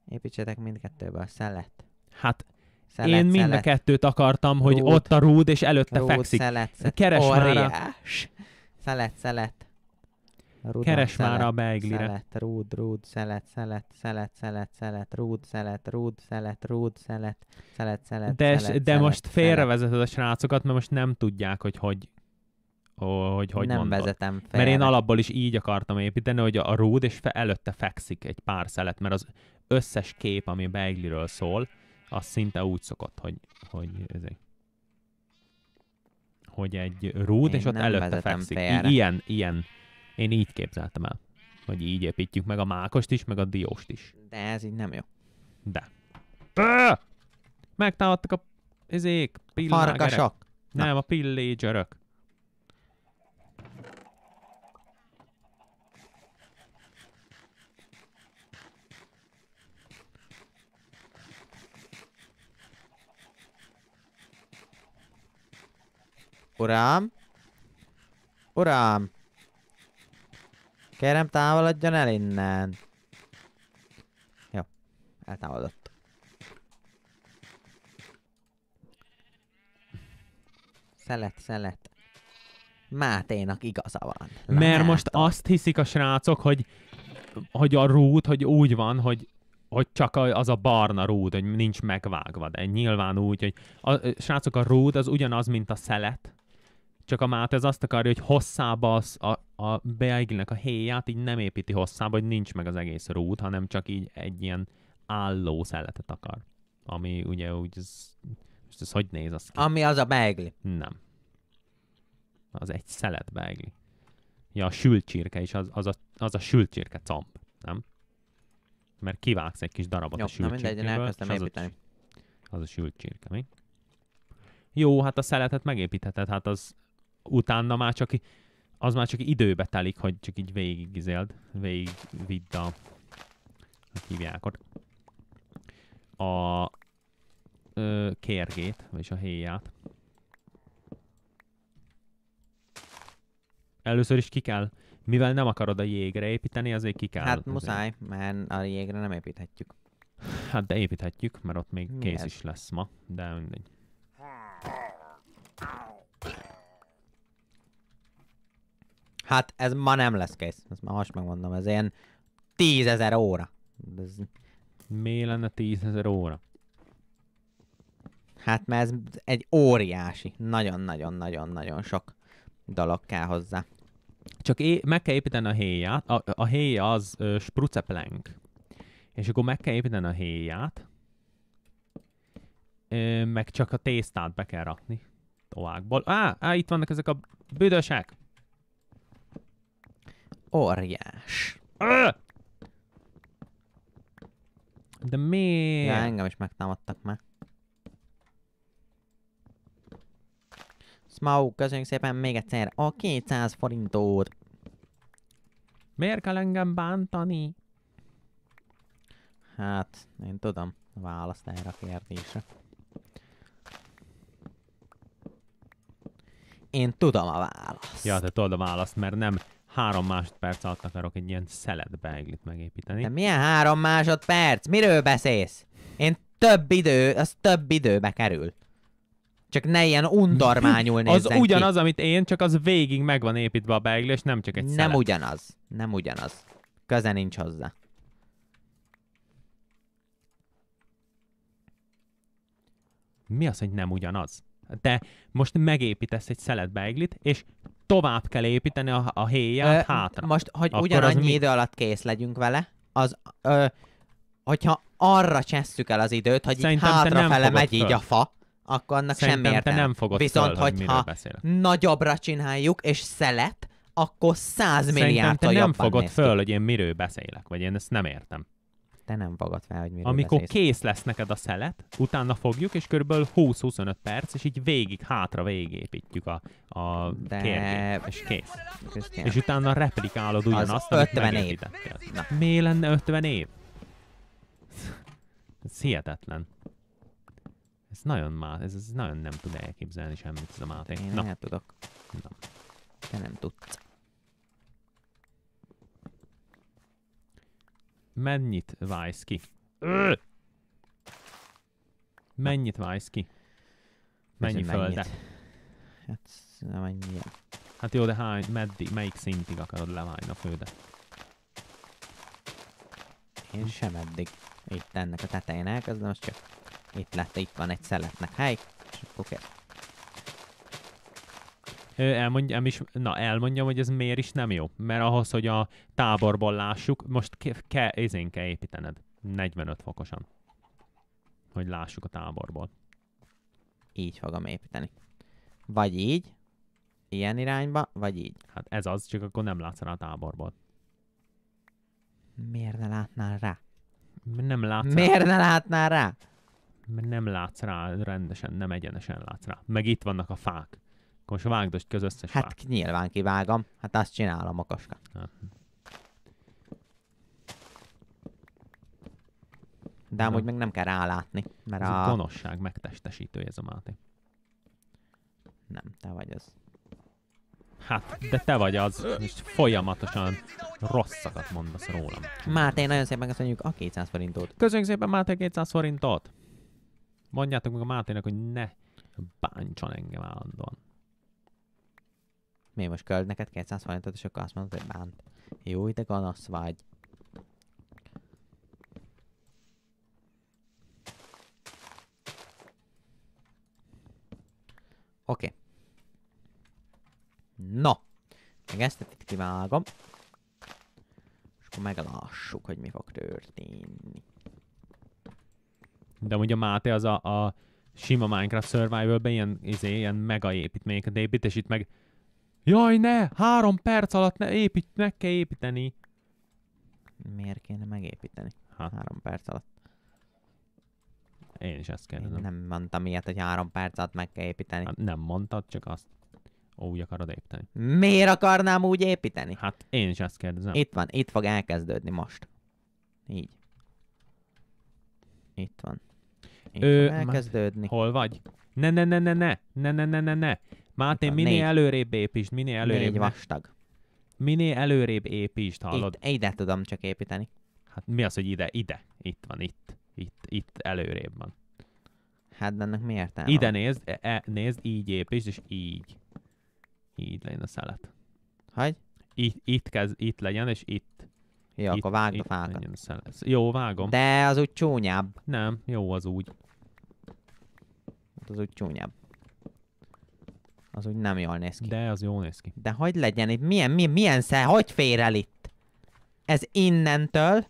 Építsetek mindkettőbe a szelet. Hát szelet, én mind szelet. a kettőt akartam, hogy rúd, ott a rúd, és előtte rúd, fekszik. Szelet, szelet. Keres Óriás. már a... Szelet, szelet. Ruda, Keres szelet, már a beiglire. Szelet, rúd, rúd, szelet, szelet, szelet, szelet, szelet, rúd, szelet, rúd, szelet, rúd, szelet, szelet, szelet, De, szelet, de szelet, most félrevezeted a srácokat, mert most nem tudják, hogy hogy Ó, hogy, hogy nem mondod. vezetem fel. Mert én alapból is így akartam építeni, hogy a rúd és fe, előtte fekszik egy pár szelet, mert az összes kép, ami Beigliről szól, az szinte úgy szokott, hogy, hogy ezek hogy egy rúd, én és ott előtte fekszik. I- ilyen, ilyen. Én így képzeltem el, hogy így építjük meg a mákost is, meg a dióst is. De ez így nem jó. De. Megtámadtak a ezék, pillágerek. Farkasok. Nem, a pillégerök. Urám? Urám! Kérem távolodjon el innen. Jó, eltávolodott. Szelet, szelet. Máténak igaza van. Látom. Mert most azt hiszik a srácok, hogy, hogy a rút, hogy úgy van, hogy hogy csak az a barna rúd, hogy nincs megvágva, de nyilván úgy, hogy a, srácok, a rúd az ugyanaz, mint a szelet, csak a mát ez azt akarja, hogy hosszába az a, a beiglinek a héját így nem építi hosszába, hogy nincs meg az egész rút, hanem csak így egy ilyen álló szeletet akar. Ami ugye úgy, ez, most ez hogy néz az ki? Ami az a beigli. Nem. Az egy szelet beigli. Ja, a sült csirke is, az, az, a, az a sült csirke comb, nem? Mert kivágsz egy kis darabot Jó, a sült mindegy, én elkezdtem építeni. Az a, az a sült csirke, mi? Jó, hát a szeletet megépítheted, hát az utána már csak az már csak időbe telik, hogy csak így végigizéld, végig vidd a hogy hívják ott, a ö, kérgét, vagyis a héját. Először is ki kell, mivel nem akarod a jégre építeni, azért ki kell. Hát azért. muszáj, mert a jégre nem építhetjük. Hát de építhetjük, mert ott még Mi kész is lesz ma, de mindegy. Hát ez ma nem lesz kész, ezt már most megmondom, ez ilyen tízezer óra. Ez... Mi lenne tízezer óra? Hát mert ez egy óriási, nagyon-nagyon-nagyon-nagyon sok dolog kell hozzá. Csak é- meg kell építeni a héját, a, a héja az ö, spruceplank. És akkor meg kell építeni a héját, ö, meg csak a tésztát be kell rakni továbbból. Á, á, itt vannak ezek a büdösek! Óriás. De mi? Ja, engem is megtámadtak már. Smaug, köszönjük szépen még egyszer a 200 forintot. Miért kell engem bántani? Hát, én tudom a választ erre a kérdésre. Én tudom a választ. Ja, te tudod a választ, mert nem három másodperc alatt akarok egy ilyen szelet beiglit megépíteni. De milyen három másodperc? Miről beszélsz? Én több idő, az több időbe kerül. Csak ne ilyen undormányul nézzen Az ugyanaz, ki. amit én, csak az végig meg van építve a beigli, és nem csak egy Nem szelet. ugyanaz. Nem ugyanaz. Köze nincs hozzá. Mi az, hogy nem ugyanaz? De most megépítesz egy szeletbeiglit, és tovább kell építeni a, a héját ö, hátra. Most, hogy Akkor ugyanannyi idő alatt kész legyünk vele, az, ö, hogyha arra csesszük el az időt, hogy Szerintem így hátrafele megy föl. így a fa, akkor annak Szerintem semmi értelme. nem fogod Viszont, föl, hogyha nagyobbra csináljuk, és szelet, akkor 100 milliárd te nem fogod föl, hogy én miről beszélek, vagy én ezt nem értem te nem fogod fel, hogy miről Amikor beszélsz. kész lesz neked a szelet, utána fogjuk, és körülbelül 20-25 perc, és így végig, hátra végépítjük a, a De... kérgét, és kész. Krisztián. És utána replikálod ugyanazt, Az amit 50 év. Na. Mi lenne 50 év? Ez hihetetlen. Ez nagyon már, ez, ez nagyon nem tud elképzelni semmit ez a máték. Én Na. nem tudok. Na. Te nem tudsz. Mennyit válsz ki? Mennyit válsz ki? Mennyi földet? Hát nem ennyi. Hát jó, de hány, meddig, melyik szintig akarod leválni a földet? Én sem eddig. Itt ennek a tetején elkezdem, az csak itt lett, itt van egy szeletnek hely, és akkor kezd elmondjam is, na, elmondjam, hogy ez miért is nem jó. Mert ahhoz, hogy a táborban lássuk, most kell ke, ezén kell építened. 45 fokosan. Hogy lássuk a táborból. Így fogom építeni. Vagy így, ilyen irányba, vagy így. Hát ez az, csak akkor nem látsz rá a táborból. Miért ne látnál rá? Nem látsz Miért rá. ne látnál rá? Mert nem látsz rá rendesen, nem egyenesen látsz rá. Meg itt vannak a fák. Most vágdost ki az összes Hát vág. nyilván kivágom. Hát azt csinálom a kaska. Hát. De amúgy meg nem kell rálátni, mert ez a... gonoszság megtestesítője ez a Máté. Nem, te vagy az. Hát, de te vagy az, és folyamatosan rosszakat mondasz rólam. Máté, nagyon szépen köszönjük a 200 forintot. Köszönjük szépen Máté 200 forintot! Mondjátok meg a Máténak, hogy ne bántson engem állandóan. Mi most kell neked 200 forintot, és akkor azt mondod, hogy bánt. Jó, te gonosz vagy. Oké. Okay. No. Meg ezt itt kivágom. És akkor meglássuk, hogy mi fog történni. De ugye a Máté az a, a sima Minecraft Survival-ben ilyen, izé, ilyen mega építményeket épít, és itt meg Jaj, ne! Három perc alatt ne épít, meg kell építeni. Miért kéne megépíteni? Ha. Három perc alatt. Én is ezt kérdezem. Én nem mondtam ilyet, hogy három perc alatt meg kell építeni. Hát nem mondtad, csak azt úgy akarod építeni. Miért akarnám úgy építeni? Hát én is ezt kérdezem. Itt van, itt fog elkezdődni most. Így. Itt van. Itt Ö, fog elkezdődni. Hol vagy? Ne, ne, ne, ne, ne, ne, ne, ne, ne, ne. Máté, minél négy. előrébb építsd, minél előrébb. Négy vastag. Minél előrébb építsd, hallod? Itt, ide tudom csak építeni. Hát mi az, hogy ide? Ide. Itt van, itt. Itt, itt előrébb van. Hát de ennek mi értelme? Ide nézd, e, e, nézd, így építsd, és így. Így legyen a szelet. Hogy? Itt, itt, kezd, itt legyen, és itt. Jó, itt, akkor vágd a fákat. Jó, vágom. De az úgy csúnyább. Nem, jó az úgy. Hát az úgy csúnyább. Az úgy nem jól néz ki. De az jól néz ki. De hogy legyen itt? Milyen, milyen, milyen szel? Hogy fér el itt? Ez innentől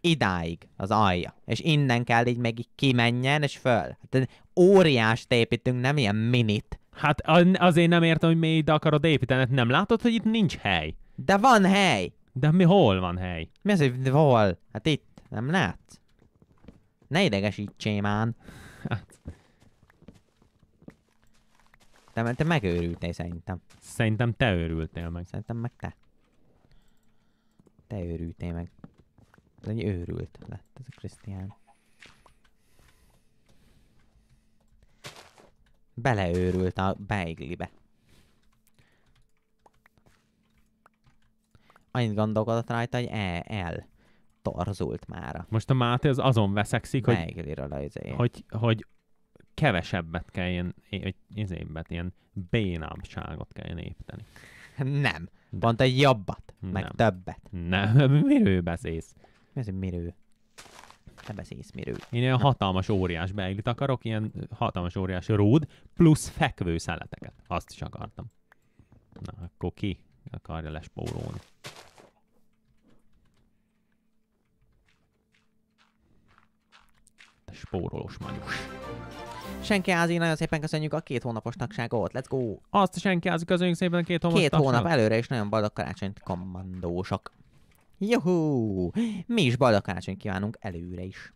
idáig az alja. És innen kell így meg így kimenjen és föl. Hát óriást építünk, nem ilyen minit. Hát azért nem értem, hogy mi ide akarod építeni. Hát nem látod, hogy itt nincs hely? De van hely! De mi hol van hely? Mi az, hogy hol? Hát itt, nem látsz? Ne idegesítsé, már. Hát. Te, te megőrültél szerintem. Szerintem te őrültél meg. Szerintem meg te. Te őrültél meg. Ez egy őrült lett ez a Krisztián. Beleőrült a beiglibe. Annyit gondolkodott rajta, hogy el el torzult már. Most a Máté az azon veszekszik, hogy, hogy, hogy kevesebbet kell ilyen, izébet, ilyen bénámságot kell ilyen építeni. Nem. De. Pont egy jobbat, nem. meg többet. Nem, miről beszélsz? Mi az, hogy miről? Te beszélsz miről? Én ilyen hatalmas óriás beiglit akarok, ilyen hatalmas óriás rúd, plusz fekvő szeleteket. Azt is akartam. Na, akkor ki akarja lespórolni? Te spórolós manyus. Senki ázi, nagyon szépen köszönjük a két hónapos tagságot. Let's go! Azt senki ázi, köszönjük szépen a két hónapos Két tagságot. hónap előre, és nagyon boldog karácsonyt kommandósok. Juhú! Mi is boldog karácsonyt kívánunk előre is.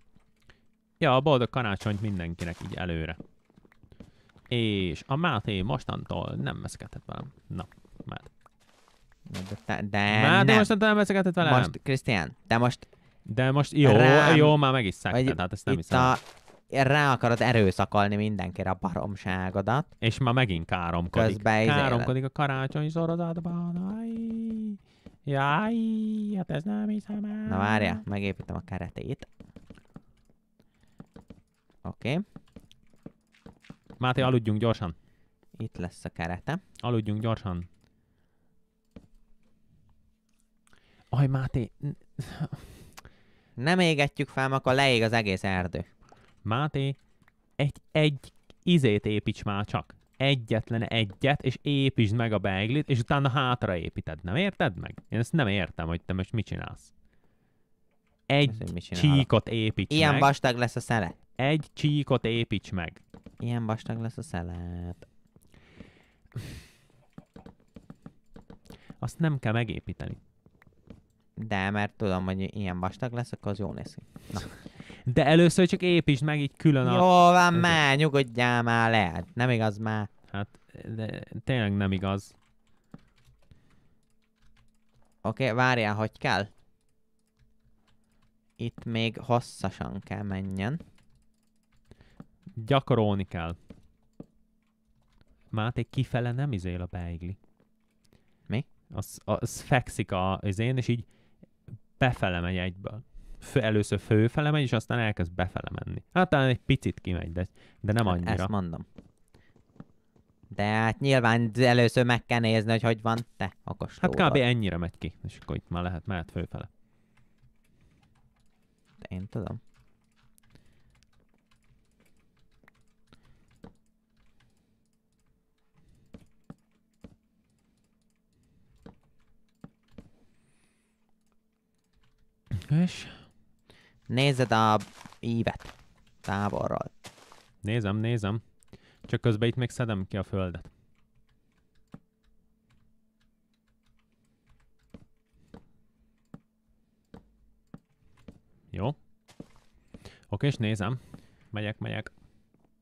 Ja, a boldog karácsonyt mindenkinek így előre. És a Máté mostantól nem beszélgetett velem. Na, mert. De, de, de Máté nem. mostantól nem beszélgetett velem. Most, Krisztián, de most... De most, jó, Rám, jó, már meg is szekted, hát ezt nem itt hiszem. A rá akarod erőszakolni mindenkire a baromságodat. És ma megint káromkodik. Közben izé- káromkodik a karácsonyi sorozatban. Aj, jaj, hát ez nem is már. Na várja, megépítem a keretét. Oké. Okay. Máté, aludjunk gyorsan. Itt lesz a kerete. Aludjunk gyorsan. Aj, Máté. Nem égetjük fel, akkor leég az egész erdő. Máté, egy, egy izét építs már csak. Egyetlen egyet, és építsd meg a beiglit, és utána hátra építed. Nem érted meg? Én ezt nem értem, hogy te most mit csinálsz. Egy mit csíkot építs Ilyen meg. vastag lesz a szele. Egy csíkot építs meg. Ilyen vastag lesz a szelet. Azt nem kell megépíteni. De, mert tudom, hogy ilyen vastag lesz, akkor az jó lesz. Na. De először csak építsd meg így külön Jó, a... Jó van már, nyugodjál már le. Nem igaz már. Hát, de tényleg nem igaz. Oké, okay, várjál, hogy kell. Itt még hosszasan kell menjen. Gyakorolni kell. Máté kifele nem izél a beigli. Mi? Az, az fekszik a, az én, és így befele megy egyből fő, először főfele megy, és aztán elkezd befele menni. Hát talán egy picit kimegy, de, de nem hát, annyira. Hát ezt mondom. De hát nyilván először meg kell nézni, hogy hogy van te okos Hát kb. ennyire megy ki, és akkor itt már lehet, mehet főfele. De én tudom. És Nézed a ívet. Távolról. Nézem, nézem. Csak közben itt még szedem ki a földet. Jó. Oké, és nézem. Megyek, megyek.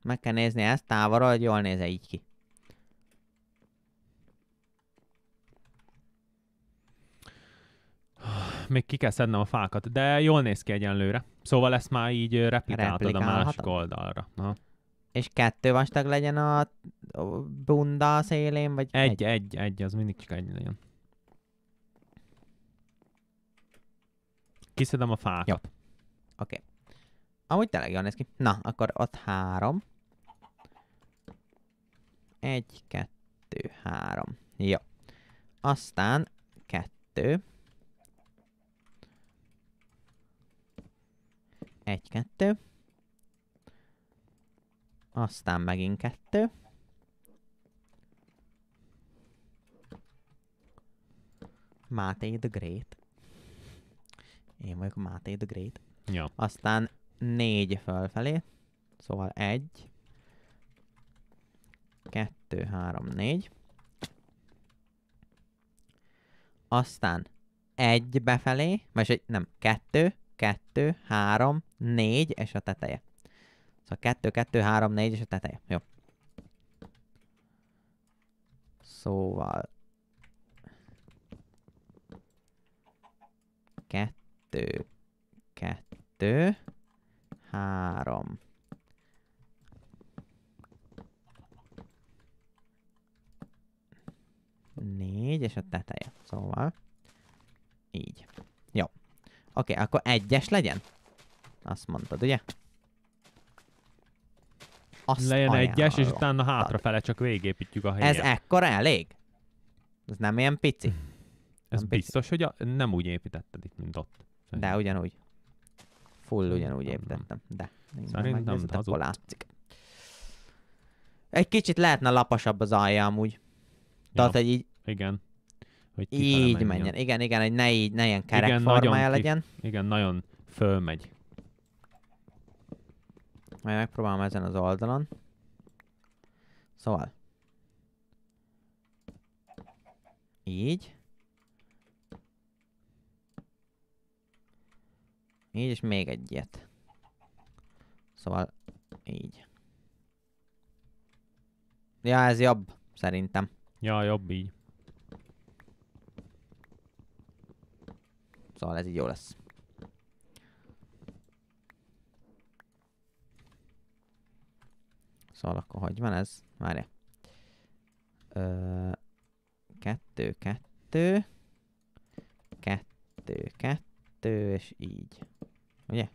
Meg kell nézni ezt távolról, hogy jól néze így ki. még ki kell szednem a fákat, de jól néz ki egyenlőre. Szóval ezt már így replikáltad a másik oldalra. Aha. És kettő vastag legyen a bunda szélén, vagy egy? Egy, egy, egy, az mindig csak egy legyen. Kiszedem a fákat. Jó. Oké. Okay. Amúgy tényleg jól néz ki. Na, akkor ott három. Egy, kettő, három. Jó. Aztán kettő. Egy, kettő. Aztán megint kettő. Máté the Great. Én vagyok Máté the Great. Ja. Aztán négy fölfelé. Szóval egy, kettő, három, négy. Aztán egy befelé, vagy egy, nem, kettő, 2, 3, 4 és a teteje. Szóval 2, 2, 3, 4 és a teteje. Jó. Szóval... 2, 2, 3. Négy, és a teteje. Szóval így. Oké, okay, akkor egyes legyen? Azt mondtad, ugye? Azt Lejön egyes, és utána hátrafele csak végépítjük a helyet. Ez ekkora elég? Ez nem ilyen pici? Hmm. Ez nem biztos, pici. hogy a, nem úgy építetted itt, mint ott. Szerintem. De ugyanúgy. Full ugyanúgy építettem. De. Szerintem hazudt. látszik. Egy kicsit lehetne laposabb az alja amúgy. Ja. Tehát, hogy így... Igen hogy így menjen. menjen. Igen, igen, hogy ne így, ne ilyen kerek igen, formája legyen. Ki, igen, nagyon fölmegy. Majd megpróbálom ezen az oldalon. Szóval. Így. Így, és még egyet. Szóval, így. Ja, ez jobb, szerintem. Ja, jobb így. Szóval ez így jó lesz. Szóval akkor hogy van ez? Várj. Ö, kettő, kettő. Kettő, kettő, és így. Ugye?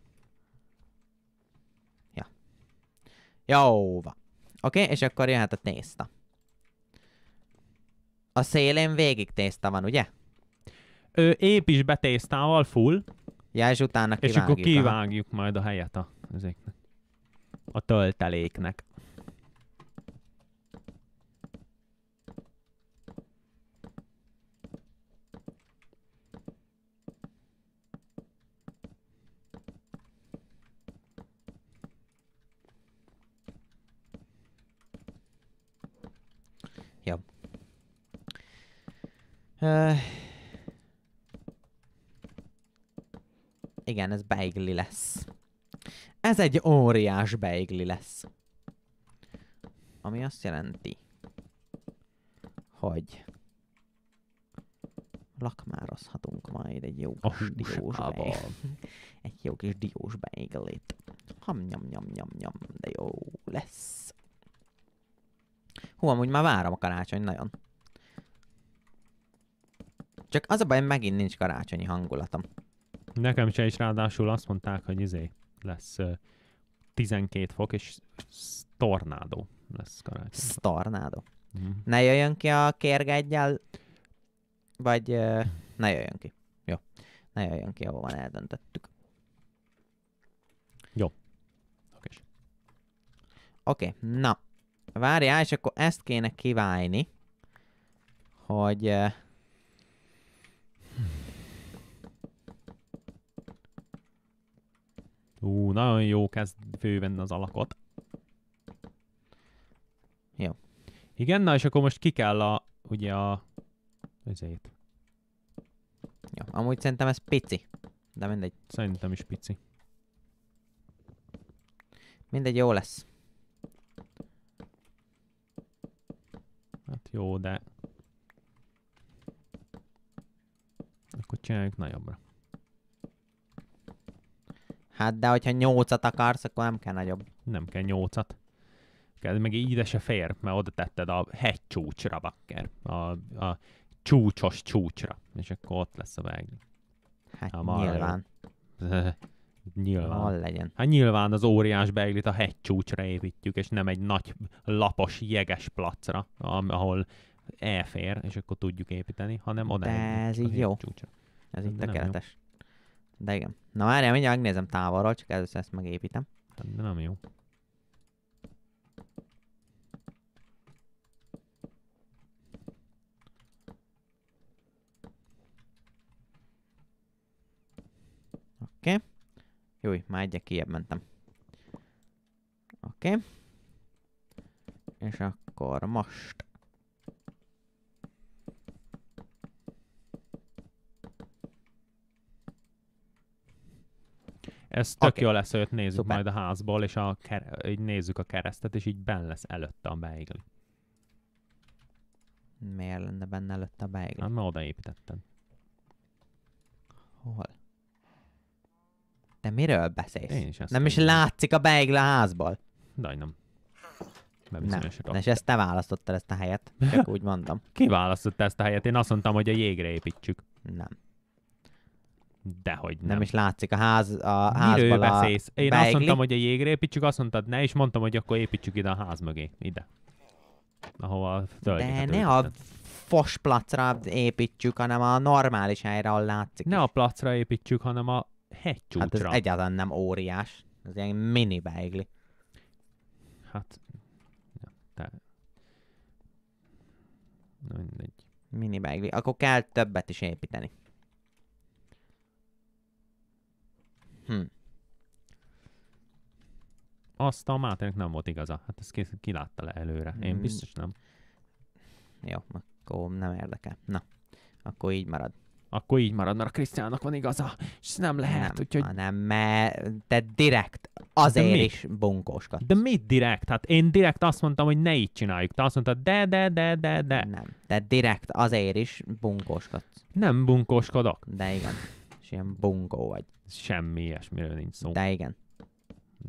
Ja. Jóva. Oké, okay, és akkor jöhet a tészta. A szélén végig tészta van, ugye? Ő épp is betésztával full. Ja, és utána kivágjuk. És akkor kivágjuk a... majd a helyet a, ezeknek. a tölteléknek. Uh... Igen, ez beigli lesz. Ez egy óriás beigli lesz. Ami azt jelenti, hogy lakmározhatunk majd egy jó kis oh, diós Egy jó kis diós beiglit. Ham nyom nyom nyom nyom, de jó lesz. Hú, amúgy már várom a karácsony nagyon. Csak az a baj, megint nincs karácsonyi hangulatom. Nekem se is ráadásul azt mondták, hogy izé lesz uh, 12 fok, és tornádó lesz karácsony. Tornádó. Mm. Ne jöjjön ki a kérgeggyel, vagy uh, ne jöjjön ki. Jó. Ne jöjjön ki, ahol van, eldöntöttük. Jó. Oké. Oké, okay, na. Várjál, és akkor ezt kéne kiválni, hogy... Uh, Ú, nagyon jó, kezd fővenni az alakot. Jó. Igen, na és akkor most ki kell a, ugye a, ezért. Jó, amúgy szerintem ez pici. De mindegy. Szerintem is pici. Mindegy, jó lesz. Hát jó, de... Akkor csináljuk nagyobbra. Hát de hogyha nyolcat akarsz, akkor nem kell nagyobb. Nem kell nyolcat. Kell, meg így ide se fér, mert oda tetted a hegycsúcsra, bakker. A, a csúcsos csúcsra. És akkor ott lesz a vágni. Hát a nyilván. nyilván. legyen. Hát nyilván az óriás beiglit a hegycsúcsra építjük, és nem egy nagy lapos jeges placra, ahol elfér, és akkor tudjuk építeni, hanem oda. De ez így jó. Csúcsra. Ez így tökéletes. Jó. De igen. Na várjál, mindjárt megnézem távolról, csak először ezt megépítem. De nem jó. Oké. Okay. Jó, már egyre kiebb mentem. Oké. Okay. És akkor most Ez tök okay. jó lesz, hogy ott nézzük Szuper. majd a házból, és a ker- így nézzük a keresztet, és így benne lesz előtte a beigli. Miért lenne benne előtte a beigli? Hát, mert odaépítetted. Hol? De miről beszélsz? Én is ezt nem is látszik a beigli a házból. Daj, nem. Nem, és ezt te választottad ezt a helyet, csak úgy mondom. Ki választotta ezt a helyet? Én azt mondtam, hogy a jégre építsük. Nem. Dehogy nem. Nem is látszik. A ház, a Miről beszélsz? Én beigli? azt mondtam, hogy a jégre építsük, azt mondtad ne, és mondtam, hogy akkor építsük ide a ház mögé. Ide. Ahova De ne a fos placra építsük, hanem a normális helyre, ahol látszik. Ne is. a placra építsük, hanem a hegycsúcsra. Hát ez egyáltalán nem óriás. Ez ilyen mini beigli. Hát... Ja, te... Mindegy. Mini beigli. Akkor kell többet is építeni. Hm. Azt a Mátének nem volt igaza. Hát ezt ki, ki látta le előre. Én hmm. biztos nem. Jó, akkor nem érdekel. Na, akkor így marad. Akkor így marad, mert a Krisztiának van igaza, és nem lehet, nem, úgyhogy... Nem, mert te direkt azért de is bunkóskodsz. De mit direkt? Hát én direkt azt mondtam, hogy ne így csináljuk. Te azt mondtad, de, de, de, de, de. Nem, te direkt azért is bunkóskodsz. Nem bunkóskodok. De igen, és ilyen bunkó vagy semmi ilyesmiről nincs szó. De igen.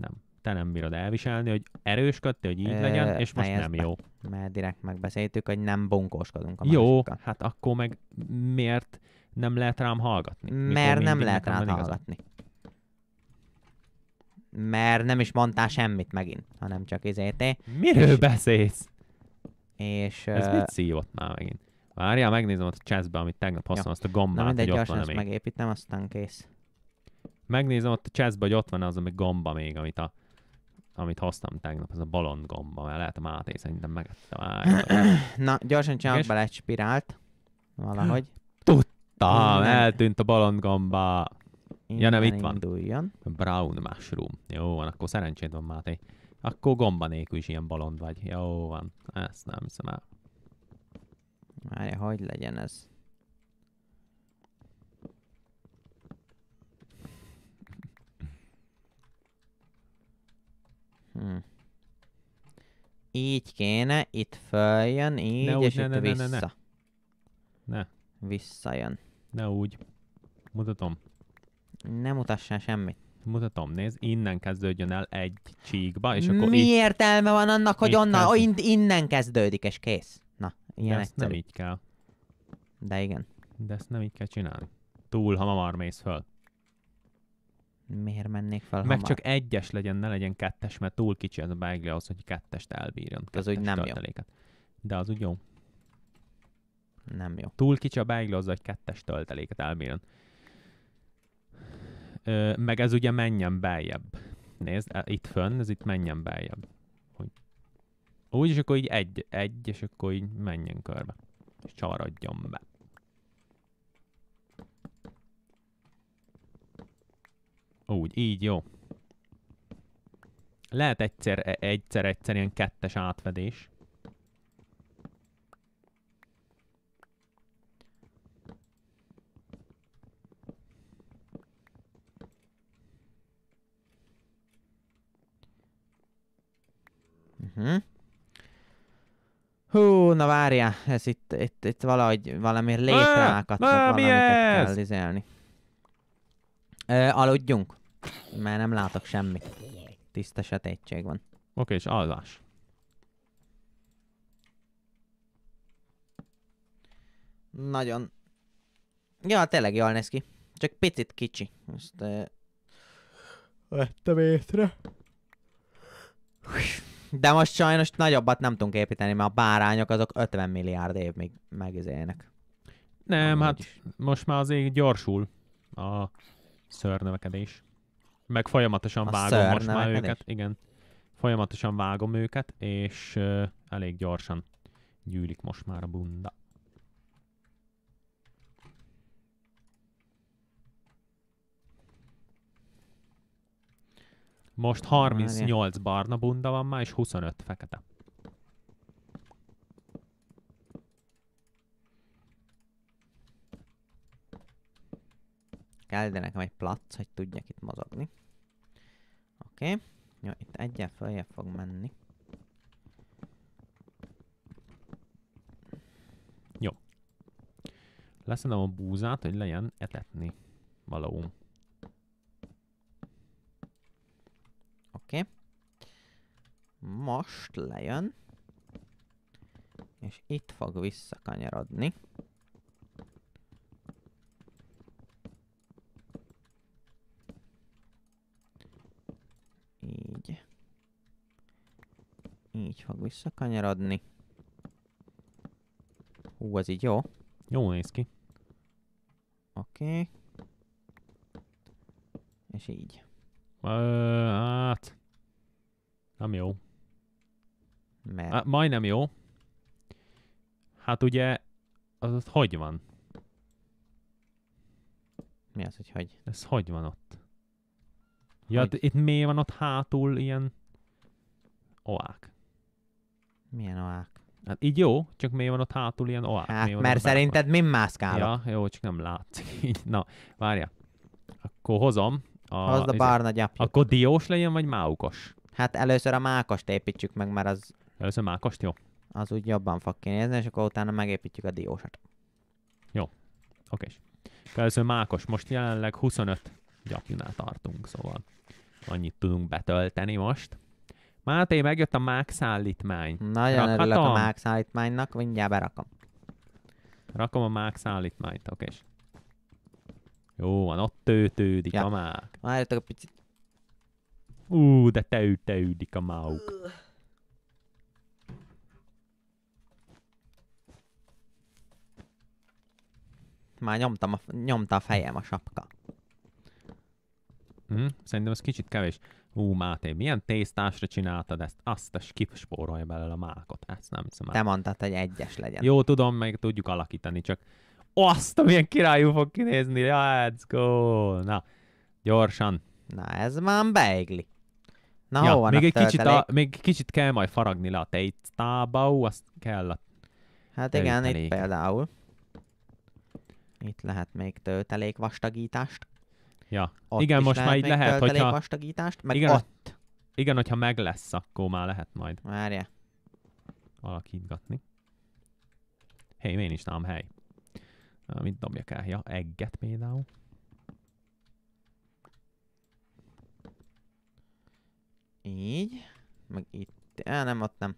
Nem. Te nem bírod elviselni, hogy erősködtél, hogy így Ö, legyen, és most nem be, jó. Mert direkt megbeszéltük, hogy nem bunkóskodunk a Jó, másikkal. hát akkor meg miért nem lehet rám hallgatni? Mert nem lehet rám hallgatni. Mert nem is mondtál semmit megint, hanem csak izéte. Miről és, beszélsz? És... Ez uh, mit szívott már megint? Várjál, megnézem ott a chestbe, amit tegnap hoztam, ja. azt a gombát, Na mindegy, hogy ott van még. megépítem, aztán kész megnézem, ott a császba, hogy ott van az, ami gomba még, amit a amit hoztam tegnap, ez a balon gomba, mert lehet a Máté szerintem megette. Na, gyorsan csinálok bele egy spirált. Valahogy. Tudtam, eltűnt a balon gomba. Ja nem, itt van. Brown mushroom. Jó van, akkor szerencséd van, Máté. Akkor gomba nélkül is ilyen balond vagy. Jó van. Ezt nem hiszem el. Várja, hogy legyen ez? Hmm. Így kéne, itt följön, így, ne és ne, itt ne, vissza. Ne, ne, ne. ne. Visszajön. Ne úgy. Mutatom. Nem mutassál semmit. Mutatom, nézd, innen kezdődjön el egy csíkba, és akkor Mi itt, értelme van annak, hogy onnan, kezd... in, innen kezdődik, és kész. Na, ilyen De ezt egyszerű. nem így kell. De igen. De ezt nem így kell csinálni. Túl, ha már mész föl. Miért mennék fel Meg hamar? csak egyes legyen, ne legyen kettes, mert túl kicsi ez a bágli ahhoz, hogy kettest elbírjon. Kettes az úgy nem tölteléket. jó. De az úgy jó. Nem jó. Túl kicsi a bágli ahhoz, hogy kettes tölteléket elbírjon. Ö, meg ez ugye menjen beljebb. Nézd, e, itt fönn, ez itt menjen beljebb. Hogy... Úgy, és akkor így egy, egy, és akkor így menjen körbe. És csaradjon be. Úgy, így jó. Lehet egyszer, e, egyszer, egyszer ilyen kettes átvedés. huh mhm. Hú, na várjál, ez itt, itt, itt valahogy valami létrákat, valamit kell izelni. Ö, aludjunk. Mert nem látok semmit. Tiszta sötétség van. Oké, okay, és alvás. Nagyon. Ja, tényleg jól néz ki. Csak picit kicsi. Ezt... Uh... Vettem észre. De most sajnos nagyobbat nem tudunk építeni, mert a bárányok azok 50 milliárd év még megizélnek. Nem, Amúgy hát is. most már azért gyorsul a szörnövekedés meg folyamatosan a vágom most már őket. Is. Igen, folyamatosan vágom őket, és uh, elég gyorsan gyűlik most már a bunda. Most 38 barna bunda van már, és 25 fekete. Kell ide nekem egy plac, hogy tudjak itt mozogni. Oké. Okay. Jó, itt egyen följebb fog menni. Jó. Leszedem a búzát, hogy legyen etetni való. Oké. Okay. Most lejön. És itt fog visszakanyarodni. Így. Így fog visszakanyarodni. Hú, az így jó. Jó néz ki. Oké. Okay. És így. hát... Nem jó. Mert... Hát, majdnem jó. Hát ugye... Az, az hogy van? Mi az, hogy hogy? Ez hogy van ott? Ja, hogy... itt mi van ott hátul ilyen oák. Milyen oák? Hát így jó, csak mi van ott hátul ilyen oák. Hát, mert szerinted mi mászkálok? Ja, jó, csak nem látszik. Így, na, várja. Akkor hozom. A, Hozd a izé- barna gyapjuk. Akkor diós legyen, vagy mákos? Hát először a mákost építsük meg, mert az... Először mákost, jó. Az úgy jobban fog kinézni, és akkor utána megépítjük a diósat. Jó. Oké. Először mákos. Most jelenleg 25 gyapjunál tartunk, szóval... Annyit tudunk betölteni most. Máté, megjött a mák szállítmány. Nagyon Rakhatom? örülök a mák szállítmánynak, mindjárt berakom. Rakom a mák szállítmányt, oké. Jó van, ott tőtődik ja. a mák. Várjátok egy picit. Ú, de te tőtődik a mák. Már nyomtam a, nyomta a fejem a sapka. Mm, szerintem ez kicsit kevés. Ú, Máté, milyen tésztásra csináltad ezt? Azt a skip belőle a mákot. Ezt nem hiszem Te mondtad, hogy egyes legyen. Jó, tudom, meg tudjuk alakítani, csak azt, milyen királyú fog kinézni. Let's go! Na, gyorsan. Na, ez már beigli. Na, ja, még egy kicsit, a, még kicsit kell majd faragni le a ú, azt kell a Hát igen, itt például. Itt lehet még töltelék vastagítást. Ja. Ott igen, most már így lehet, hogyha... vastagítást, meg igen, ott. Igen, hogyha meg lesz, akkor már lehet majd. Várja. Alakítgatni. hey, én is nálam hely. Mit dobjak el? Ja, egget például. Így. Meg itt. El, nem, ott nem.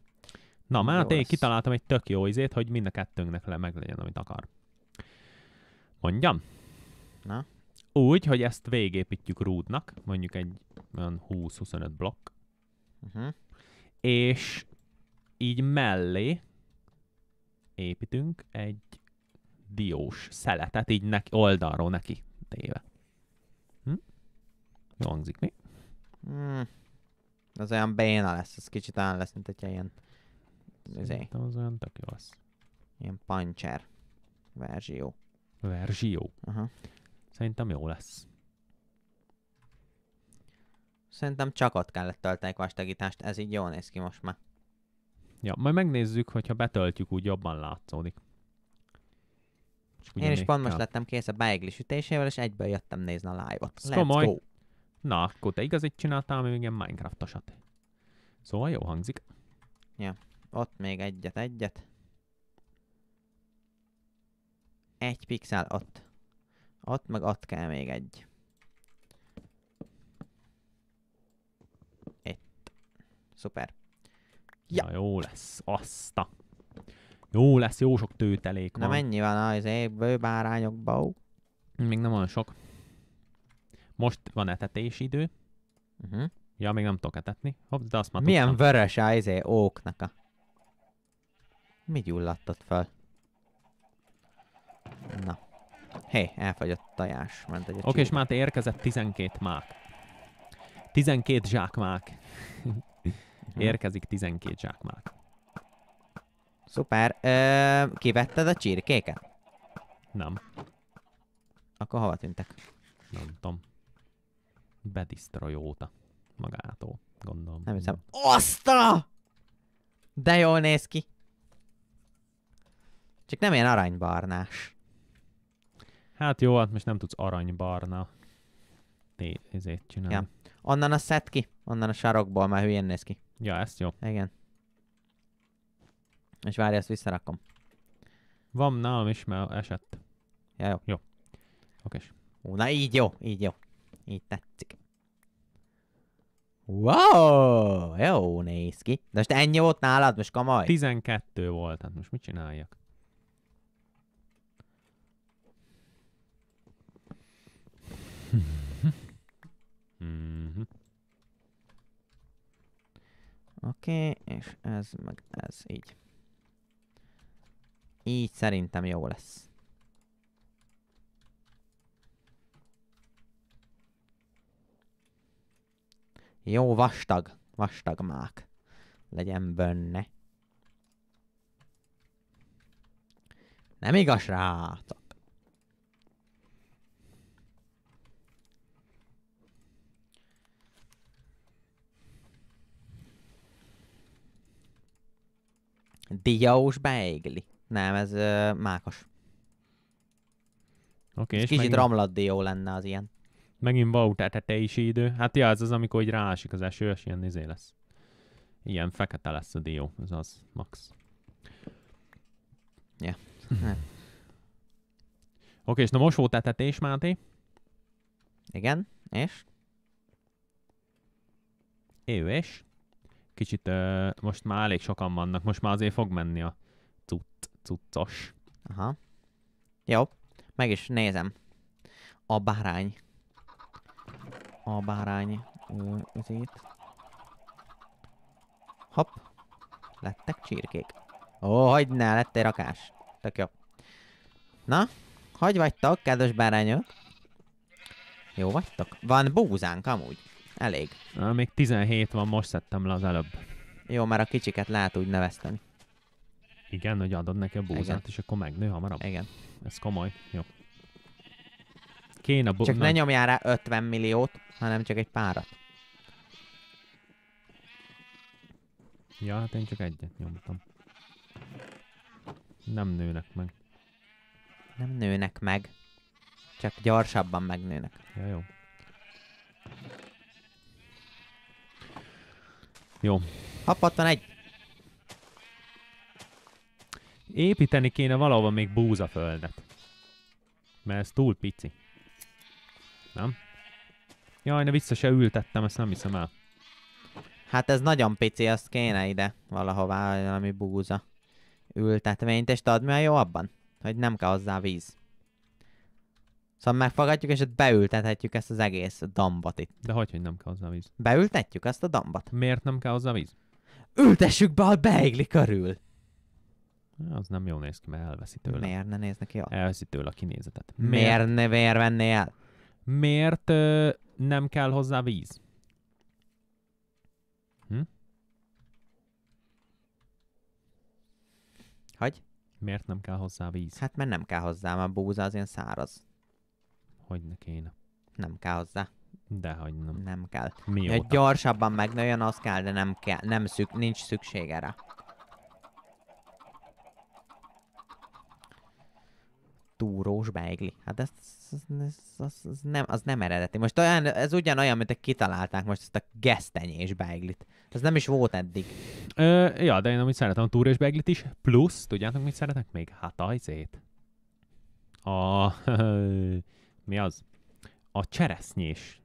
Na, már hát én kitaláltam egy tök jó izét, hogy mind a kettőnknek le meg legyen, amit akar. Mondjam? Na? Úgy, hogy ezt végépítjük rúdnak, mondjuk egy olyan 20-25 blokk. Uh-huh. És így mellé építünk egy diós szeletet, így neki, oldalról neki téve. Hm? Jó hangzik mi? Hmm. Az olyan béna lesz, az kicsit olyan lesz, mint egy ilyen... Izé, Szerintem az olyan tök jó lesz. Ilyen pancser verzió. Verzió. Aha. Szerintem jó lesz. Szerintem csak ott kellett tölteni vastagítást, ez így jól néz ki most már. Ja, majd megnézzük, hogyha betöltjük, úgy jobban látszódik. Én is pont most lettem kész a beigli sütésével, és egyből jöttem nézni a live-ot. Let's Komoly. go! Na, akkor te igazit csináltál, még ilyen Minecraftosat. Szóval jó hangzik. Ja, ott még egyet, egyet. Egy pixel ott. Ott meg ott kell még egy. Itt. Szuper. Ja. Na jó lesz, azt a. Jó lesz, jó sok tőtelék Na van. mennyi van az izé, égből bárányokba? Még nem olyan sok. Most van etetési idő. Uh-huh. Ja, még nem tudok etetni. Hopp, de azt már Milyen tudtam. vörös az izé óknak a... Mi gyulladtott fel? Na. Hé, hey, elfagyott tajás, Ment egy Oké, okay, és már érkezett 12 mák. 12 zsákmák. Mhm. Érkezik 12 zsákmák. Szuper. Ö, kivetted a csirkéket? Nem. Akkor hova tűntek? Nem tudom. Bedisztrajóta. Magától, gondolom. Nem hiszem. Oszta! De jól néz ki. Csak nem ilyen aranybarnás. Hát jó, hát most nem tudsz aranybarna ezért csinálni. Ja. Onnan a szed ki, onnan a sarokból már hülyén néz ki. Ja, ezt jó. Igen. És várj, ezt visszarakom. Van nálam is, mert esett. Ja, jó. Jó. Oké. Ó, na így jó, így jó. Így tetszik. Wow! Jó néz ki. De most ennyi volt nálad, most kamaj? 12 volt, hát most mit csináljak? Mm -hmm. Oké, okay, és ez meg ez így. Így szerintem jó lesz. Jó vastag, vastag mák. Legyen bönne. Nem igaz, srácok. Diós beigli. Nem, ez uh, mákos. Oké, okay, és kicsit megint... ramlott dió lenne az ilyen. Megint bautá teteisi idő. Hát ja, ez az, amikor így ráásik az eső, és ilyen nézé lesz. Ilyen fekete lesz a dió, ez az, max. Ja. Yeah. Hát. Oké, okay, és na most volt etetés, Máté? Igen, és? Ő és? kicsit ö, most már elég sokan vannak, most már azért fog menni a cucc, cuccos. Aha. Jó, meg is nézem. A bárány. A bárány ezért. Hopp. Lettek csirkék. Ó, hagyd ne, lett egy rakás. Tök jó. Na, hogy vagytok, kedves bárányok? Jó vagytok? Van búzánk amúgy. Elég. Na, még 17 van, most szedtem le az előbb. Jó, már a kicsiket lehet úgy nevezteni. Igen, hogy adod neki a búzát, Igen. és akkor megnő hamarabb. Igen. Ez komoly. Jó. Kéne bu- Csak ne nyomjál rá 50 milliót, hanem csak egy párat. Ja, hát én csak egyet nyomtam. Nem nőnek meg. Nem nőnek meg. Csak gyorsabban megnőnek. Ja, jó. Jó. Happattan egy. Építeni kéne valahova még búzaföldet. Mert ez túl pici. Nem? Jaj, ne vissza se ültettem, ezt nem hiszem el. Hát ez nagyon pici, azt kéne ide valahová valami búza ültetvényt, és tudod mi a jó abban? Hogy nem kell hozzá víz. Szóval megfogadjuk, és ott beültethetjük ezt az egész dambat itt. De hogy, hogy nem kell hozzá víz? Beültetjük ezt a dambat. Miért nem kell hozzá víz? Ültessük be a beigli körül! Az nem jól néz ki, mert elveszi tőle. Miért ne néznek jól? Elveszi tőle a kinézetet. Miért, miért ne miért venné el? Miért ö, nem kell hozzá víz? Hm? Hogy? Miért nem kell hozzá víz? Hát mert nem kell hozzá, mert búza az ilyen száraz. Hogy ne kéne. Nem kell hozzá. Dehogy nem. Nem kell. Mióta? Hogy gyorsabban megnőjön, az kell, de nem kell. Nem szük, nincs szükség erre. túrós beigli. Hát ez, ez, ez, ez, ez nem, az nem eredeti. Most olyan, ez ugyanolyan, mint kitalálták most ezt a gesztenyés beiglit. Ez nem is volt eddig. Ö, ja, de én amit szeretem a túrós beiglit is, plusz, tudjátok mit szeretek még? Hát ajzét. A mi az? A cseresznyés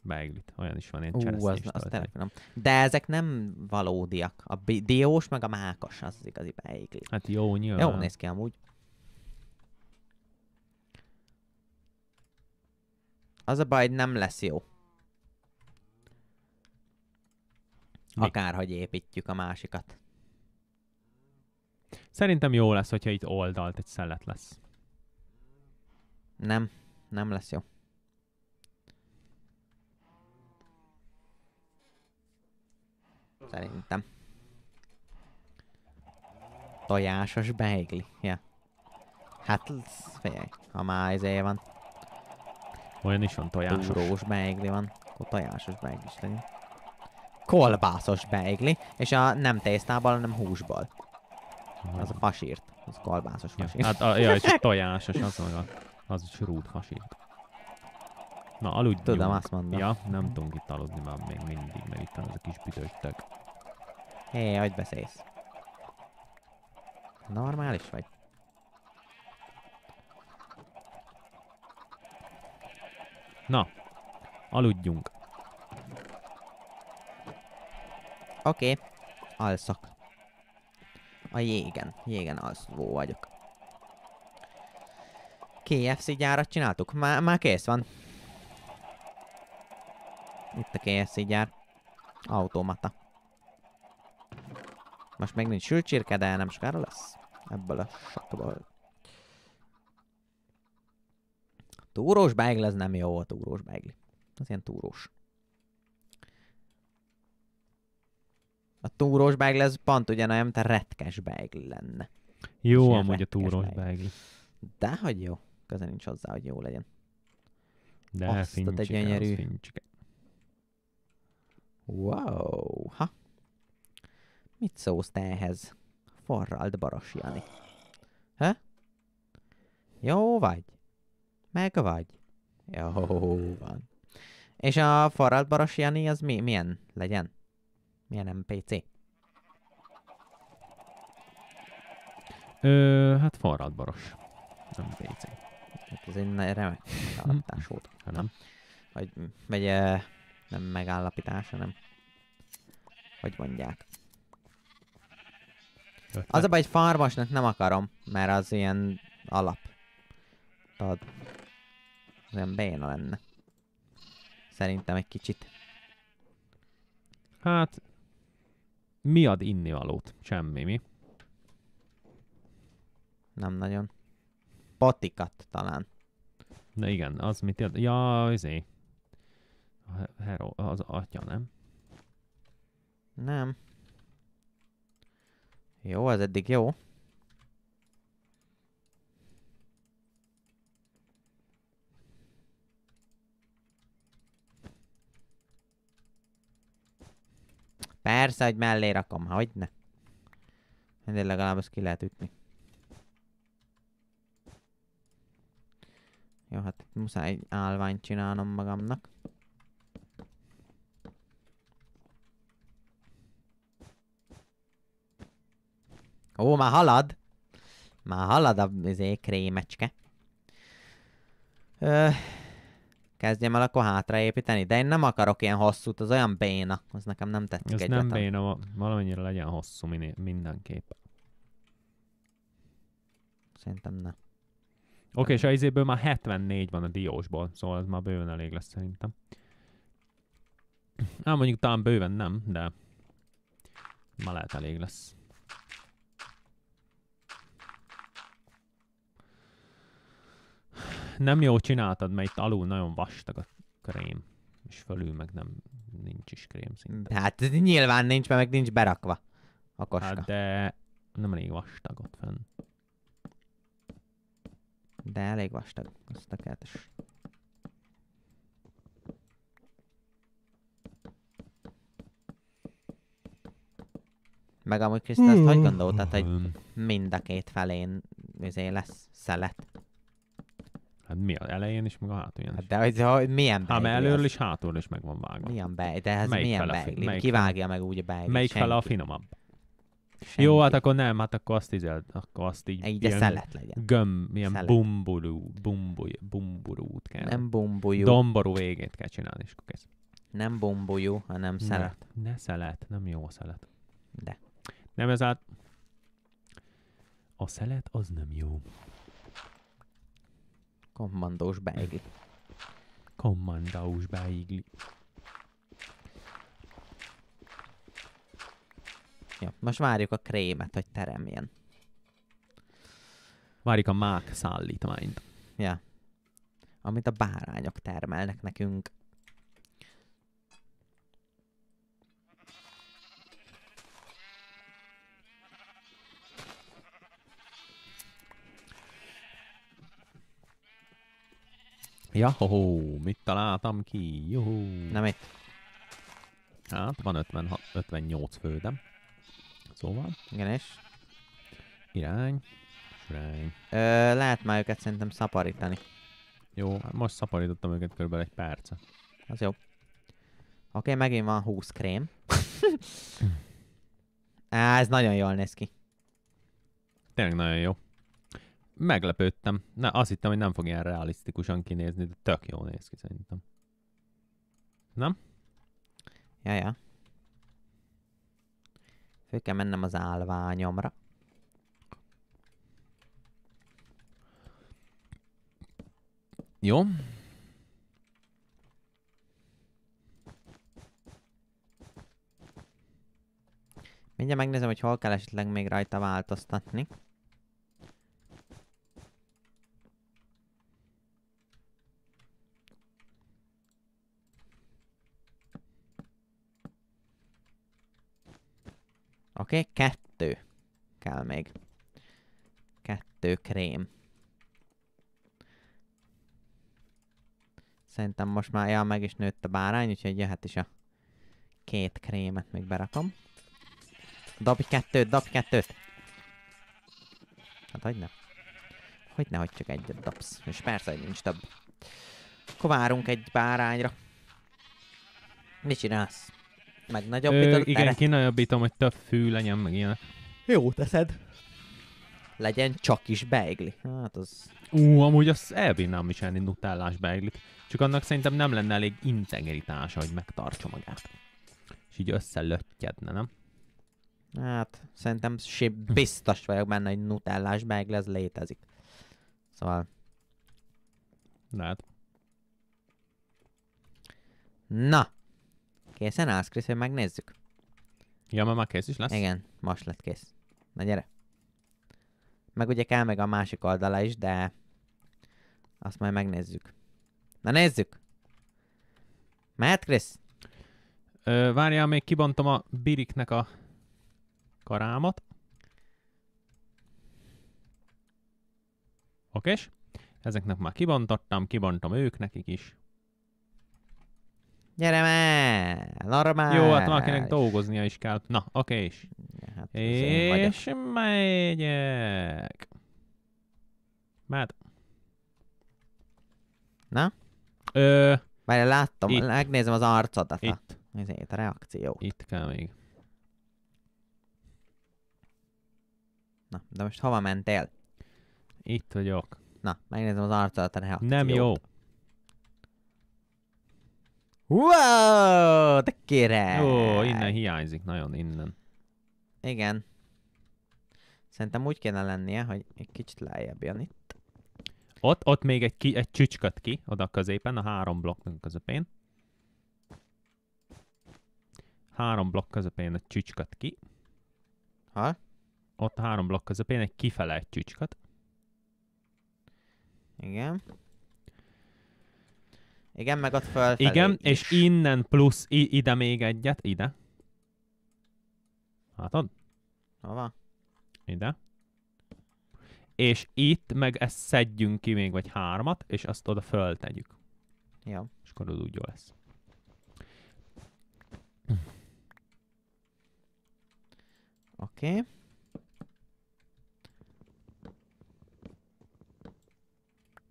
beiglit. Olyan is van, én Ú, az, az nem. De ezek nem valódiak. A diós meg a mákos az az igazi beiglit. Hát jó, nyilván. Jó néz ki amúgy. Az a baj, nem lesz jó. Mi? Akárhogy építjük a másikat. Szerintem jó lesz, hogyha itt oldalt egy szelet lesz. Nem nem lesz jó. Szerintem. Tojásos beigli, ja. Hát, figyelj, ha már ezért van. Olyan is van tojásos. Túrós beigli van, akkor tojásos beigli is legyen. Kolbászos beigli, és a nem tésztából, hanem húsból. Az a fasírt, az kolbászos fasírt. Ja, hát, a, ja, és a tojásos, az meg az is rút hasít. Na, aludjunk. Tudom, azt mondom. Ja, nem tudunk itt aludni mert még mindig, mert itt van ez a kis büdöstök. Hé, hey, hogy beszélsz? Normális vagy? Na, aludjunk. Oké, okay. alszak. A jégen, jégen alszó vagyok. KFC gyárat csináltuk? Már, már kész van. Itt a KFC gyár. Automata. Most még nincs sülcsirke de nem sokára lesz. Ebből a sakból. Túrós beigli, ez nem jó a túrós beigli. Az ilyen túrós. A túrós beigli, ez pont ugyanolyan, mint a retkes beigli lenne. Jó amúgy a túrós beigli. Dehogy jó köze nincs hozzá, hogy jó legyen. De Azt a gyönyörű. Wow, ha. Mit szólsz te ehhez? Forrald Baras Jani. Ha? Jó vagy? Meg vagy? Jó van. És a Forrald barasjani Jani az mi, milyen legyen? Milyen NPC? Ö, hát Forrald Baros. NPC. Hát ez egy remek megállapítás volt. Hát nem? Vagy megye, nem megállapítás, hanem hogy mondják. Ötlen. Az a baj, egy farmasnak nem akarom, mert az ilyen alap. Tudod, az olyan béna lenne. Szerintem egy kicsit. Hát, mi ad inni valót? Semmi, mi? Nem nagyon. Patikat talán. Na igen, az mit jel... Ja, izé. A hero, az atya, nem? Nem. Jó, az eddig jó. Persze, hogy mellé rakom, hogy ne. De legalább ezt ki lehet ütni. Jó, hát muszáj egy állványt csinálnom magamnak. Ó, már halad! Már halad a izé, krémecske. Ö, kezdjem el akkor hátraépíteni, de én nem akarok ilyen hosszút, az olyan béna, az nekem nem tetszik Ez nem béna, valamennyire legyen hosszú mindenképp. Szerintem nem. Oké, okay, és a izéből már 74 van a diósból, szóval ez már bőven elég lesz szerintem. Á, hát mondjuk talán bőven nem, de ma lehet elég lesz. Nem jó csináltad, mert itt alul nagyon vastag a krém, és fölül meg nem nincs is krém szinte. Hát nyilván nincs, mert meg nincs berakva a hát koska. Hát de nem elég vastag ott fenn. De elég vastag. Azt a kettes. Meg amúgy Krisztina, ezt hogy hmm. gondoltad, hogy mind a két felén üzé lesz szelet? Hát mi az elején is, meg a hátulján Hát is. de hogy, hogy milyen hát, beigli Ám előről is, hátul is meg van vágva. Milyen beigli? De ez Melyik milyen fele fi- beigli? meg úgy a beigli? Melyik fele a finomabb? Senki. Jó, hát akkor nem, hát akkor azt így, akkor azt így... Egy ilyen szelet legyen. Göm, ilyen szelet. bumbulú, bumbuj, bumburút kell. Nem bumbujú. Domború végét kell csinálni, és akkor kész. Nem bumbujú, hanem szelet. Ne, ne szelet, nem jó a szelet. De. Nem ez át... A szelet az nem jó. Kommandós beigli. Kommandós beigli. Jó, most várjuk a krémet, hogy teremjen. Várjuk a mák szállítmányt. Ja. Amit a bárányok termelnek nekünk. Jahoho, mit találtam ki? Johó. Nem itt. Hát, van 56, 58 fődem. Szóval. és? Irány. Irány. Ö, lehet már őket szerintem szaparítani. Jó, hát most szaporítottam őket kb. egy perc. Az jó. Oké, okay, megint van 20 krém. Á, ez nagyon jól néz ki. Tényleg nagyon jó. Meglepődtem. Na, azt hittem, hogy nem fog ilyen realisztikusan kinézni, de tök jól néz ki szerintem. Nem? Ja, ja. Föl kell mennem az állványomra. Jó. Mindjárt megnézem, hogy hol kell esetleg még rajta változtatni. Oké, okay? kettő kell még. Kettő krém. Szerintem most már, ja, meg is nőtt a bárány, úgyhogy jöhet is a két krémet még berakom. Dobj kettőt, dobj kettőt! Hát hogy ne? Hogy ne, hogy csak egyet dobsz. És persze, hogy nincs több. Akkor várunk egy bárányra. Mit csinálsz? Megnagyobbítod? Ö, igen, tere. kinajobbítom, hogy több fű legyen, meg ilyen. Jó, teszed. Legyen csak is beigli. Hát az... Ú, amúgy azt elbírnám is elni nutellás beiglit. Csak annak szerintem nem lenne elég integritása, hogy megtartsa magát. És így összelöttyedne, nem? Hát, szerintem biztos vagyok benne, hogy nutellás beigli ez létezik. Szóval... Lehet. Na, Készen állsz, Krisz, hogy megnézzük? Ja, ma már kész is lesz? Igen, most lett kész. Na gyere. Meg ugye kell meg a másik oldala is, de azt majd megnézzük. Na nézzük! Mehet, Krisz? Ö, várjál, még kibontom a biriknek a karámat. Okés? Ezeknek már kibontottam, kibontom ők nekik is. Gyere már! Normál! Jó, hát valakinek dolgoznia is kell. Na, oké is. hát és megyek. Mert. Na? Ö, Várj, láttam, itt. megnézem az arcodat. Itt. Nézzét, a reakció. Itt kell még. Na, de most hova mentél? Itt vagyok. Na, megnézem az arcodat a reakciót. Nem jó. Wow, de kire! Ó, innen hiányzik, nagyon innen. Igen. Szerintem úgy kéne lennie, hogy egy kicsit lejjebb jön itt. Ott, ott még egy, ki, egy csücsköt ki, oda középen, a három blokknak közepén. Három blokk közepén egy csücsköt ki. Ha? Ott három blokk közepén egy kifele egy csücsköt. Igen. Igen, meg ott fel. Igen, is. és innen plusz i- ide még egyet, ide. Látod? Hova? Ide. És itt meg ezt szedjünk ki még, vagy hármat, és azt oda föltegyük. Jó. És akkor az úgy jó lesz. Oké. Okay.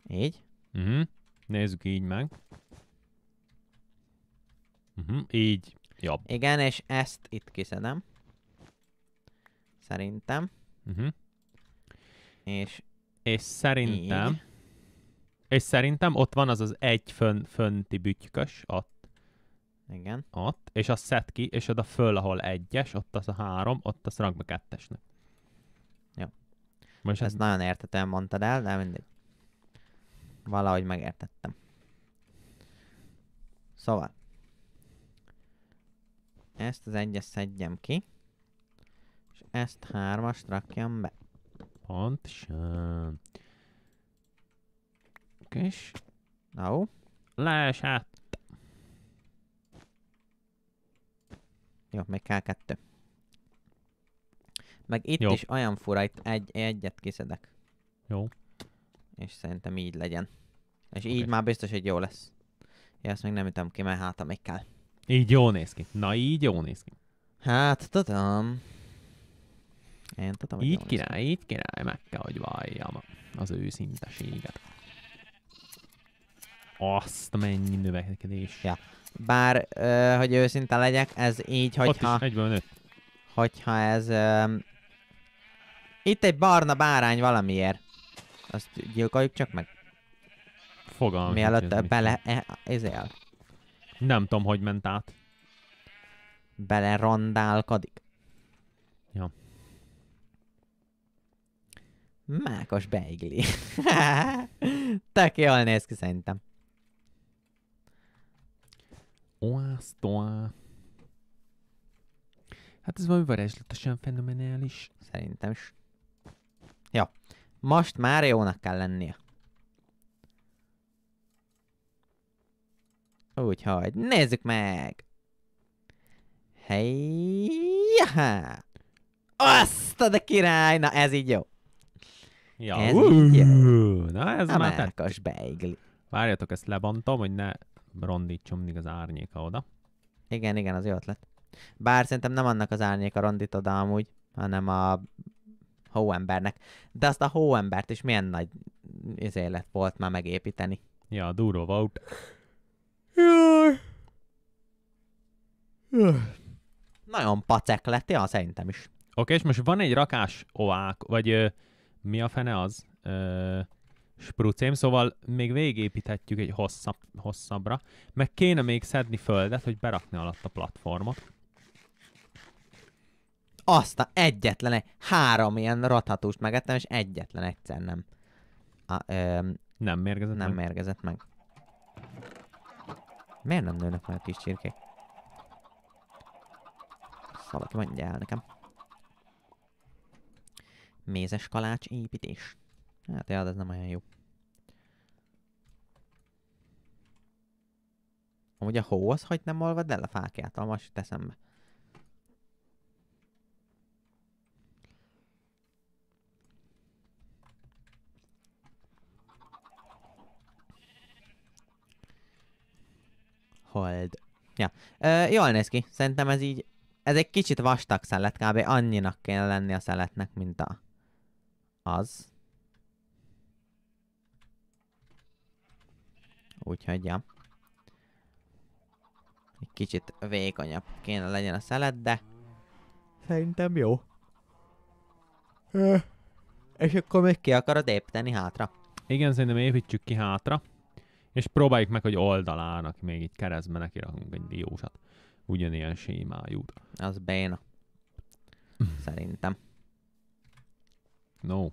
Így? Mhm. Nézzük így meg. Uh-huh. Így jobb. Igen, és ezt itt kiszedem. Szerintem. Uh-huh. És... És szerintem... Így. És szerintem ott van az az egy fön, fönti bütykös, ott. Igen. Ott, és azt szed ki, és oda föl, ahol egyes, ott az a három, ott az rakd be kettesnek. Jó. Most Ezt ez... nagyon értetően mondtad el, de mindig Valahogy megértettem. Szóval, ezt az egyes szedjem ki. És ezt hármast rakjam be. Pontosan. Kis. Au. Leesett. Hát. Jó, még kell kettő. Meg itt Jó. is olyan fura, itt egy, egyet kiszedek. Jó. És szerintem így legyen. És okay. így már biztos, hogy jó lesz. Ja, ezt még nem ütöm ki, mert hát amíg kell. Így jó néz ki. Na így jó néz ki. Hát, tudom. Én tudom, hogy Így király, így király, meg kell, hogy valljam az őszinteséget. Azt mennyi növekedés. Ja. Bár, ö, hogy őszinte legyek, ez így, hogyha... Ott is, egyből nőtt. Hogyha ez... Ö, itt egy barna bárány valamiért. Azt gyilkoljuk csak meg. Fogalmam. Mielőtt bele... Ezért. Nem tudom, hogy ment át. Belerandálkodik. Ja. Mákos beigli. Tök jól néz ki szerintem. Oásztóá. Hát ez valami varázslatosan fenomenális. Szerintem is. Ja. Most már jónak kell lennie. Úgyhogy nézzük meg! ja! Azt a de király! Na ez így jó. Ja, ez uh, így jó. Na ez a már márkas beigli. Várjatok, ezt lebontom, hogy ne rondítson mindig az árnyéka oda. Igen, igen, az jó ötlet. Bár szerintem nem annak az árnyéka rondít oda amúgy, hanem a hóembernek. De azt a hóembert is milyen nagy élet volt már megépíteni. Ja, durva volt. Jaj. Nagyon pacek lettél, ja, szerintem is. Oké, okay, és most van egy rakás oák, vagy ö, mi a fene az? Ö, sprucém, szóval még végépíthetjük egy hosszabb, hosszabbra, meg kéne még szedni földet, hogy berakni alatt a platformot. Azt a egyetlen egy, három ilyen rathatust megettem, és egyetlen egyszer nem. A, ö, nem mérgezett nem meg? mérgezett meg. Miért nem nőnek már kis csirkék? Valaki mondja el nekem. Mézes kalács építés. Hát jaj, ez nem olyan jó. Amúgy a hó az, hogy nem olvad el a fákját, most teszem be. Hold. Ja. Ö, jól néz ki. Szerintem ez így... Ez egy kicsit vastag szelet, kb. annyinak kell lenni a szeletnek, mint a... Az. Úgyhogy, ja. Egy kicsit vékonyabb kéne legyen a szelet, de... Szerintem jó. Ö, és akkor még ki akarod építeni hátra? Igen, szerintem építsük ki hátra. És próbáljuk meg, hogy oldalának még így keresztbe neki rakunk egy diósat. Ugyanilyen sémájút. Az béna. Szerintem. No.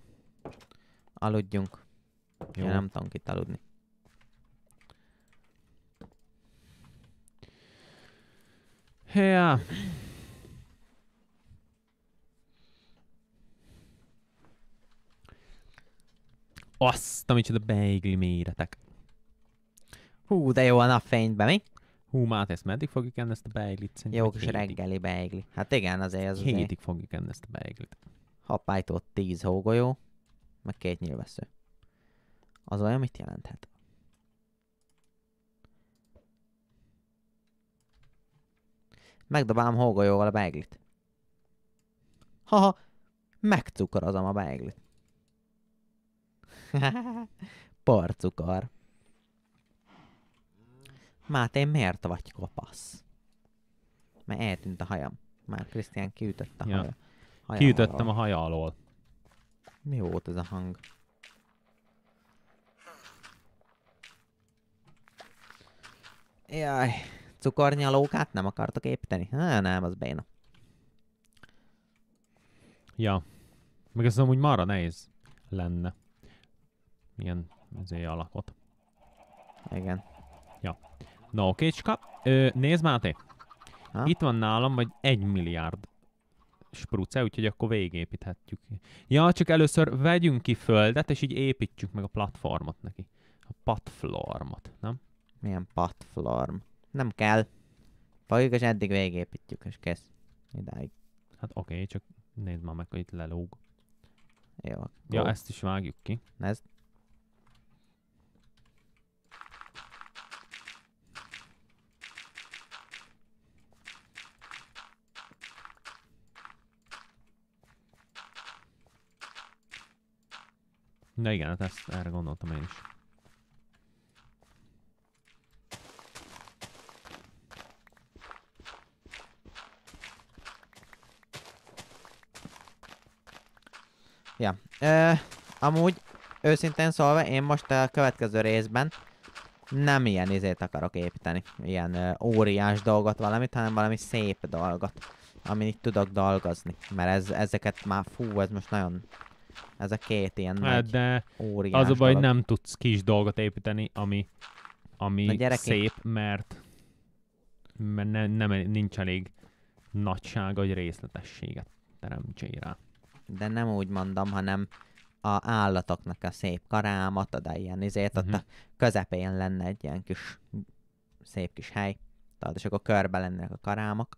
Aludjunk. Jó. Én nem tudunk itt aludni. Yeah. Azt, amit a beigli méretek. Hú, de jó a napfénybe, mi? Hú, Máté, ezt meddig fogjuk enni ezt a beiglit? Jó kis reggeli beigli. Hát igen, azért az... Hétig azért... fogjuk enni ezt a beiglit. Hapájtott tíz hógolyó, meg két nyilvessző. Az olyan mit jelenthet? Megdobálom hógolyóval a beiglit. Haha, megcukorozom a beiglit. Porcukor. Már te miért vagy kopasz? Mert eltűnt a hajam. Már Krisztián kiütött a ja. haja. haja Kiütöttem alól. a haja alól. Mi volt ez a hang? Jaj, cukornyalókát nem akartok építeni? Ne, nem, az béna. Ja. Meg ez amúgy marra nehéz lenne. Milyen ezé alakot. Igen. Na kécska. Ö, nézd, Máté. Ha? Itt van nálam vagy egy milliárd spruce, úgyhogy akkor végépíthetjük. Ja, csak először vegyünk ki földet, és így építjük meg a platformot neki. A platformot, nem? Milyen platform? Nem kell. Fogjuk, és eddig végépítjük, és kész. Idáig. Hát oké, okay, csak nézd már meg, hogy itt lelóg. Jó. Akkor... Ja, ezt is vágjuk ki. Ezt? Na igen, hát ezt erre gondoltam én is. Ja. Ö, amúgy, őszintén szólva, én most a következő részben nem ilyen izét akarok építeni. Ilyen ö, óriás dolgot valamit, hanem valami szép dolgot. Amin itt tudok dolgozni. Mert ez, ezeket már, fú, ez most nagyon ez a két ilyen hát, nagy, de óriás Az a baj, hogy nem tudsz kis dolgot építeni, ami, ami gyerekek... szép, mert, mert ne, nem, nincs elég nagyság vagy részletességet teremtsél rá. De nem úgy mondom, hanem a állatoknak a szép karámat, oda ilyen izért, ott uh-huh. a közepén lenne egy ilyen kis szép kis hely, tehát és akkor körbe lennének a karámok.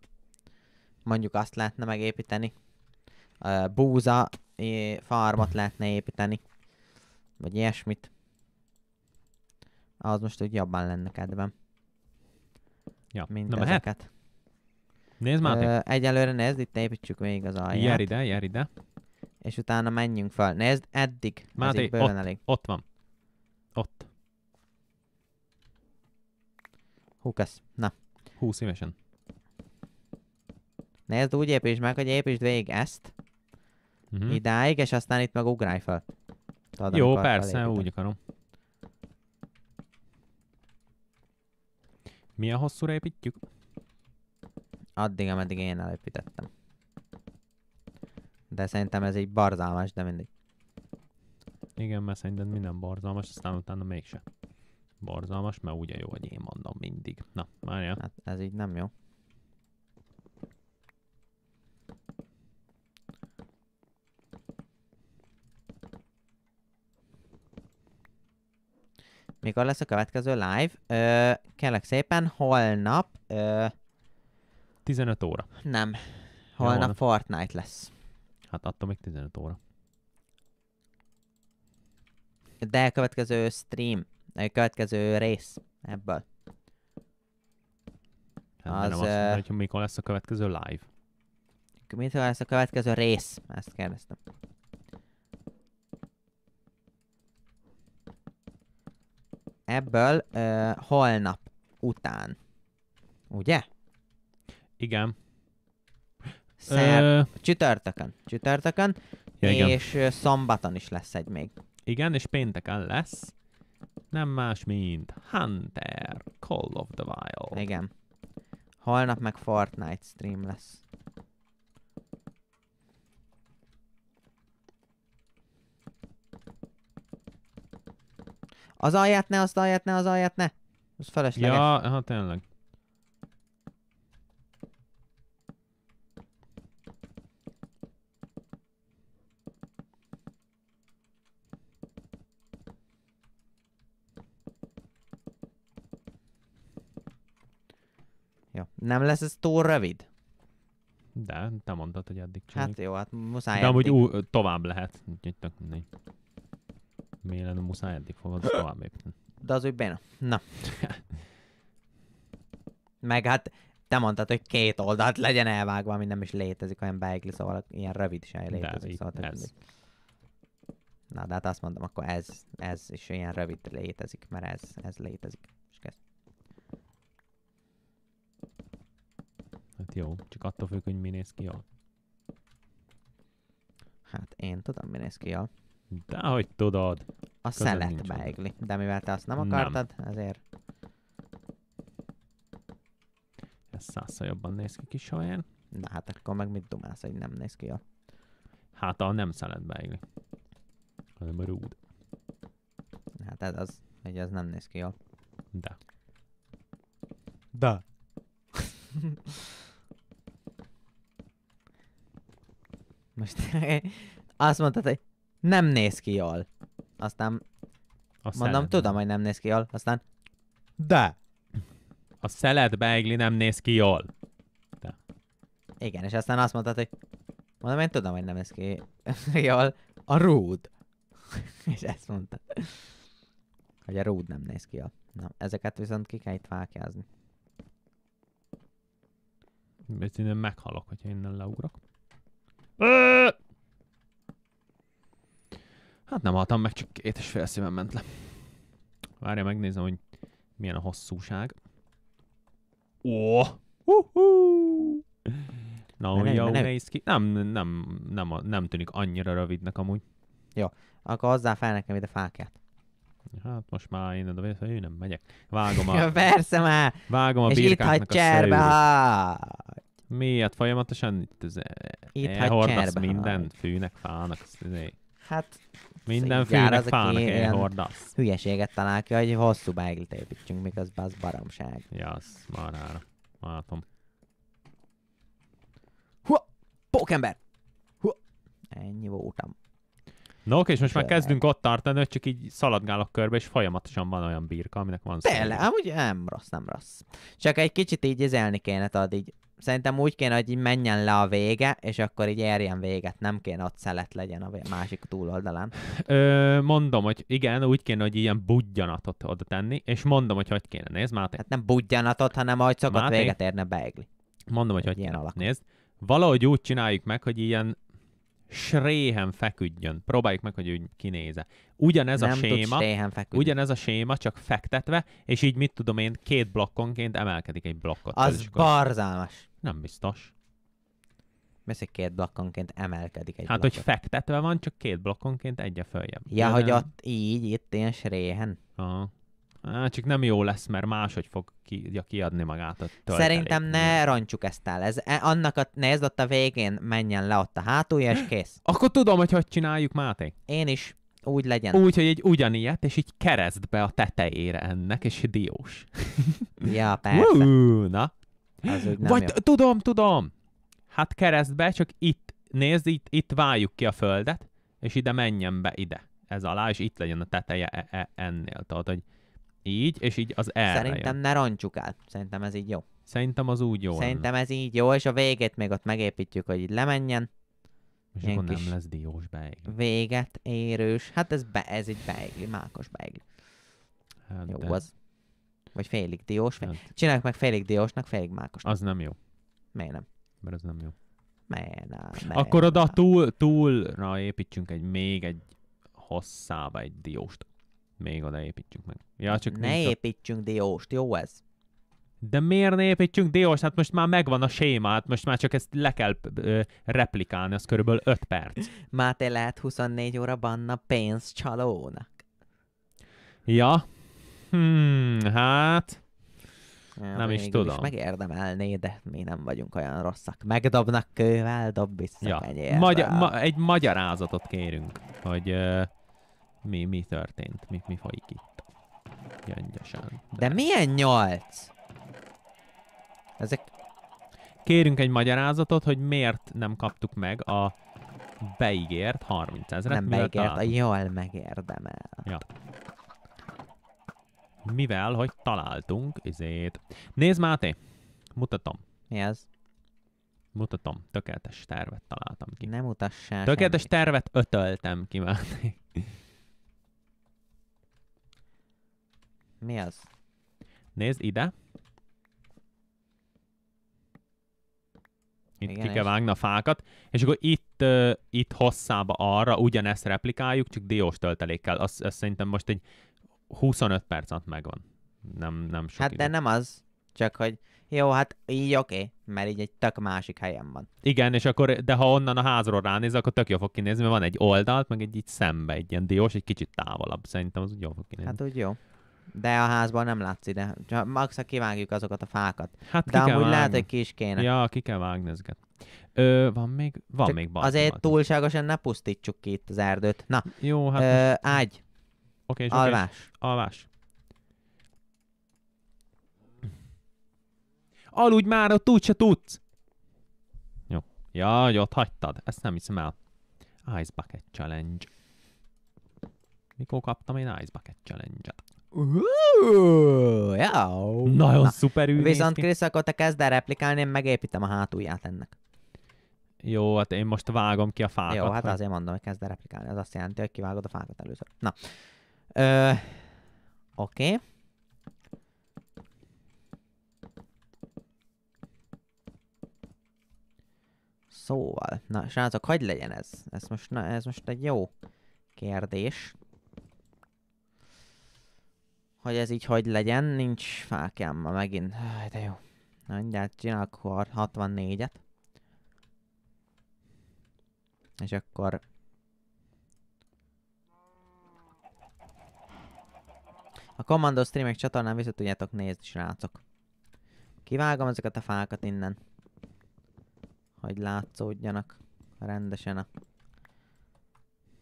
Mondjuk azt lehetne megépíteni. A búza farmat lehetne építeni. Vagy ilyesmit. Az most úgy jobban lenne kedvem. Ja, mint Na, ezeket. Mehet? Nézd már! egyelőre nézd, itt építsük végig az alját. Jár ide, jár ide. És utána menjünk fel. Nézd, eddig. Máté, ott, elég. ott van. Ott. kösz. Na. Hú, szívesen. Nézd, úgy építsd meg, hogy építsd végig ezt uh-huh. idáig, és aztán itt meg ugrálj fel. Tudod, Jó, persze, felépítem. úgy akarom. Milyen hosszúra építjük? Addig, ameddig én elépítettem. De szerintem ez egy barzalmas, de mindig. Igen, mert szerintem minden barzalmas, aztán utána mégse. Barzalmas, mert ugye jó, hogy én mondom mindig. Na, várjál. Hát ez így nem jó. Mikor lesz a következő live? Ö, kellek szépen, holnap... Ö, 15 óra. Nem. Holnap, holnap Fortnite lesz. Hát attól még 15 óra. De a következő stream, a következő rész ebből. Hát az, nem azt mondja, hogy mikor lesz a következő live. Mikor lesz a következő rész? Ezt kérdeztem. ebből ö, holnap után. Ugye? Igen. Szer... Ö... Csütörtökön. Csütörtökön. Ja, igen. és szombaton is lesz egy még. Igen, és pénteken lesz. Nem más, mint Hunter, Call of the Wild. Igen. Holnap meg Fortnite stream lesz. Az alját ne, az alját ne, az alját ne. Az felesleges. Ja, ha tényleg. Jó. Nem lesz ez túl rövid? De, te mondtad, hogy eddig csináljuk. Hát jó, hát muszáj. De amúgy ú, tovább lehet. Úgyhogy tök mindegy. Hát mélyen muszáj eddig fogod tovább lépni. De az úgy béna. Na. Meg hát te mondtad, hogy két oldalt legyen elvágva, ami nem is létezik olyan beigli, szóval ilyen rövid se létezik. Szóval ez. Na, de hát azt mondom, akkor ez, ez is ilyen rövid létezik, mert ez, ez létezik. És kezd. Hát jó, csak attól függ, hogy mi néz ki jól. Hát én tudom, mi néz ki jól. De hogy tudod. A szelet beigli. De mivel te azt nem akartad, nem. ezért... Ez százszor jobban néz ki kis haján. Na hát akkor meg mit dumálsz, hogy nem néz ki jó. Hát a nem szelet beigli. Hanem a rúd. Hát ez az, hogy ez nem néz ki jól. De. De. Most azt mondtad, hogy nem néz ki jól. Aztán a mondom, tudom, hogy nem néz ki jól, aztán... De! A szelet beigli nem néz ki jól. De. Igen, és aztán azt mondtad, hogy mondom, én tudom, hogy nem néz ki jól. A rúd. és ezt mondta. Hogy a rúd nem néz ki jól. Na, ezeket viszont ki kell itt vákjázni. Ezt innen meghalok, hogyha innen leugrok. Öööö! Hát nem haltam meg, csak két és fél szívem ment le. Várja, megnézem, hogy milyen a hosszúság. Ó! Oh! Uh-huh! Na, hogy jó néz ki. Nem, nem, nem, nem tűnik annyira rövidnek amúgy. Jó, akkor hozzá fel nekem ide fákját. Hát most már én de hogy én nem megyek. Vágom a... persze már! Vágom a és birkáknak itt a cserbe Miért folyamatosan itt, ez, itt e- mindent fűnek, fának. Ez, izé. Hát minden filmnek fának elhordasz. Hülyeséget talál ki, hogy hosszú beiglit építsünk, miközben az baromság. Jasz, marára. Látom. Hua! Pókember! Hua! Ennyi voltam. No, oké, és most Sőleg. már kezdünk ott tartani, hogy csak így szaladgálok körbe, és folyamatosan van olyan birka, aminek van szó. Tényleg, amúgy nem rossz, nem rossz. Csak egy kicsit így izelni kéne, tehát így szerintem úgy kéne, hogy így menjen le a vége, és akkor így érjen véget, nem kéne ott szelet legyen a másik túloldalán. Ö, mondom, hogy igen, úgy kéne, hogy ilyen budjanatot oda tenni, és mondom, hogy hogy kéne, nézd Máté. Hát nem budjanatot, hanem ahogy szokott Máté. véget érne beegli. Mondom, hogy hogy ilyen kéne, alak. nézd. Valahogy úgy csináljuk meg, hogy ilyen sréhen feküdjön. Próbáljuk meg, hogy úgy kinéze. Ugyanez nem a séma, ugyanez a séma, csak fektetve, és így mit tudom én, két blokkonként emelkedik egy blokkot. Az barzalmas. Nem biztos. Messze két blokkonként emelkedik egy Hát, blokkot. hogy fektetve van, csak két blokkonként egy a följebb. Ja, Ugyan... hogy ott így, itt ilyen sréhen. Aha. Hát csak nem jó lesz, mert máshogy fog ki, kiadni magát a töltelék. Szerintem ne rancsuk ezt el. Ez, e, annak a, nézd ott a végén, menjen le ott a hátulja, és kész. Akkor tudom, hogy hogy csináljuk, Máté. Én is. Úgy legyen. Úgy, hogy egy ugyanilyet, és így kereszt be a tetejére ennek, és diós. ja, persze. Ú, na. Az úgy nem Vagy jó. tudom, tudom. Hát kereszt be, csak itt, nézd, itt, itt váljuk ki a földet, és ide menjen be ide. Ez alá, és itt legyen a teteje e, e, ennél. Tehát, hogy így, és így az R. Szerintem jön. ne roncsuk el. Szerintem ez így jó. Szerintem az úgy jó. Szerintem ez így jó, és a végét még ott megépítjük, hogy így lemenjen. És Ilyen akkor nem lesz diós beigli. Véget érős. Hát ez, be, ez egy beigli, mákos beigli. Hát jó de... az. Vagy félig diós. Fél... Hát. Csináljuk meg félig diósnak, félig mákosnak. Az nem jó. Miért nem? Mert az nem jó. Miért nem? akkor oda túl, túlra építsünk egy, még egy hosszába egy dióst. Még oda építjük meg. Ja, csak ne nincs építsünk dióst, jó ez? De miért ne építsünk diós? Hát most már megvan a sémát, most már csak ezt le kell ö, replikálni, az körülbelül 5 perc. Máté lehet 24 óra banna pénzcsalónak. Ja. Hmm, hát... Ja, nem is tudom. Is megérdemelné, de mi nem vagyunk olyan rosszak. Megdobnak kővel, dob vissza ja. Magyar, ma, egy magyarázatot kérünk, hogy... Ö, mi, mi történt? Mi, mi folyik itt? Gyöngyösen. De, De milyen nyolc? Ezek... Kérünk egy magyarázatot, hogy miért nem kaptuk meg a beígért 30 ezeret. Nem beígért, a jól megérdemel. Ja. Mivel, hogy találtunk izét. Nézd, Máté! Mutatom. Mi ez? Mutatom. Tökéletes tervet találtam ki. Nem utassál Tökéletes semmit. tervet ötöltem ki, Máté. Mi az? Nézd ide. Itt Igen, ki kell vágni a fákat, és akkor itt, uh, itt hosszába arra ugyanezt replikáljuk, csak diós töltelékkel. Azt, az szerintem most egy 25 perc alatt megvan. Nem, nem sok Hát idő. de nem az, csak hogy jó, hát így oké, okay, mert így egy tök másik helyen van. Igen, és akkor, de ha onnan a házról ránéz, akkor tök jó fog kinézni, mert van egy oldalt, meg egy így szembe, egy ilyen diós, egy kicsit távolabb. Szerintem az úgy jó fog kinézni. Hát úgy jó. De a házban nem látsz ide. Csak max kivágjuk azokat a fákat. Hát De amúgy vágni. lehet, hogy ki is kéne. Ja, ki kell vágni ezeket. Ö, van még, van Csak még bal Azért túlságosan ne pusztítsuk ki itt az erdőt. Na, Jó, hát ö, most... ágy. Oké, okay, alvás. Okay. Alvás. Aludj már, ott úgy se tudsz! Jó. Jaj, ott hagytad. Ezt nem hiszem el. Ice Bucket Challenge. Mikor kaptam én Ice Bucket Challenge-et? Uh, Nagyon Na. ügy. Viszont Krisz, akkor te kezd el replikálni, én megépítem a hátulját ennek. Jó, hát én most vágom ki a fákat. Jó, hát azért mondom, hogy kezd el replikálni. Ez azt jelenti, hogy kivágod a fákat először. Na. Ö, oké. Okay. Szóval, na srácok, hagyd legyen ez. Ez most, na, ez most egy jó kérdés hogy ez így hogy legyen, nincs fákem ma megint. De jó. Na mindjárt csinálok 64-et. És akkor... A Commando Streamek csatornán vissza tudjátok nézni, srácok. Kivágom ezeket a fákat innen. Hogy látszódjanak rendesen a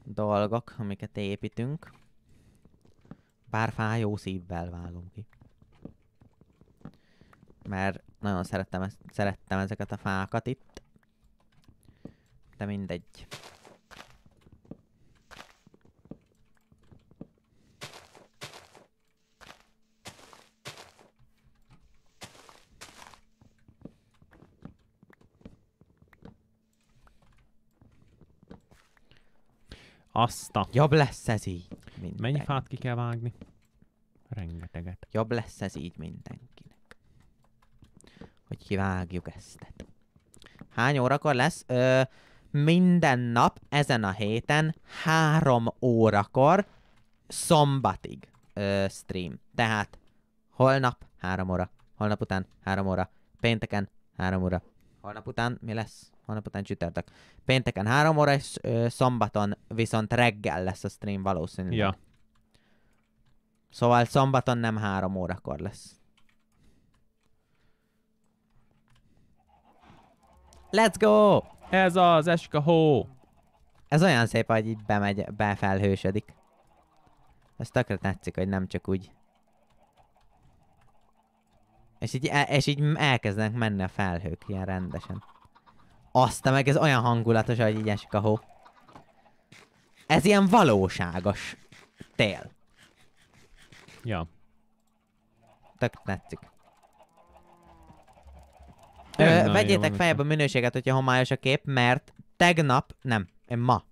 dolgok, amiket építünk. Bár fájó szívvel vágom ki. Mert nagyon szerettem, szerettem ezeket a fákat itt. De mindegy. Azt a... Jobb lesz ez így. Mindenki. Mennyi fát ki kell vágni? Rengeteget. Jobb lesz ez így mindenkinek. Hogy kivágjuk ezt. Hány órakor lesz? Ö, minden nap ezen a héten három órakor szombatig ö, stream. Tehát holnap három óra, holnap után három óra, pénteken három óra, Holnap után mi lesz? Holnap után csütörtök. Pénteken három óra, és ö, szombaton viszont reggel lesz a stream valószínűleg. Ja. Szóval szombaton nem három órakor lesz. Let's go! Ez az eska a hó! Ez olyan szép, hogy így bemegy, befelhősödik. Ez tökre tetszik, hogy nem csak úgy és így, el, és így elkezdenek menni a felhők ilyen rendesen. Azt, meg ez olyan hangulatos, hogy így esik a hó. Ez ilyen valóságos tél. Ja. Tök tetszik. Ö, na, vegyétek feljebb a minőséget, hogyha homályos a kép, mert tegnap, nem, én ma.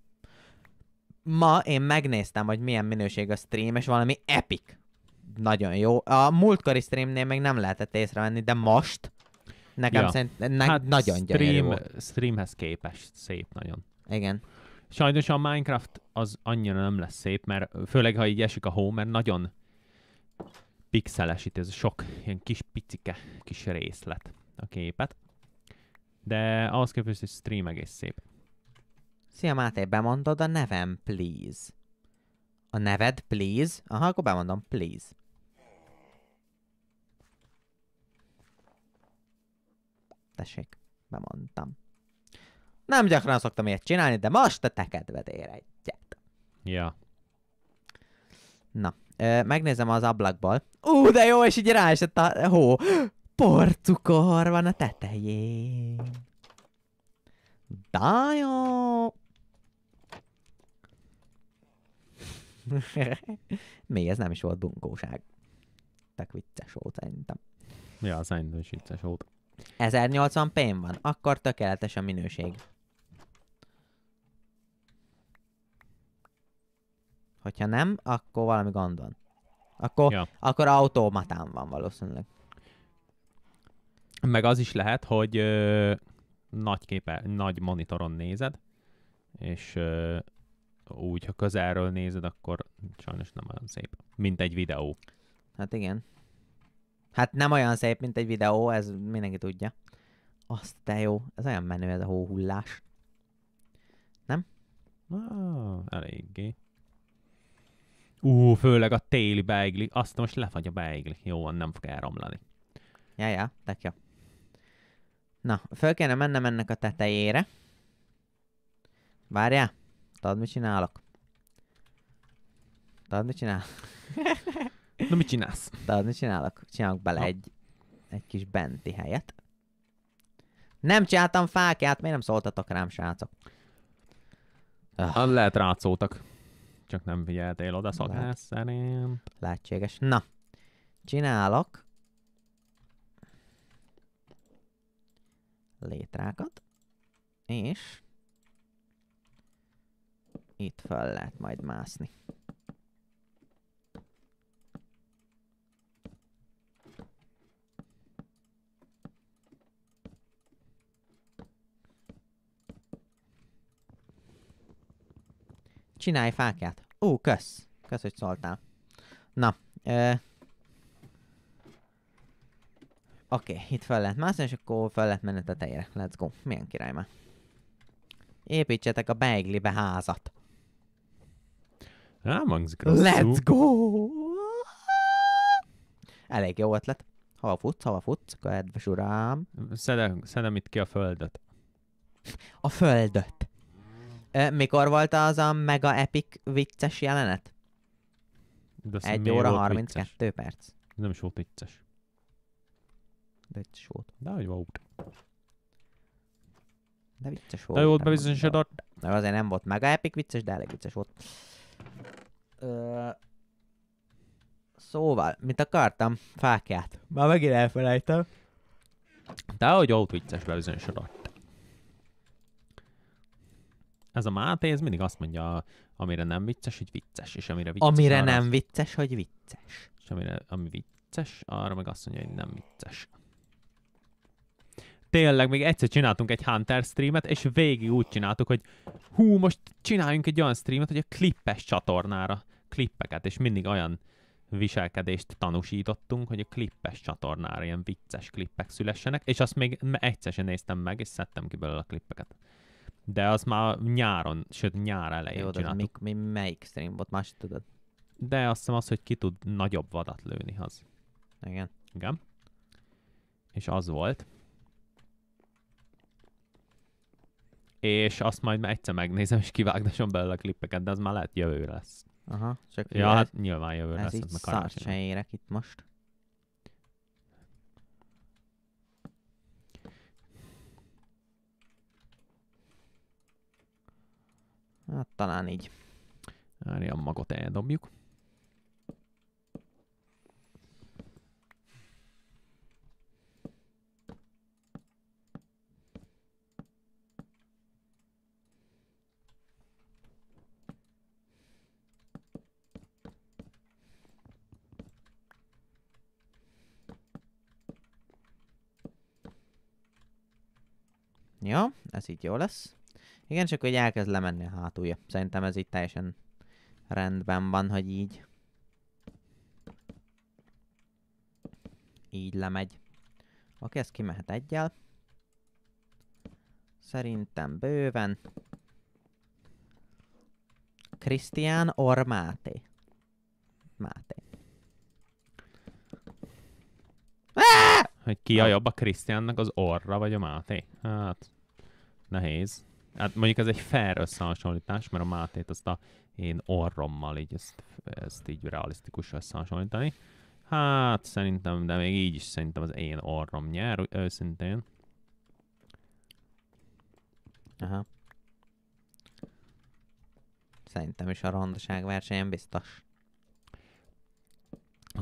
Ma én megnéztem, hogy milyen minőség a stream, és valami epic nagyon jó. A múltkori streamnél még nem lehetett észrevenni, de most nekem ja. szerint ne- hát nagyon stream, volt. Streamhez képest szép nagyon. Igen. Sajnos a Minecraft az annyira nem lesz szép, mert főleg, ha így esik a hó, mert nagyon pixelesít, ez sok ilyen kis picike kis részlet a képet. De ahhoz képest, hogy stream egész szép. Szia Máté, bemondod a nevem, please. A neved, please? Aha, akkor bemondom, please. Tessék, bemondtam. Nem gyakran szoktam ilyet csinálni, de most a te ér egyet. Ja. Na, ö, megnézem az ablakból. Ú, de jó, és így ráesett a hó. Porcukor van a tetején. Da jó. Mi, ez nem is volt bunkóság. Tehát vicces volt szerintem. Ja, szerintem is vicces volt. 1080 p van, akkor tökéletes a minőség. Hogyha nem, akkor valami gond van. Akkor, ja. akkor automatán van valószínűleg. Meg az is lehet, hogy ö, nagy, képe, nagy monitoron nézed, és ö, úgy, ha közelről nézed, akkor sajnos nem olyan szép, mint egy videó. Hát igen. Hát nem olyan szép, mint egy videó, ez mindenki tudja. Azt te jó, ez olyan menő ez a hóhullás. Nem? Ah, eléggé. Ú, főleg a téli beigli. Azt most lefagy a beigli. Jó van, nem fog elromlani. Ja, ja, tök jó. Na, föl kéne mennem ennek a tetejére. Várjál, tudod mit csinálok? Tudod mit csinál? Na, mit csinálsz? De mit csinálok? Csinálok bele egy, egy kis benti helyet. Nem csináltam fákját, miért nem szóltatok rám, srácok? Öh. Ah, lehet rátszótak. Csak nem figyeltél oda szakás szerint. Lehetséges. Na, csinálok létrákat, és itt fel lehet majd mászni. Csinálj fákját. Ó, kösz. Kösz, hogy szóltál. Na. Ö... Oké, okay, itt fel lehet mászni, és akkor fel lehet menni a tetejére. Let's go. Milyen király már. Építsetek a beiglibe házat. Nem hangzik rosszul. Let's go! Elég jó ötlet. Hava futsz, hava futsz, kedves uram? Szedem, szedem itt ki a földet. A földet. Mikor volt az a mega epic vicces jelenet? De Egy óra 32 vicces? perc. Nem is volt vicces. De vicces volt. De hogy volt. De vicces volt. De volt bebizonyosodott. Mert azért nem volt mega epic vicces, de elég vicces volt. Ö... Szóval, mit akartam? Fákját. Már megint elfelejtem. De hogy volt vicces bebizonyosodott. Ez a Máté, ez mindig azt mondja, amire nem vicces, hogy vicces, és amire vicces. Amire nem vicces, hogy vicces. És amire, ami vicces, arra meg azt mondja, hogy nem vicces. Tényleg, még egyszer csináltunk egy Hunter streamet, és végig úgy csináltuk, hogy hú, most csináljunk egy olyan streamet, hogy a klippes csatornára klippeket, és mindig olyan viselkedést tanúsítottunk, hogy a klippes csatornára ilyen vicces klippek szülessenek, és azt még egyszer sem néztem meg, és szedtem ki belőle a klippeket. De az már nyáron, sőt nyár elején Jó, de mi, mi, melyik stream volt? Más tudod? De azt hiszem az, hogy ki tud nagyobb vadat lőni az. Igen. Igen. És az volt. És azt majd egyszer megnézem, és kivágdasom belőle a klippeket, de az már lehet jövő lesz. Aha, csak ja, hát nyilván jövő ez lesz. Ez itt szar érek itt most. Hát talán így. Várj, a magot eldobjuk. Ja, ez így jó lesz. Igen, csak hogy elkezd lemenni a hátulja. Szerintem ez itt teljesen rendben van, hogy így. Így lemegy. Oké, ez kimehet egyel. Szerintem bőven. Krisztián or Máté? Máté. Hogy ki a jobb a Krisztiánnak, az orra vagy a Máté? Hát, nehéz. Hát mondjuk ez egy fair összehasonlítás, mert a Mátét azt a én orrommal így ezt, ezt így realisztikus összehasonlítani. Hát szerintem, de még így is szerintem az én orrom nyer, őszintén. Aha. Szerintem is a rondaság versenyen biztos.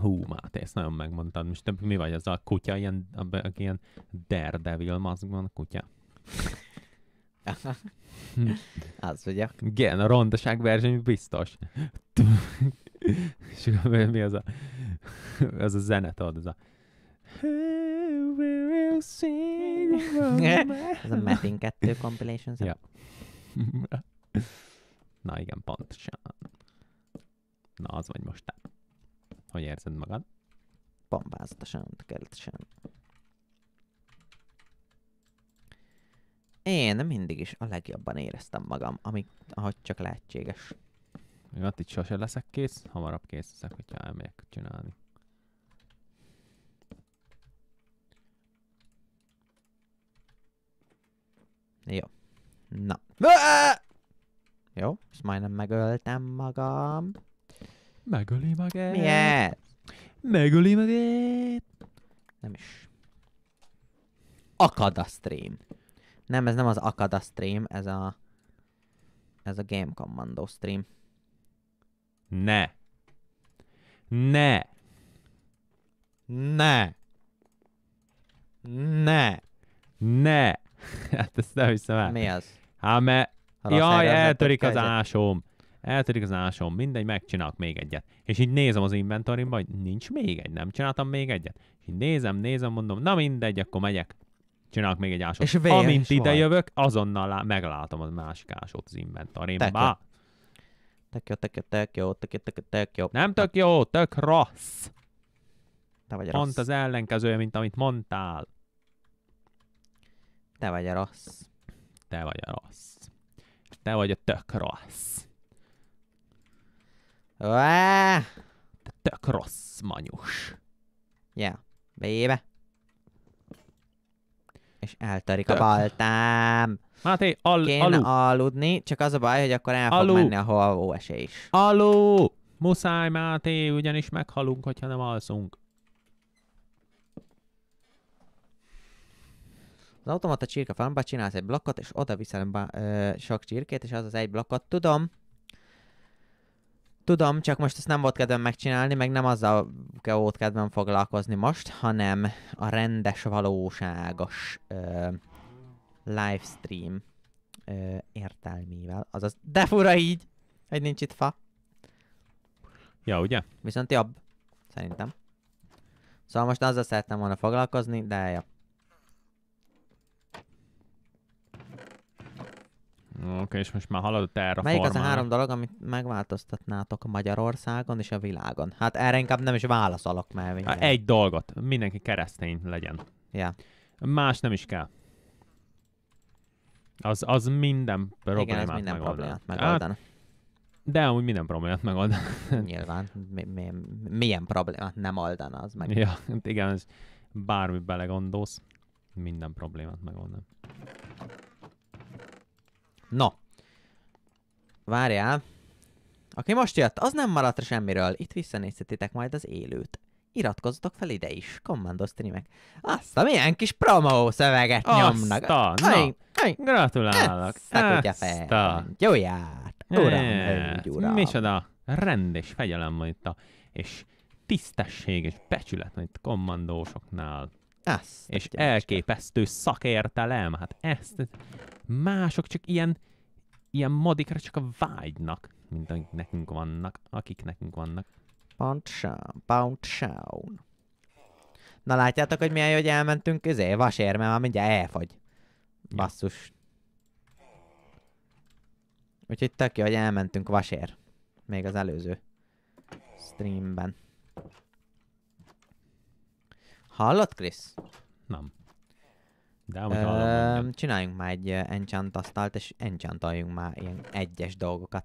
Hú, Máté, ezt nagyon megmondtad. Most mi vagy az a kutya, ilyen, a, a, ilyen Daredevil maszkban kutya? Az ugye. Igen, a verseny biztos. És mi az a... Az a zenet ad, az a... Ez a metin 2 compilation ja. Na igen, pontosan. Na, az vagy most. Hogy érzed magad? Bombázatosan, tökéletesen. Én mindig is a legjobban éreztem magam, amik ahogy csak lehetséges. Még itt sose leszek kész, hamarabb kész leszek, hogyha elmegyek csinálni. Jó. Na. Jó, és majdnem megöltem magam. Megöli magát. Miért? Megöli magát. Nem is. Akad a stream. Nem, ez nem az Akada stream, ez a... Ez a Game Commando stream. Ne! Ne! Ne! Ne! Ne! Hát ezt nem hiszem el. Mi az? Hát mert... Jaj, eltörik az ásom. Eltörik az ásom. Mindegy, megcsinálok még egyet. És így nézem az inventorimba, hogy nincs még egy, nem csináltam még egyet. És így nézem, nézem, mondom, na mindegy, akkor megyek csinálok még egy ásót. És Amint ide van. jövök, azonnal lá- meglátom a másik ásót az inventarén. Tök jó, tök jó, tök jó, tök jó, tök jó, tök jó. Nem tök jó, tök rossz. Te vagy Pont rossz. az ellenkezője, mint amit mondtál. Te vagy a rossz. Te vagy a rossz. Te vagy a tök rossz. Te tök rossz, manyus. Yeah, bébe és eltörik a baltám. Máté, al- Kéne alu. aludni, csak az a baj, hogy akkor el fog menni a halvó esély is. Alu! Muszáj, Máté, ugyanis meghalunk, hogyha nem alszunk. Az automata csirke farmba csinálsz egy blokkot, és oda viszel be, ö, sok csirkét, és az az egy blokkot, tudom, Tudom, csak most ezt nem volt kedvem megcsinálni, meg nem azzal volt kedvem foglalkozni most, hanem a rendes, valóságos ö, livestream ö, értelmével. Azaz, de fura így, hogy nincs itt fa. Ja, ugye? Viszont jobb, szerintem. Szóval most azzal szerettem volna foglalkozni, de jobb. Oké, okay, és most már a terra Melyik formál? az a három dolog, amit megváltoztatnátok Magyarországon és a világon? Hát erre inkább nem is válaszolok, mert... Hát egy dolgot, mindenki keresztény legyen. Ja. Más nem is kell. Az, az minden problémát Igen, ez minden megoldana. problémát hát, megoldana. Hát, de amúgy minden problémát megoldana. Nyilván. Mi, mi, milyen problémát nem oldana az meg. Ja, hát igen, és bármi belegondolsz, minden problémát megoldan. Na. Várjál. Aki most jött, az nem maradt semmiről. Itt visszanézhetitek majd az élőt. Iratkozzatok fel ide is. Commando streamek. Azt a milyen kis promo szöveget Azta, nyomnak. Na, na. Gratulálok. Azt a Jó ját. Uram, yes. uram. Micsoda rend és fegyelem van itt a, és tisztesség és becsület van itt kommandósoknál. Azt és elképesztő te. szakértelem. Hát ezt mások csak ilyen, ilyen modikra csak a vágynak, mint akik nekünk vannak, akik nekünk vannak. Pontsown, pontsown. Na látjátok, hogy milyen jó, hogy elmentünk izé, Vasér, mert már mindjárt elfogy. Basszus. Úgyhogy tök jó, hogy elmentünk vasér. Még az előző streamben. Hallott, Krisz? Nem. De amúgy Ö, Csináljunk már egy enchant asztalt, és enchantaljunk már ilyen egyes dolgokat.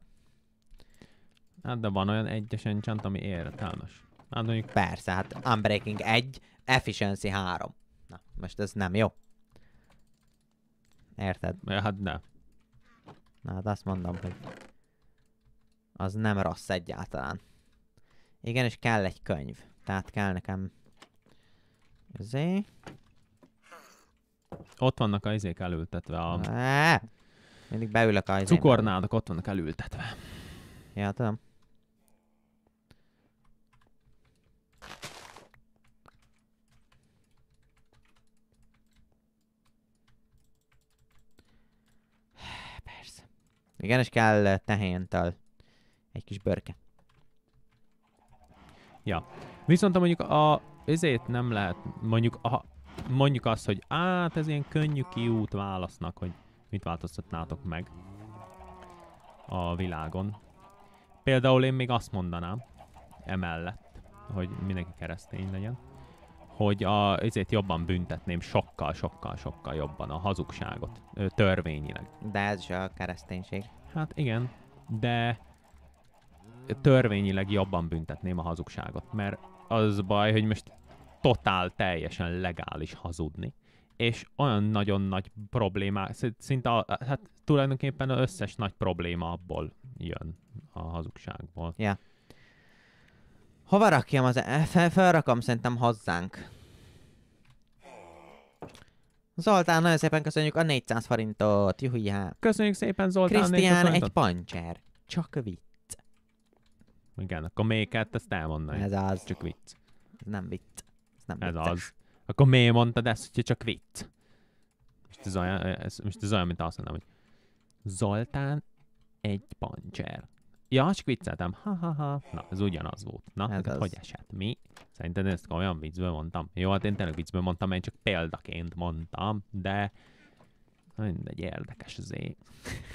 Hát de van olyan egyes enchant, ami értelmes. Hát mondjuk... Persze, hát Unbreaking 1, Efficiency 3. Na, most ez nem jó. Érted? Ja, hát ne. Na, hát azt mondom, hogy az nem rossz egyáltalán. Igen, és kell egy könyv. Tehát kell nekem Zé. Ott vannak a izék elültetve a... mindig beülök a izénbe. Cukornádok ott vannak elültetve. Ja, tudom. Persze. Igen, és kell eh, tehéntől egy kis bőrke. Ja. Viszont mondjuk a ezért nem lehet, mondjuk, a, mondjuk azt, hogy hát ez ilyen könnyű kiút válasznak, hogy mit változtatnátok meg a világon. Például én még azt mondanám, emellett, hogy mindenki keresztény legyen, hogy a, ezért jobban büntetném sokkal, sokkal, sokkal jobban a hazugságot, törvényileg. De ez is a kereszténység. Hát igen, de törvényileg jobban büntetném a hazugságot, mert az baj, hogy most totál, teljesen legális hazudni. És olyan nagyon nagy problémák, szinte a, hát tulajdonképpen az összes nagy probléma abból jön a hazugságból. Ja. Hova rakjam az... E, Fel, felrakom szerintem hozzánk. Zoltán, nagyon szépen köszönjük a 400 forintot. juhujá. Köszönjük szépen, Zoltán. Krisztián, egy pancser. Csak vicc. Igen, akkor melyiket, ezt elmondanám. Ez az. Csak vicc. Ez nem vicc nem Ez az. Akkor miért mondtad ezt, hogyha csak vitt? Most ez olyan, ez, most ez olyan mint azt mondanám, hogy Zoltán egy pancser. Ja, csak vicceltem. Ha, ha, ha. Na, ez ugyanaz volt. Na, ez hát hogy esett? Mi? Szerinted ezt komolyan viccből mondtam? Jó, hát én tényleg viccből mondtam, én csak példaként mondtam, de mindegy, érdekes azért.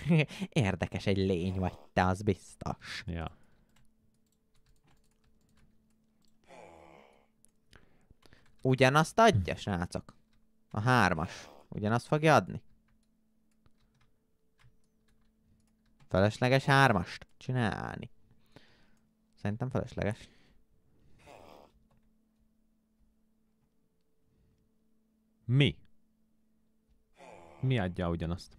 érdekes egy lény vagy te, az biztos. Ja. Ugyanazt adja, hm. srácok. A hármas. Ugyanazt fogja adni. Felesleges hármast csinálni. Szerintem felesleges. Mi? Mi adja ugyanazt?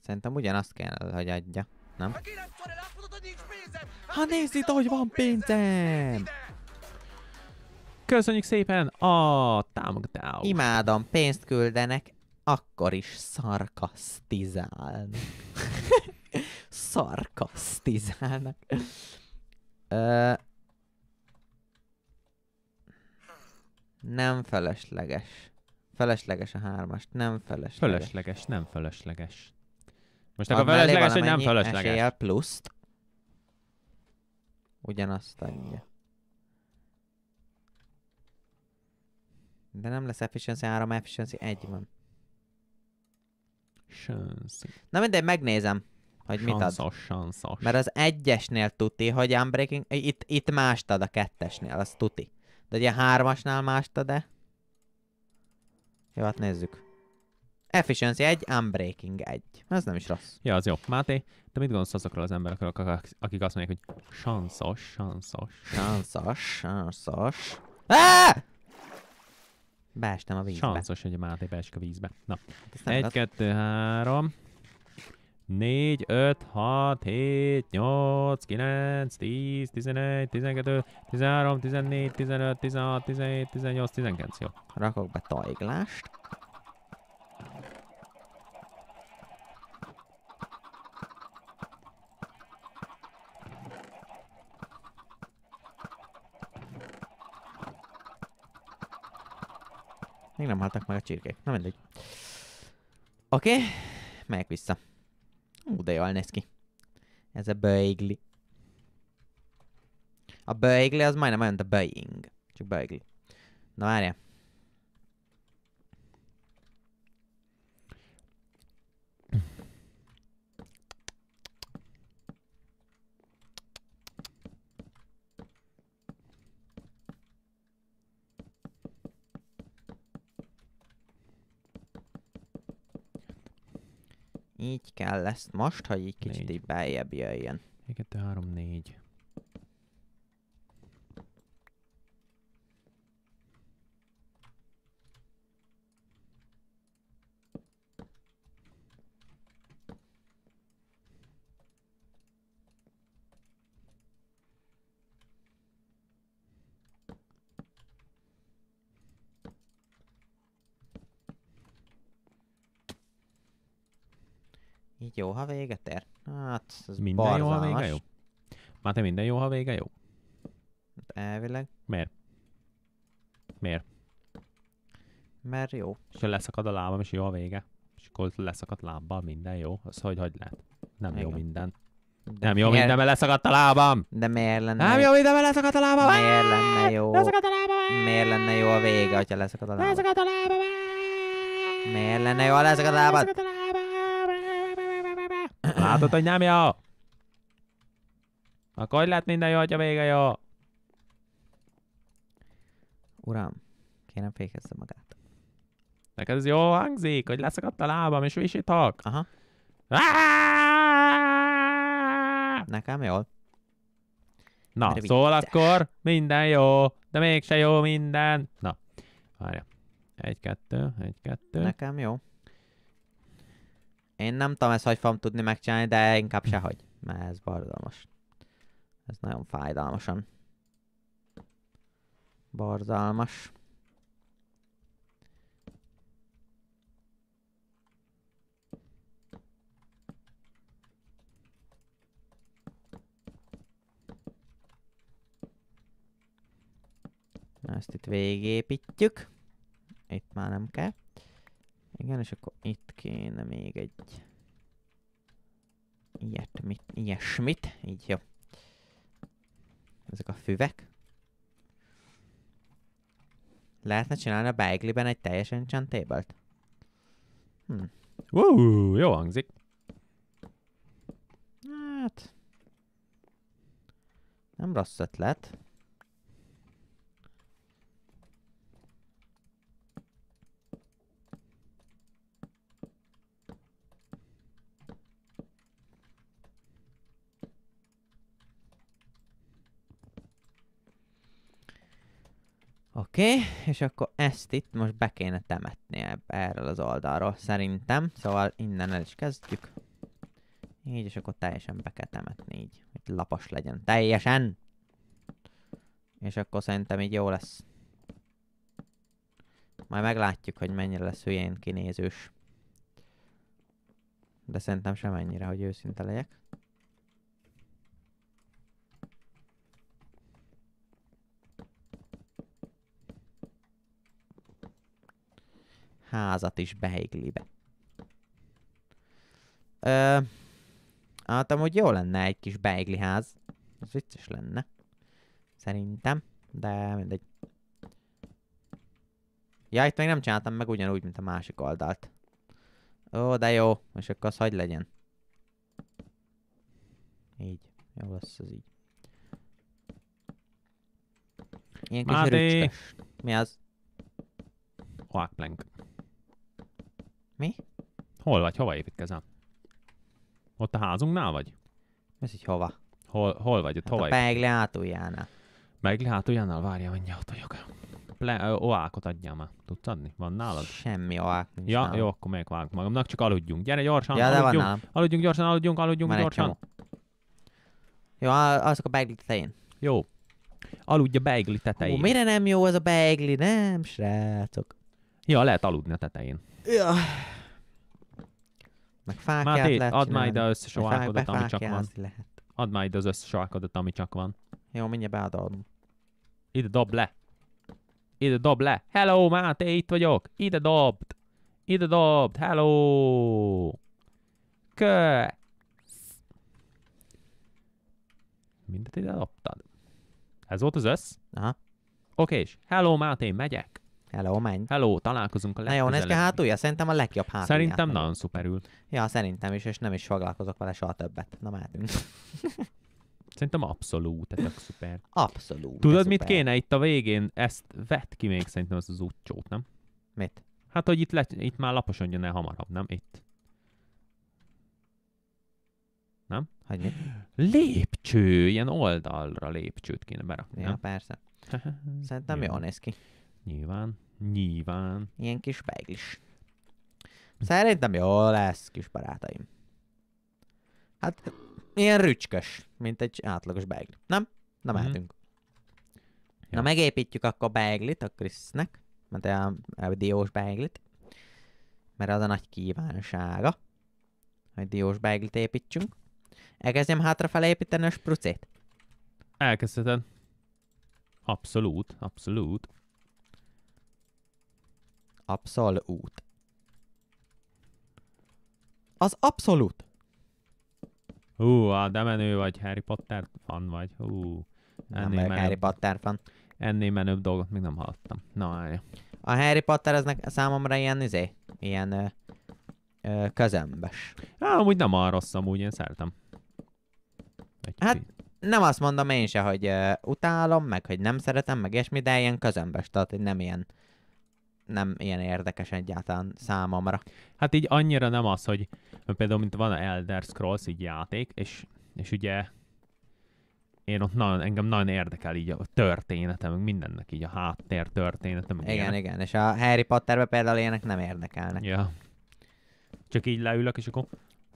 Szerintem ugyanazt kell, hogy adja, nem? Hát nézd itt, ahogy van pénzem! Köszönjük szépen a támogatást! Imádom, pénzt küldenek, akkor is szarkasztizálnak. szarkasztizálnak. Nem felesleges. Felesleges a hármast, nem felesleges. Felesleges, nem felesleges. Most akkor felesleges, hogy nem felesleges. Eséllyel pluszt. Ugyanazt adja. De nem lesz efficiency 3, efficiency 1 van. Sönci. Na mindegy, megnézem, hogy mit ad. Sanszos, sanszos. Mert az egyesnél tuti, hogy unbreaking... Itt, itt mást ad a kettesnél, az tuti. De ugye a hármasnál mást ad-e? Jó, hát nézzük. Efficiency 1, Unbreaking 1. Ez nem is rossz. Ja, az jó. Máté, te mit gondolsz azokról az emberekről, akik azt mondják, hogy sanszos, sanszos. Sanszos, sanszos. Ah! Beestem a vízbe. Sanszos, hogy a Máté beesik a vízbe. Na, 1, 2, 3, 4, 5, 6, 7, 8, 9, 10, 11, 12, 13, 14, 15, 16, 17, 18, 19, jó. Rakok be tajglást. Még nem haltak meg a csirkék. Na mindegy. Oké, okay. megyek vissza. Ú, de jól néz ki. Ez a beigli. A beigli az majdnem olyan, a being. Csak beigli. Na várjál. kell ezt most, hogy így kicsit így beljebb jöjjön. 1, 2, 3, 4. Már te minden jó, ha vége jó? Hát elvileg. Miért? Miért? Mert jó. És ha leszakad a lábam, és jó a vége. És akkor leszakadt lábbal minden jó. Az hogy hogy lehet? Nem Igen. jó minden. De nem jó miért? minden, mert leszakadt a lábam! De miért lenne... Nem jó minden, mert leszakadt a lábam! Miért lenne jó... Leszakadt a lábam! Miért lenne jó a vége, ha leszakadt a lábam? Leszakadt a lábam! Miért lenne jó, ha leszakadt a lábam? Látod, hogy nem jó? Akkor hogy lehet minden jó, hogyha vége jó? Uram, kérem fékezze magát. Neked ez jó hangzik, hogy leszakadt a lábam és visítok? Aha. Nekem jól. Na, Mert szóval akkor minden jó, de mégse jó minden. Na, várja. Egy, kettő, egy, kettő. Nekem jó. Én nem tudom ezt, hogy fogom tudni megcsinálni, de inkább sehogy, mert ez bardalmas. Ez nagyon fájdalmasan. Na Ezt itt végépítjük. Itt már nem kell. Igen, és akkor itt kéne még egy ilyet, mit, ilyesmit. Így jó. Ezek a füvek. Lehetne csinálni a beigliben egy teljesen csantébelt. Hm. Uh, jó hangzik. Hát... Nem rossz ötlet. Oké, okay, és akkor ezt itt most be kéne temetni erről az oldalról, szerintem. Szóval innen el is kezdjük. Így, és akkor teljesen be kell temetni így, hogy lapos legyen. Teljesen! És akkor szerintem így jó lesz. Majd meglátjuk, hogy mennyire lesz hülyén kinézős. De szerintem sem ennyire, hogy őszinte legyek. házat is beiglibe. Ö, hát amúgy jó lenne egy kis beigli ház. Az vicces lenne. Szerintem. De mindegy. Ja, itt még nem csináltam meg ugyanúgy, mint a másik oldalt. Ó, de jó. És akkor az hagy legyen. Így. Jó lesz az így. Ilyen kis Mi az? Oak plank. Mi? Hol vagy? Hova építkezem? Ott a házunknál vagy? Ez így hova? Hol, hol vagy? Ott hát hova a Pegli hátuljánál. Pegli hátuljánál? Várja, mennyi ott vagyok. Ple, ö, oákot adjál már. Tudsz adni? Van nálad? Semmi oák nincs Ja, nálam. jó, akkor melyik vágunk magamnak, csak aludjunk. Gyere gyorsan, ja, aludjunk. Van aludjunk gyorsan, aludjunk, aludjunk van gyorsan. Jó, azok a beigli tetején. Jó. Aludj a beigli tetején. Ó, mire nem jó az a beigli, nem srácok? Ja, lehet aludni a tetején. Ja. Meg fákját Máté, lehet add már ide összes alkodat, ami csak van. Lehet. Add már ide az összes alkodat, ami csak van. Jó, mindjárt beadom. Ide dob le. Ide dob le. Hello, Máté, itt vagyok. Ide dobd. Ide dobd. Hello. Kö. Mindet ide dobtad. Ez volt az össz? Aha. Oké, és hello, Máté, megyek. Hello, menj. Hello, találkozunk a legközelebb. Na jó, ez kell hátulja, szerintem a legjobb hátulja. Szerintem nagyon szuperül. Ja, szerintem is, és nem is foglalkozok vele soha többet. Na, mehetünk. Szerintem abszolút, ez szuper. Abszolút. Tudod, mit kéne itt a végén? Ezt vett ki még szerintem az az útcsót, nem? Mit? Hát, hogy itt, le, itt már laposan jön el hamarabb, nem? Itt. Nem? Hogy mit? Lépcső, ilyen oldalra lépcsőt kéne berakni. Ja, nem? persze. Szerintem jól néz ki. Nyilván. Nyilván. Ilyen kis beiglis. Szerintem jó lesz, kis barátaim. Hát, ilyen rücskös, mint egy átlagos beigli. Nem? Nem mm-hmm. Ja. Na megépítjük akkor beiglit a Krisznek, mert a, a diós beiglit. Mert az a nagy kívánsága, hogy diós beiglit építsünk. Elkezdjem hátrafelé építeni a sprucét? Elkezdheted. Abszolút, abszolút. Abszolút. Az abszolút. Hú, a de menő vagy, Harry Potter fan vagy. Hú. Nem vagyok menőbb, Harry Potter fan. Ennél menőbb dolgot még nem hallottam. Na, várja. A Harry Potter az számomra ilyen, izé, ilyen ö, ö, közömbös. Á, amúgy nem arra rossz, amúgy én szeretem. Egy hát kicsit. nem azt mondom én se, hogy ö, utálom, meg hogy nem szeretem, meg ilyesmi, de ilyen közömbös, tehát nem ilyen nem ilyen érdekes egyáltalán számomra. Hát így annyira nem az, hogy például mint van a Elder Scrolls így játék, és, és ugye én ott nagyon, engem nagyon érdekel így a történetem, mindennek így a háttér történetem. Igen, ilyenek. igen, és a Harry Potterbe például ilyenek nem érdekelnek. Ja. Csak így leülök, és akkor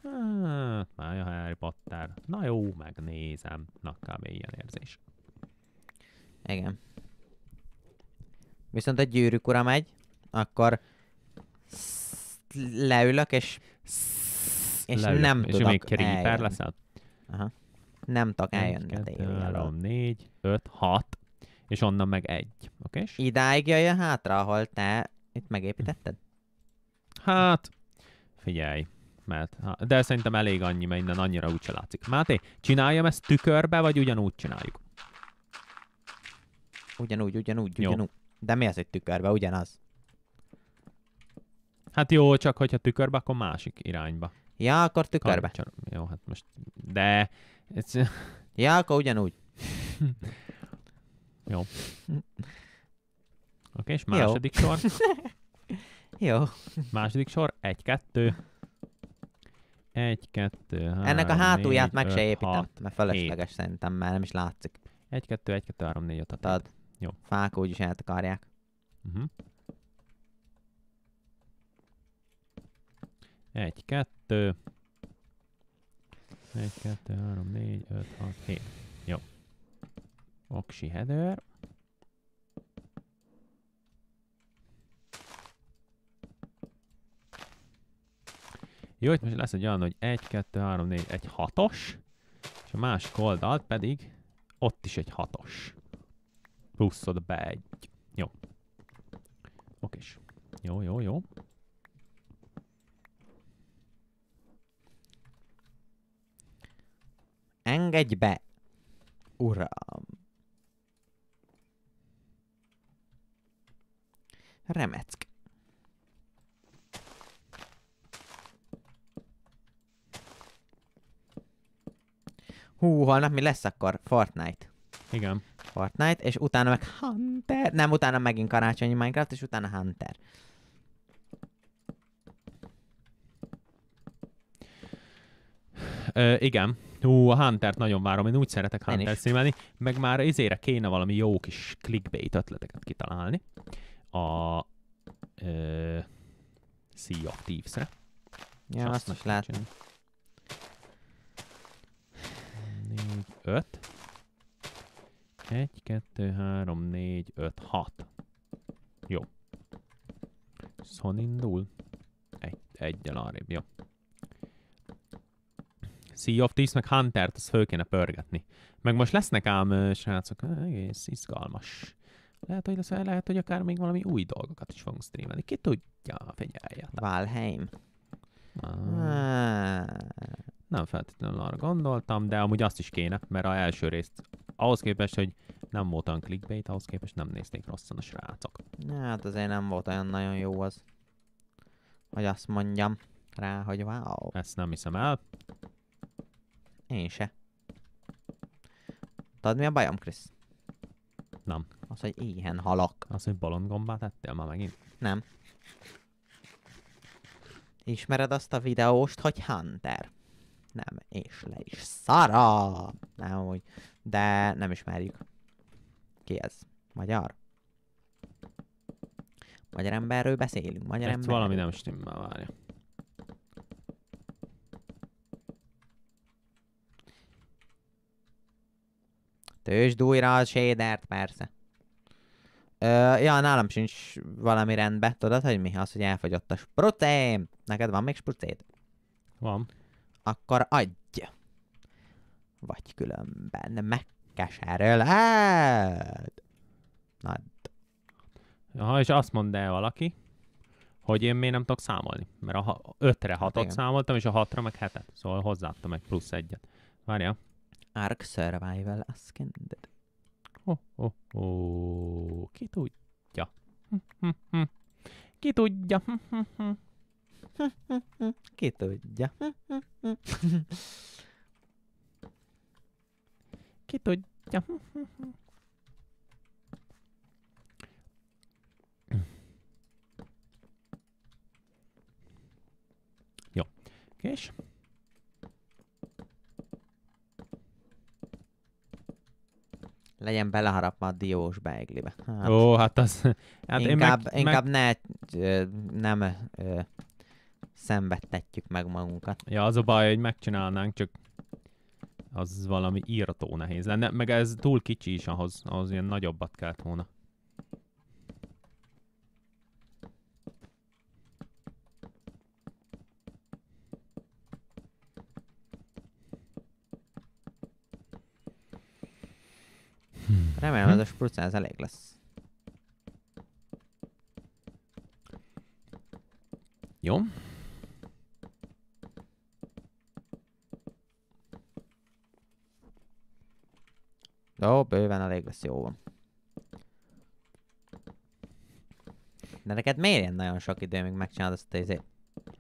hát, már a Harry Potter, na jó, megnézem, na kb. ilyen érzés. Igen. Viszont a gyűrűk ura megy akkor leülök, és, és leülök. nem és tudok még kerékpár leszel? Aha. Nem tudok eljönni. 1, 3, 4, 5, 6, és onnan meg egy. Oké? Okay? Idáig jöjjön hátra, ahol te itt megépítetted? Hát, figyelj. Mert, de szerintem elég annyi, mert innen annyira se látszik. Máté, csináljam ezt tükörbe, vagy ugyanúgy csináljuk? Ugyanúgy, ugyanúgy, ugyanúgy. Jó. De mi az, egy tükörbe? Ugyanaz. Hát jó, csak hogyha tükörbe, akkor másik irányba. Ja, akkor tükörbe. Kancsor... Jó, hát most... De... It's... Ja, akkor ugyanúgy. jó. Oké, okay, és második jó. sor. jó. Második sor, egy, kettő. Egy, kettő, három, Ennek a hátulját négy, meg öt, se építem, hat, mert felesleges szerintem, mert nem is látszik. Egy, kettő, egy, kettő, három, négy, öt, Jó. Fák úgyis eltakarják. Uh-huh. Mhm. Egy, kettő. Egy, kettő, három, négy, öt, hat, hét. Jó. Oksi header. Jó, itt most lesz egy olyan, hogy 1, 2, 3, 4, egy hatos, és a másik oldalt pedig ott is egy hatos. Pluszod be egy. Jó. Oké. Jó, jó, jó. Engedj be! Uram! Remeck. Hú, holnap mi lesz akkor? Fortnite. Igen. Fortnite, és utána meg Hunter. Nem, utána megint karácsonyi Minecraft, és utána Hunter. Ö, igen. Hú, a Huntert nagyon várom, én úgy szeretek Hunter streamelni, meg már izére kéne valami jó kis clickbait ötleteket kitalálni. A ö, Sea of Thieves-re. Ja, azt, azt most látom. 4, 5. 1, 2, 3, 4, 5, 6. Jó. Szóval indul. Egy, egy arrébb, jó. Sea of Thieves, meg Hunter-t, azt föl kéne pörgetni. Meg most lesznek ám, srácok, egész izgalmas. Lehet, hogy lesz, lehet, hogy akár még valami új dolgokat is fogunk streamelni. Ki tudja, figyeljetek. Valheim. Ah. Nem feltétlenül arra gondoltam, de amúgy azt is kéne, mert a első részt ahhoz képest, hogy nem volt olyan clickbait, ahhoz képest nem nézték rosszan a srácok. Hát azért nem volt olyan nagyon jó az, hogy azt mondjam rá, hogy wow. Ezt nem hiszem el. Én se. Tudod mi a bajom, Krisz? Nem. Az, hogy ilyen halak. Az, hogy balondgombát ettél már megint? Nem. Ismered azt a videóst, hogy Hunter? Nem, és le is szara! Nem úgy. De nem ismerjük. Ki ez? Magyar? Magyar emberről beszélünk, magyar Ezt emberről. valami nem stimmel, várja. Tősd újra a shadert, persze. Ö, ja, nálam sincs valami rendbe. Tudod, hogy mi? Az, hogy elfogyott a sprucém. Neked van még sprucéd? Van. Akkor adj. Vagy különben megkeseröled. Nagy. Ha és azt mondd el valaki, hogy én miért nem tudok számolni. Mert a 5-re 6-ot hát számoltam, és a 6-ra meg 7-et. Szóval hozzáadtam egy plusz egyet. Várja, Ark Survival Ascended. Ho, ho, ho. Ki tudja? Ki tudja? Ki tudja? Ki tudja? Jó. Kés. Okay. legyen beleharapva a diós beiglibe. Hát, Ó, hát az... Hát inkább én meg, inkább meg... ne, ö, nem ö, szenvedtetjük meg magunkat. Ja, az a baj, hogy megcsinálnánk, csak az valami írató nehéz lenne, meg ez túl kicsi is ahhoz, ahhoz ilyen nagyobbat kellett volna. Remélem hm? ez a sprucán ez elég lesz. Jó. Jó, bőven elég lesz, jó van. De neked miért ilyen nagyon sok idő, még megcsinálod ezt a tézét?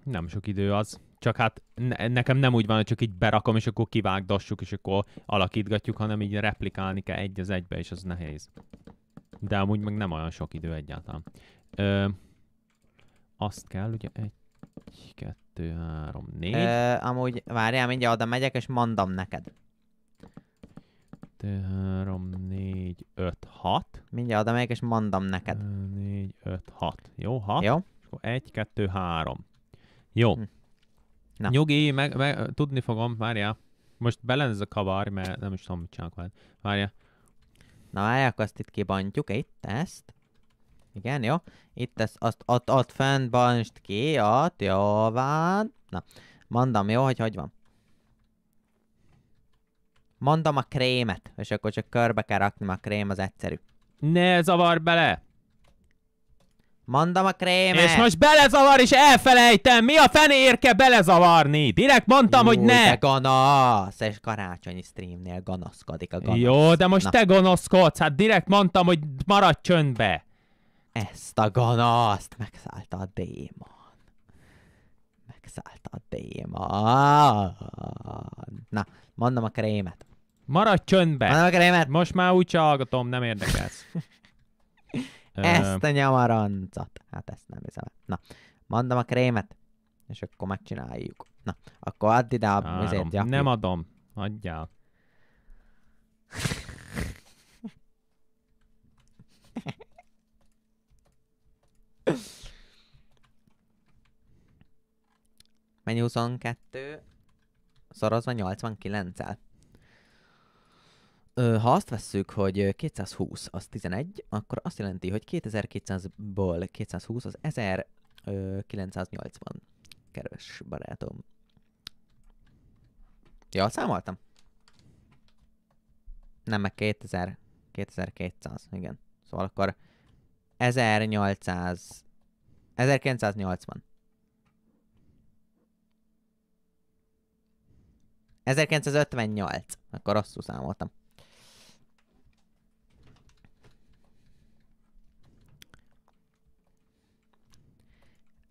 Nem sok idő az csak hát ne, nekem nem úgy van, hogy csak így berakom, és akkor kivágdassuk, és akkor alakítgatjuk, hanem így replikálni kell egy az egybe, és az nehéz. De amúgy meg nem olyan sok idő egyáltalán. Ö, azt kell, ugye egy, kettő, három, négy. Ö, amúgy várjál, mindjárt oda megyek, és mondom neked. Kettő, három, négy, öt, hat. Mindjárt oda megyek, és mondom neked. Négy öt hat. Jó, hat. Jó. akkor egy kettő három. Jó. Hm. Na. Nyugi, meg, meg, tudni fogom, várja. Most ez a kavar, mert nem is tudom, mit csinálok veled. várja. Na, várjál, akkor azt itt kibontjuk, itt ezt. Igen, jó. Itt ezt, azt ott, ott fent bontsd ki, ott, jó van. Na, mondom, jó, hogy hogy van. Mondom a krémet, és akkor csak körbe kell raknom a krém, az egyszerű. Ne zavar bele! Mondom a krémet. És most belezavar és elfelejtem. Mi a fenéért kell belezavarni? Direkt mondtam, Jó, hogy ne. Jó, gonosz. És karácsonyi streamnél gonoszkodik a gonosz. Jó, de most Na. te gonoszkodsz. Hát direkt mondtam, hogy maradj csöndbe. Ezt a gonoszt megszállta a démon. Megszállta a démon. Na, mondom a krémet. Maradj csöndbe. Mondom a krémet. Most már úgy hallgatom, nem érdekelsz. Ezt a nyamarancot. Hát ezt nem hiszem. Na, mondom a krémet, és akkor megcsináljuk. Na, akkor add ide a mizét, ja. Nem adom. Adjál. Mennyi 22? Szorozva 89-el ha azt vesszük, hogy 220 az 11, akkor azt jelenti, hogy 2200-ból 220 az 1980, kedves barátom. Ja számoltam? Nem, meg 2000, 2200, igen. Szóval akkor 1800, 1980. 1958. Akkor rosszul számoltam.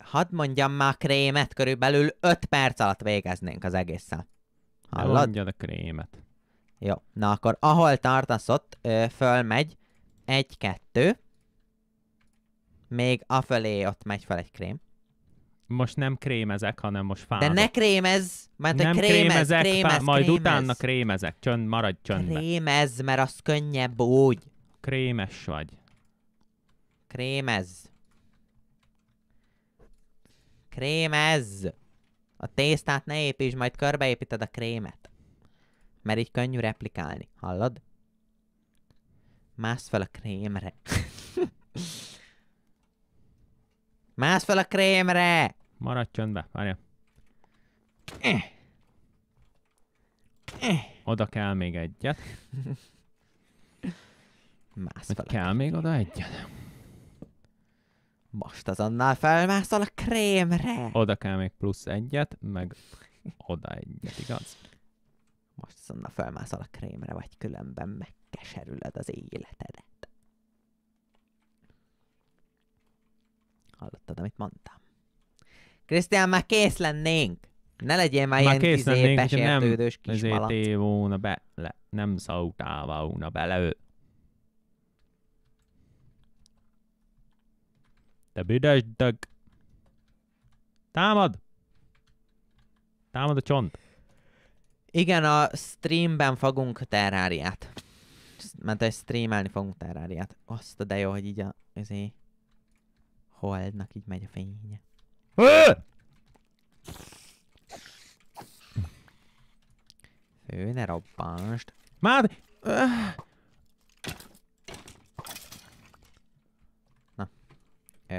hadd mondjam már krémet, körülbelül 5 perc alatt végeznénk az egészen. Hallod? Mondjad a krémet. Jó, na akkor ahol tartasz ott, ö, fölmegy egy-kettő, még afelé ott megy fel egy krém. Most nem krémezek, hanem most fázok. De ne krémez, mert nem krémez, krémezek, krémez, fá... majd krémez. utána krémezek, csönd, maradj csöndben. Krémez, mert az könnyebb úgy. Krémes vagy. Krémez. Krémezz! A tésztát ne építs, majd körbeépíted a krémet. Mert így könnyű replikálni, hallod? Mász fel a krémre. Mász fel a krémre! Maradj csöndbe, várja. Eh. Eh. Oda kell még egyet. Mász fel kell még oda egyet. Most azonnal felmászol a krémre. Oda kell még plusz egyet, meg oda egyet, igaz? Most azonnal felmászol a krémre, vagy különben megkeserüled az életedet. Hallottad, amit mondtam? Krisztián, már kész lennénk! Ne legyél már, már ilyen kész lennénk, nem kis malac. be, le, nem szautál volna bele Te büdös dög! Támad! Támad a csont! Igen, a streamben fogunk terráriát. Mert egy streamelni fogunk terráriát. Azt a de jó, hogy így a... Ezért... Holdnak így megy a fénye. Fő, ne robbanst. Már... Öh.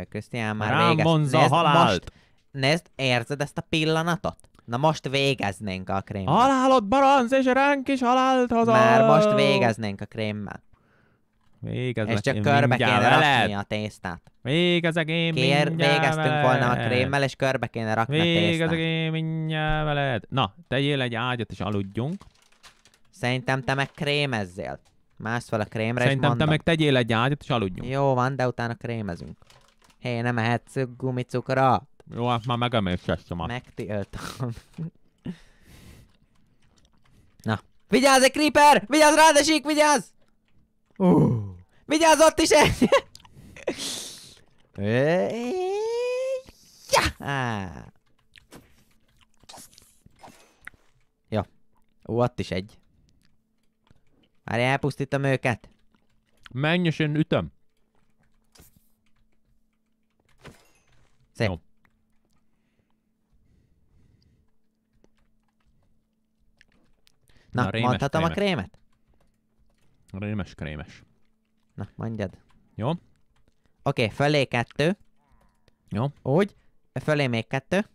Krisztián már Rám végez. Nézd, halált! Most, nézd, érzed ezt a pillanatot? Na most végeznénk a krémmel. Halálod, baranc, és ránk is halált haza! Már most végeznénk a krémmel. Végezlek és csak körbe kéne veled. rakni a tésztát. Végezek én Kér, Végeztünk veled. volna a krémmel, és körbe kéne rakni Végezek a tésztát. Végezek én mindjárt veled. Na, tegyél egy ágyat, és aludjunk. Szerintem te meg krémezzél. Mász fel a krémre, Szerintem és te meg tegyél egy ágyat, és aludjunk. Jó van, de utána krémezünk. Hé, hey, nem ehetsz gumicukrot? Jó, hát már megemésztettem. Megtiltom. Na. Vigyázz, egy creeper! Vigyázz, rád esik, vigyázz! Uh. Vigyázz, ott is egy! ja! Jó. Ó, ott is egy. Már elpusztítom őket. Menj és én ütöm. Szép. Jó. Na, Na rémes, mondhatom a krémet? Rémes, krémes. Na, mondjad. Jó. Oké, okay, fölé kettő. Jó. Úgy, fölé még kettő.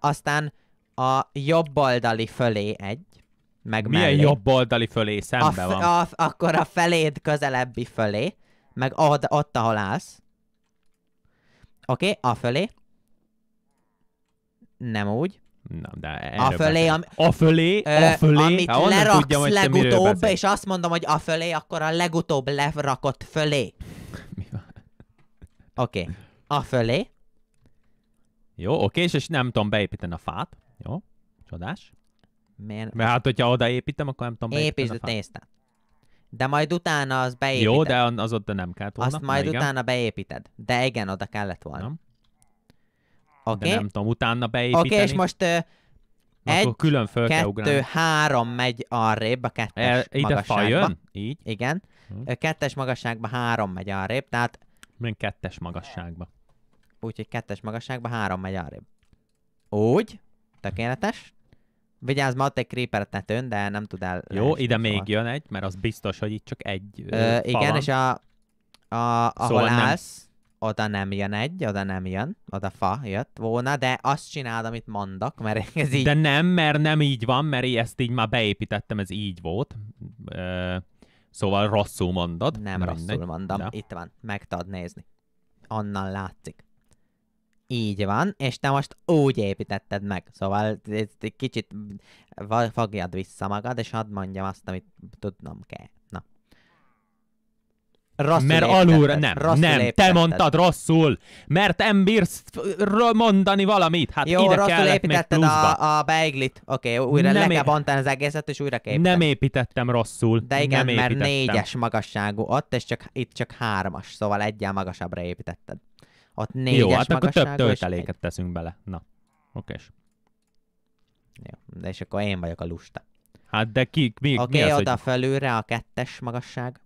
Aztán a jobb oldali fölé egy. Meg Milyen mellé. jobb oldali fölé? Szembe a van. A, akkor a feléd közelebbi fölé. Meg od, ott, ahol állsz. Oké, okay, afölé. Nem úgy. Nem, de afölé, am- afölé, ö, Amit hát leraksz tudjam, legutóbb, és azt mondom, hogy afölé, akkor a legutóbb lerakott fölé. Mi van? Oké. Okay. Afölé. Jó, oké, és, és nem tudom beépíteni a fát. Jó, csodás. Miért? Mert hát, hogyha odaépítem, akkor nem tudom beépíteni Építsd, a fát. Néztem. De majd utána az beépíted. Jó, de az ott nem kellett volna. Azt majd Na, utána igen. beépíted. De igen, oda kellett volna. Nem. Okay? De nem tudom, utána beépíteni. Oké, okay, és most uh, egy, külön föl kettő, kell három megy arrébb a kettes El, ide magasságba. Jön? Így? Igen. Hm. Kettes magasságba három megy arrébb, tehát... Milyen kettes magasságba? Úgyhogy kettes magasságba három megy arrébb. Úgy. Tökéletes. Vigyázz, ma te krépert ne tön, de nem tud el. Jó, ide még jön egy, mert az biztos, hogy itt csak egy ö, ö Igen, van. és a, a, ahol szóval állsz, nem. oda nem jön egy, oda nem jön, oda fa jött volna, de azt csináld, amit mondok, mert ez így... De nem, mert nem így van, mert én ezt így már beépítettem, ez így volt. Ö, szóval rosszul mondod. Nem rosszul mondom, de. itt van, meg tudod nézni. Annan látszik. Így van, és te most úgy építetted meg, szóval ez egy kicsit fogjad vissza magad, és hadd mondjam azt, amit tudnom kell. Na. Rosszul mert éptetted. alulra nem, rosszul nem, te mondtad rosszul, mert nem bírsz mondani valamit, hát Jó, ide rosszul építetted a, a beiglit, oké, okay, újra nem le kell bontani az egészet, és újra kell Nem építettem rosszul. De igen, nem mert négyes magasságú ott, és csak, itt csak hármas, szóval egyen magasabbra építetted. Ott négyes Jó, hát akkor több tölteléket egy... teszünk bele. Na, oké. Jó, de és akkor én vagyok a lusta. Hát de ki, mi, okay, mi az, oda hogy... felülre a kettes magasság.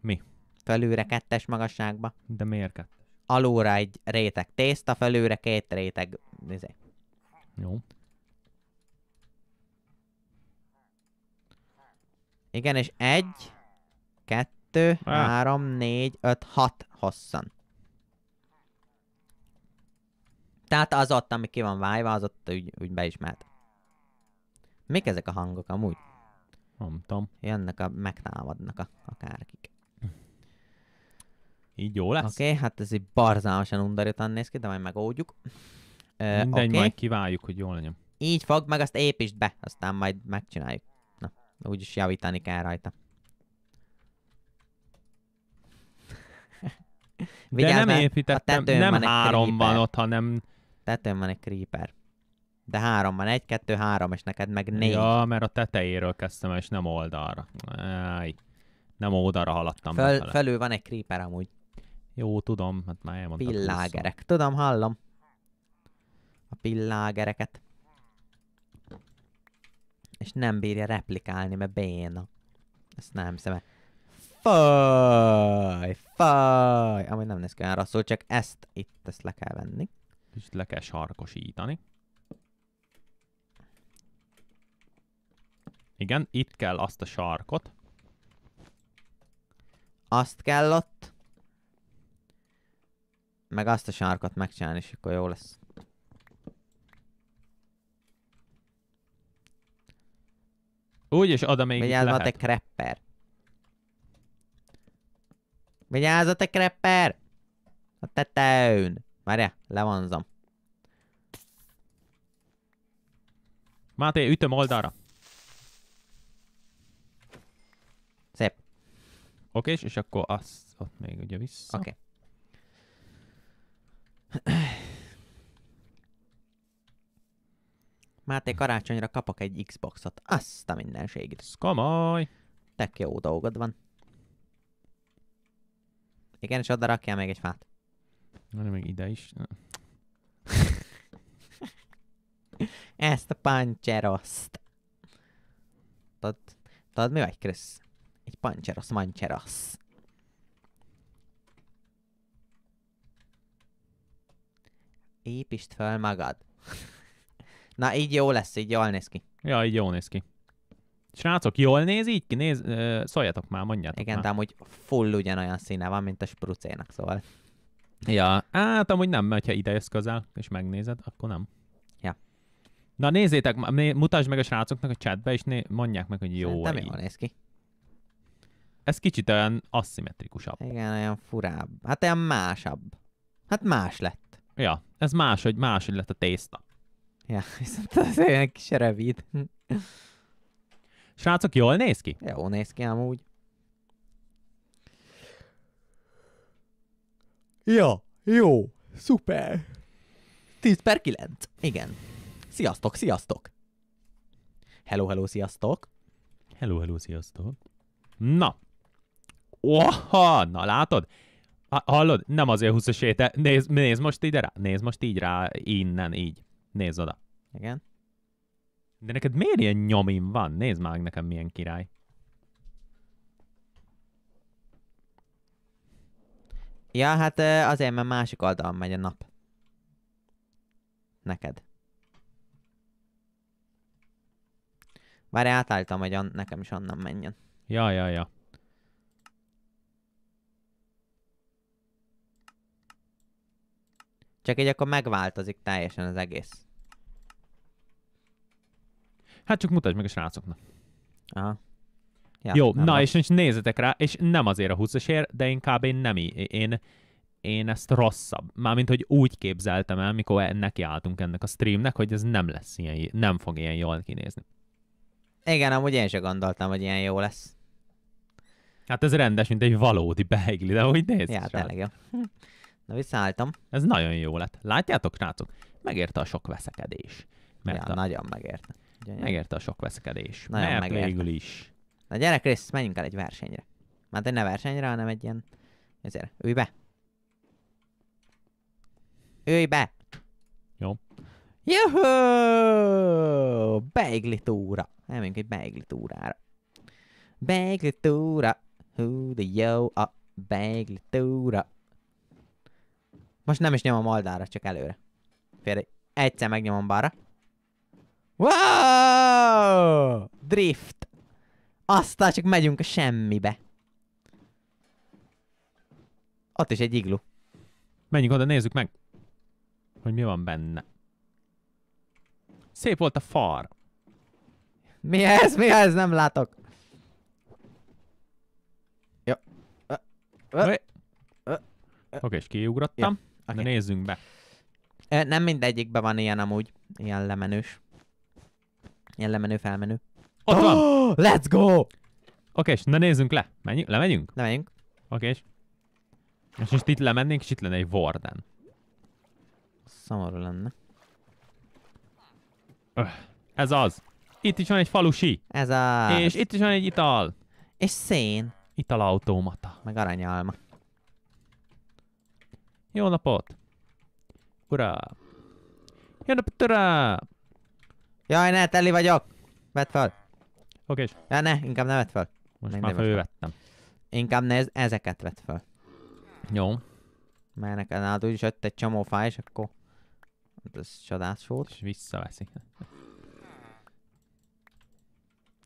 Mi? Felülre kettes magasságba. De miért kettes? Alulra egy réteg tészta, felülre két réteg... Nézé. Jó. Igen, és egy, kettő, kettő, ah. három, négy, öt, hat hosszan. Tehát az ott, ami ki van vájva, az ott úgy, úgy beismert. Mik ezek a hangok amúgy? Nem tudom. Jönnek a, megtámadnak a, akárkik. Így jó lesz? Oké, okay, hát ez egy barzámosan undorítan néz ki, de majd megoldjuk. Ö, Mindegy, okay. majd kiváljuk, hogy jól legyen. Így fog, meg azt építsd be, aztán majd megcsináljuk. Na, úgyis javítani kell rajta. Vigyázz, De nem építettem, nem van három van ott, hanem... Tetőn van egy creeper. De három van, egy, kettő, három, és neked meg négy. Ja, mert a tetejéről kezdtem, és nem oldalra. Ej, nem oldalra haladtam. Föl, felül van egy creeper amúgy. Jó, tudom, hát már elmondtam. Pillágerek. Vissza. Tudom, hallom. A pillágereket. És nem bírja replikálni, mert béna. Ezt nem hiszem. Faj, faj. ami nem néz ki olyan rosszul, csak ezt itt ezt le kell venni. És le kell sarkosítani. Igen, itt kell azt a sarkot. Azt kell ott. Meg azt a sarkot megcsinálni, és akkor jó lesz. Úgy is oda még Vigyázz, lehet. egy krepper. Vigyázz a te krepper! A tetőn! Várjál, levonzom. Máté, ütöm oldalra. Szép. Oké, és, akkor azt ott még ugye vissza. Oké. Okay. Máté, karácsonyra kapok egy Xboxot. Azt a mindenségét. Ez komoly. Tök jó dolgod van. Igen, és oda rakjál még egy fát. Na, de még ide is. Ezt a pancseroszt. Tudod, tudod mi vagy, Krisz? Egy pancserosz, mancserosz. Építsd fel magad. Na, így jó lesz, így jól néz ki. Ja, így jól néz ki. Srácok, jól néz így ki? Néz, szóljatok már, mondjátok Igen, már. de amúgy full ugyanolyan színe van, mint a sprucénak, szóval. Ja, hát amúgy nem, mert ha ide jössz közel, és megnézed, akkor nem. Ja. Na nézzétek, mutasd meg a srácoknak a chatbe, és né- mondják meg, hogy jó Nem jól néz ki. Ez kicsit olyan asszimetrikusabb. Igen, olyan furább. Hát olyan másabb. Hát más lett. Ja, ez más, más, hogy lett a tészta. Ja, viszont az olyan kis rövid. Srácok, jól néz ki? Jó néz ki amúgy. Ja, jó, szuper. 10 per 9. Igen. Sziasztok, sziasztok. Hello, hello, sziasztok. Hello, hello, sziasztok. Na. Oha, na látod? hallod? Nem azért 20 séte. Nézd, nézd most ide rá. Nézd most így rá, innen, így. Nézd oda. Igen. De neked miért ilyen nyomim van? Nézd már nekem milyen király. Ja, hát azért, mert másik oldalon megy a nap. Neked. Várj, átálltam, hogy nekem is onnan menjen. Ja, ja, ja. Csak így akkor megváltozik teljesen az egész. Hát csak mutasd meg a srácoknak. Aha. Ja, Jó, na van. és most nézzetek rá, és nem azért a 20 de inkább én nem így. Én, én ezt rosszabb. Mármint, hogy úgy képzeltem el, mikor nekiálltunk ennek a streamnek, hogy ez nem lesz ilyen, nem fog ilyen jól kinézni. Igen, amúgy én se gondoltam, hogy ilyen jó lesz. Hát ez rendes, mint egy valódi beigli, de úgy néz Ja, tényleg jó. Na visszaálltam. Ez nagyon jó lett. Látjátok, srácok? Megérte a sok veszekedés. Mert ja, a... nagyon megérte. Gyönyör. Megérte a sok veszekedés. Nagyon Mert megérte. végül is. Na gyerek rész, menjünk el egy versenyre. Már ne versenyre, hanem egy ilyen... Ezért, ülj be! Ülj be! Jó. Beigli túra. Elmegyünk egy Beigli túra. Hú de jó a túra. Most nem is nyomom oldalra, csak előre. Félre, egyszer megnyomom balra. Wow! Drift. Aztán csak megyünk a semmibe. Ott is egy iglu. Menjünk oda, nézzük meg, hogy mi van benne. Szép volt a far. Mi ez? Mi ez? Nem látok. Jó. Oké, okay, és kiugrottam. Ja, okay. Na nézzünk be. Ö, nem mindegyikben van ilyen amúgy, ilyen lemenős. Ilyen lemenő, felmenő. Ott oh, van! Let's go! Oké, és na nézzünk le. Menjünk, lemegyünk? Lemegyünk. Oké, és... És most itt lemennénk, és itt lenne egy Warden. Szomorú lenne. Öh, ez az. Itt is van egy falusi. Ez a. És itt is van egy ital. És szén. automata. Meg aranyalma. Jó napot! Ura! Jó napot, ura! Jaj, ne, Telli vagyok! Vedd fel! Oké. Okay. Ja, ne, inkább ne vedd fel. Most Mindegy már vettem. Inkább nézd, ezeket vedd fel. Jó. Mert neked hát úgyis ott egy csomó fáj, és akkor... Hát ez csodás volt. És visszaveszi.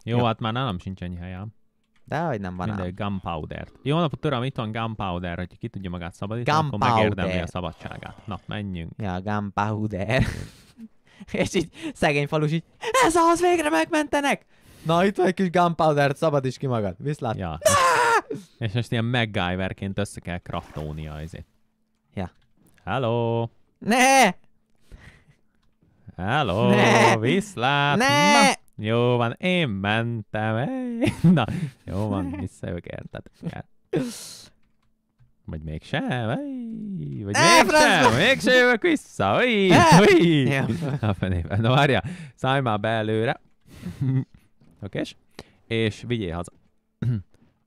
Jó, Jó, hát már nálam sincs ennyi helyem. De hogy nem van Mindegy, ám. gunpowder -t. Jó napot, uram, itt van gunpowder, hogy ki tudja magát szabadítani, akkor megérdemli a szabadságát. Na, menjünk. Ja, gunpowder. és így szegény falus így, ez az, végre megmentenek! Na, itt van egy kis gunpowder, szabad is ki magad. Viszlát. Ja. És, most ilyen MacGyverként össze kell kraftolnia ezért. Ja. Hello! Ne! Hello! Ne! Viszlát! Ne! Na, jó van, én mentem. Na, jó van, visszajövök érted vagy mégsem, vagy mégsem, mégsem jövök vissza, ui, ui. A fenébe. Na várja, szállj már be előre. Oké, és vigyél haza.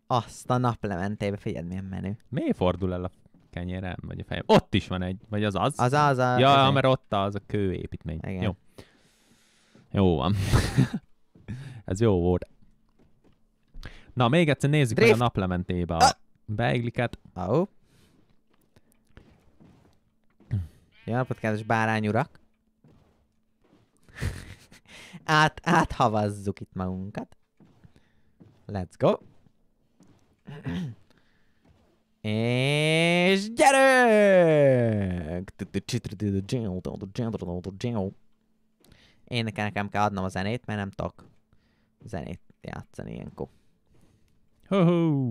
Azt a naplementébe, figyeld milyen menő. Miért fordul el a kenyérem, vagy a fejem? Ott is van egy, vagy az az? Az az a... Ja, az mert ott az a kőépítmény. Jó. Jó van. Ez jó volt. Na, még egyszer nézzük Drift. meg a naplementébe a ah! beiglikát. Oh. Jó napot, kedves bárányurak! Át, áthavazzuk itt magunkat. Let's go! És gyerünk! Én nekem kell adnom a zenét, mert nem tudok zenét játszani ilyenkor. Ho -ho!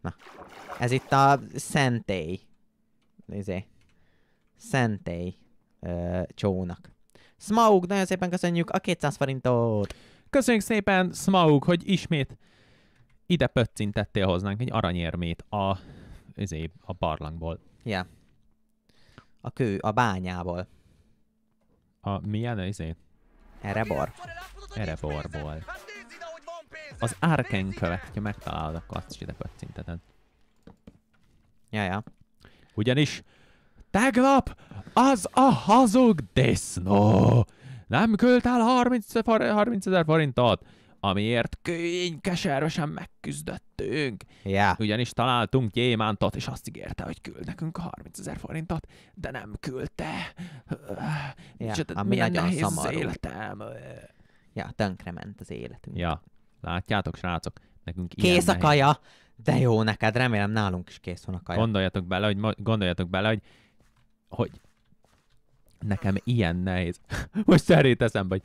Na, ez itt a szentély. Nézzé szentély ö, csónak. Smaug, nagyon szépen köszönjük a 200 forintot! Köszönjük szépen, Smaug, hogy ismét ide pöccintettél hoznánk egy aranyérmét a, azért, a barlangból. Ja. A kő, a bányából. A milyen izé? Erebor. Ereborból. Az árken követ, ha megtalálod, akkor azt is ide pöccinteted. Ja, ja. Ugyanis Tegnap az a hazug disznó nem költ el 30 ezer forintot, amiért kénykeservesen megküzdöttünk. Yeah. Ugyanis találtunk gyémántot, és azt ígérte, hogy küld nekünk 30 ezer forintot, de nem küldte. Yeah, hát Csak, ami milyen nagyon nehéz az életem. Ja, tönkrement az életünk. Ja, látjátok, srácok, nekünk Kész a kaja! De jó neked, remélem nálunk is kész van a kaja. Gondoljatok bele, hogy, gondoljatok bele, hogy hogy nekem ilyen nehéz. Most erre eszembe, hogy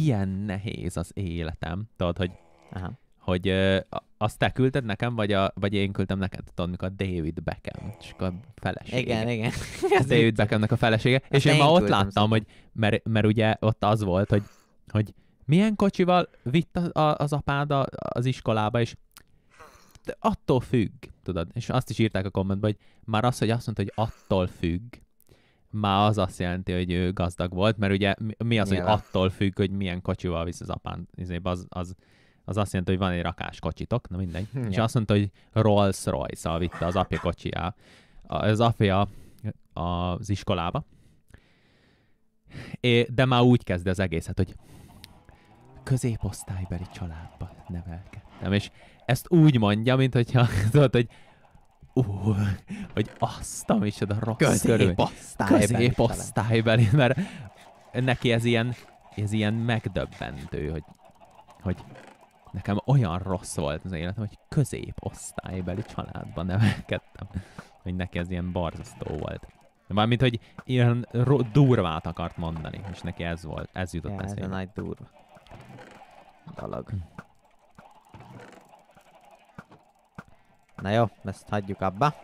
ilyen nehéz az életem. Tudod, hogy, Aha. hogy ö, azt te küldted nekem, vagy, a, vagy én küldtem neked, tudod, mikor a David Beckham, és akkor a felesége. Igen, igen. A David Beckhamnek a felesége. Azt és én, én ma ott láttam, szóval. hogy, mert, mert ugye ott az volt, hogy, hogy milyen kocsival vitt a, a, az apád a, az iskolába, és attól függ, tudod. És azt is írták a kommentben, hogy már az, hogy azt mondta, hogy attól függ, már az azt jelenti, hogy ő gazdag volt, mert ugye mi az, hogy attól függ, hogy milyen kocsival visz az apán, izé, az, az, az azt jelenti, hogy van egy rakás kocsitok, na mindegy. Hm, ja. És azt mondta, hogy Rolls Royce-al vitte az apja kocsijá, az apja az iskolába, É, de már úgy kezd az egészet, hát, hogy középosztálybeli családba nevelkedtem. És ezt úgy mondja, mint hogyha tudod, hogy ú, hogy azt a micsoda rossz középosztálybeli, középosztálybeli mert neki ez ilyen, ez ilyen megdöbbentő, hogy, hogy nekem olyan rossz volt az életem, hogy középosztálybeli családban nevelkedtem, hogy neki ez ilyen barzasztó volt. Mármint, hogy ilyen ro- durvát akart mondani, és neki ez volt, ez jutott ja, eszébe. Ez a nagy durva. dolog. Hm. Na jó, ezt hagyjuk abba.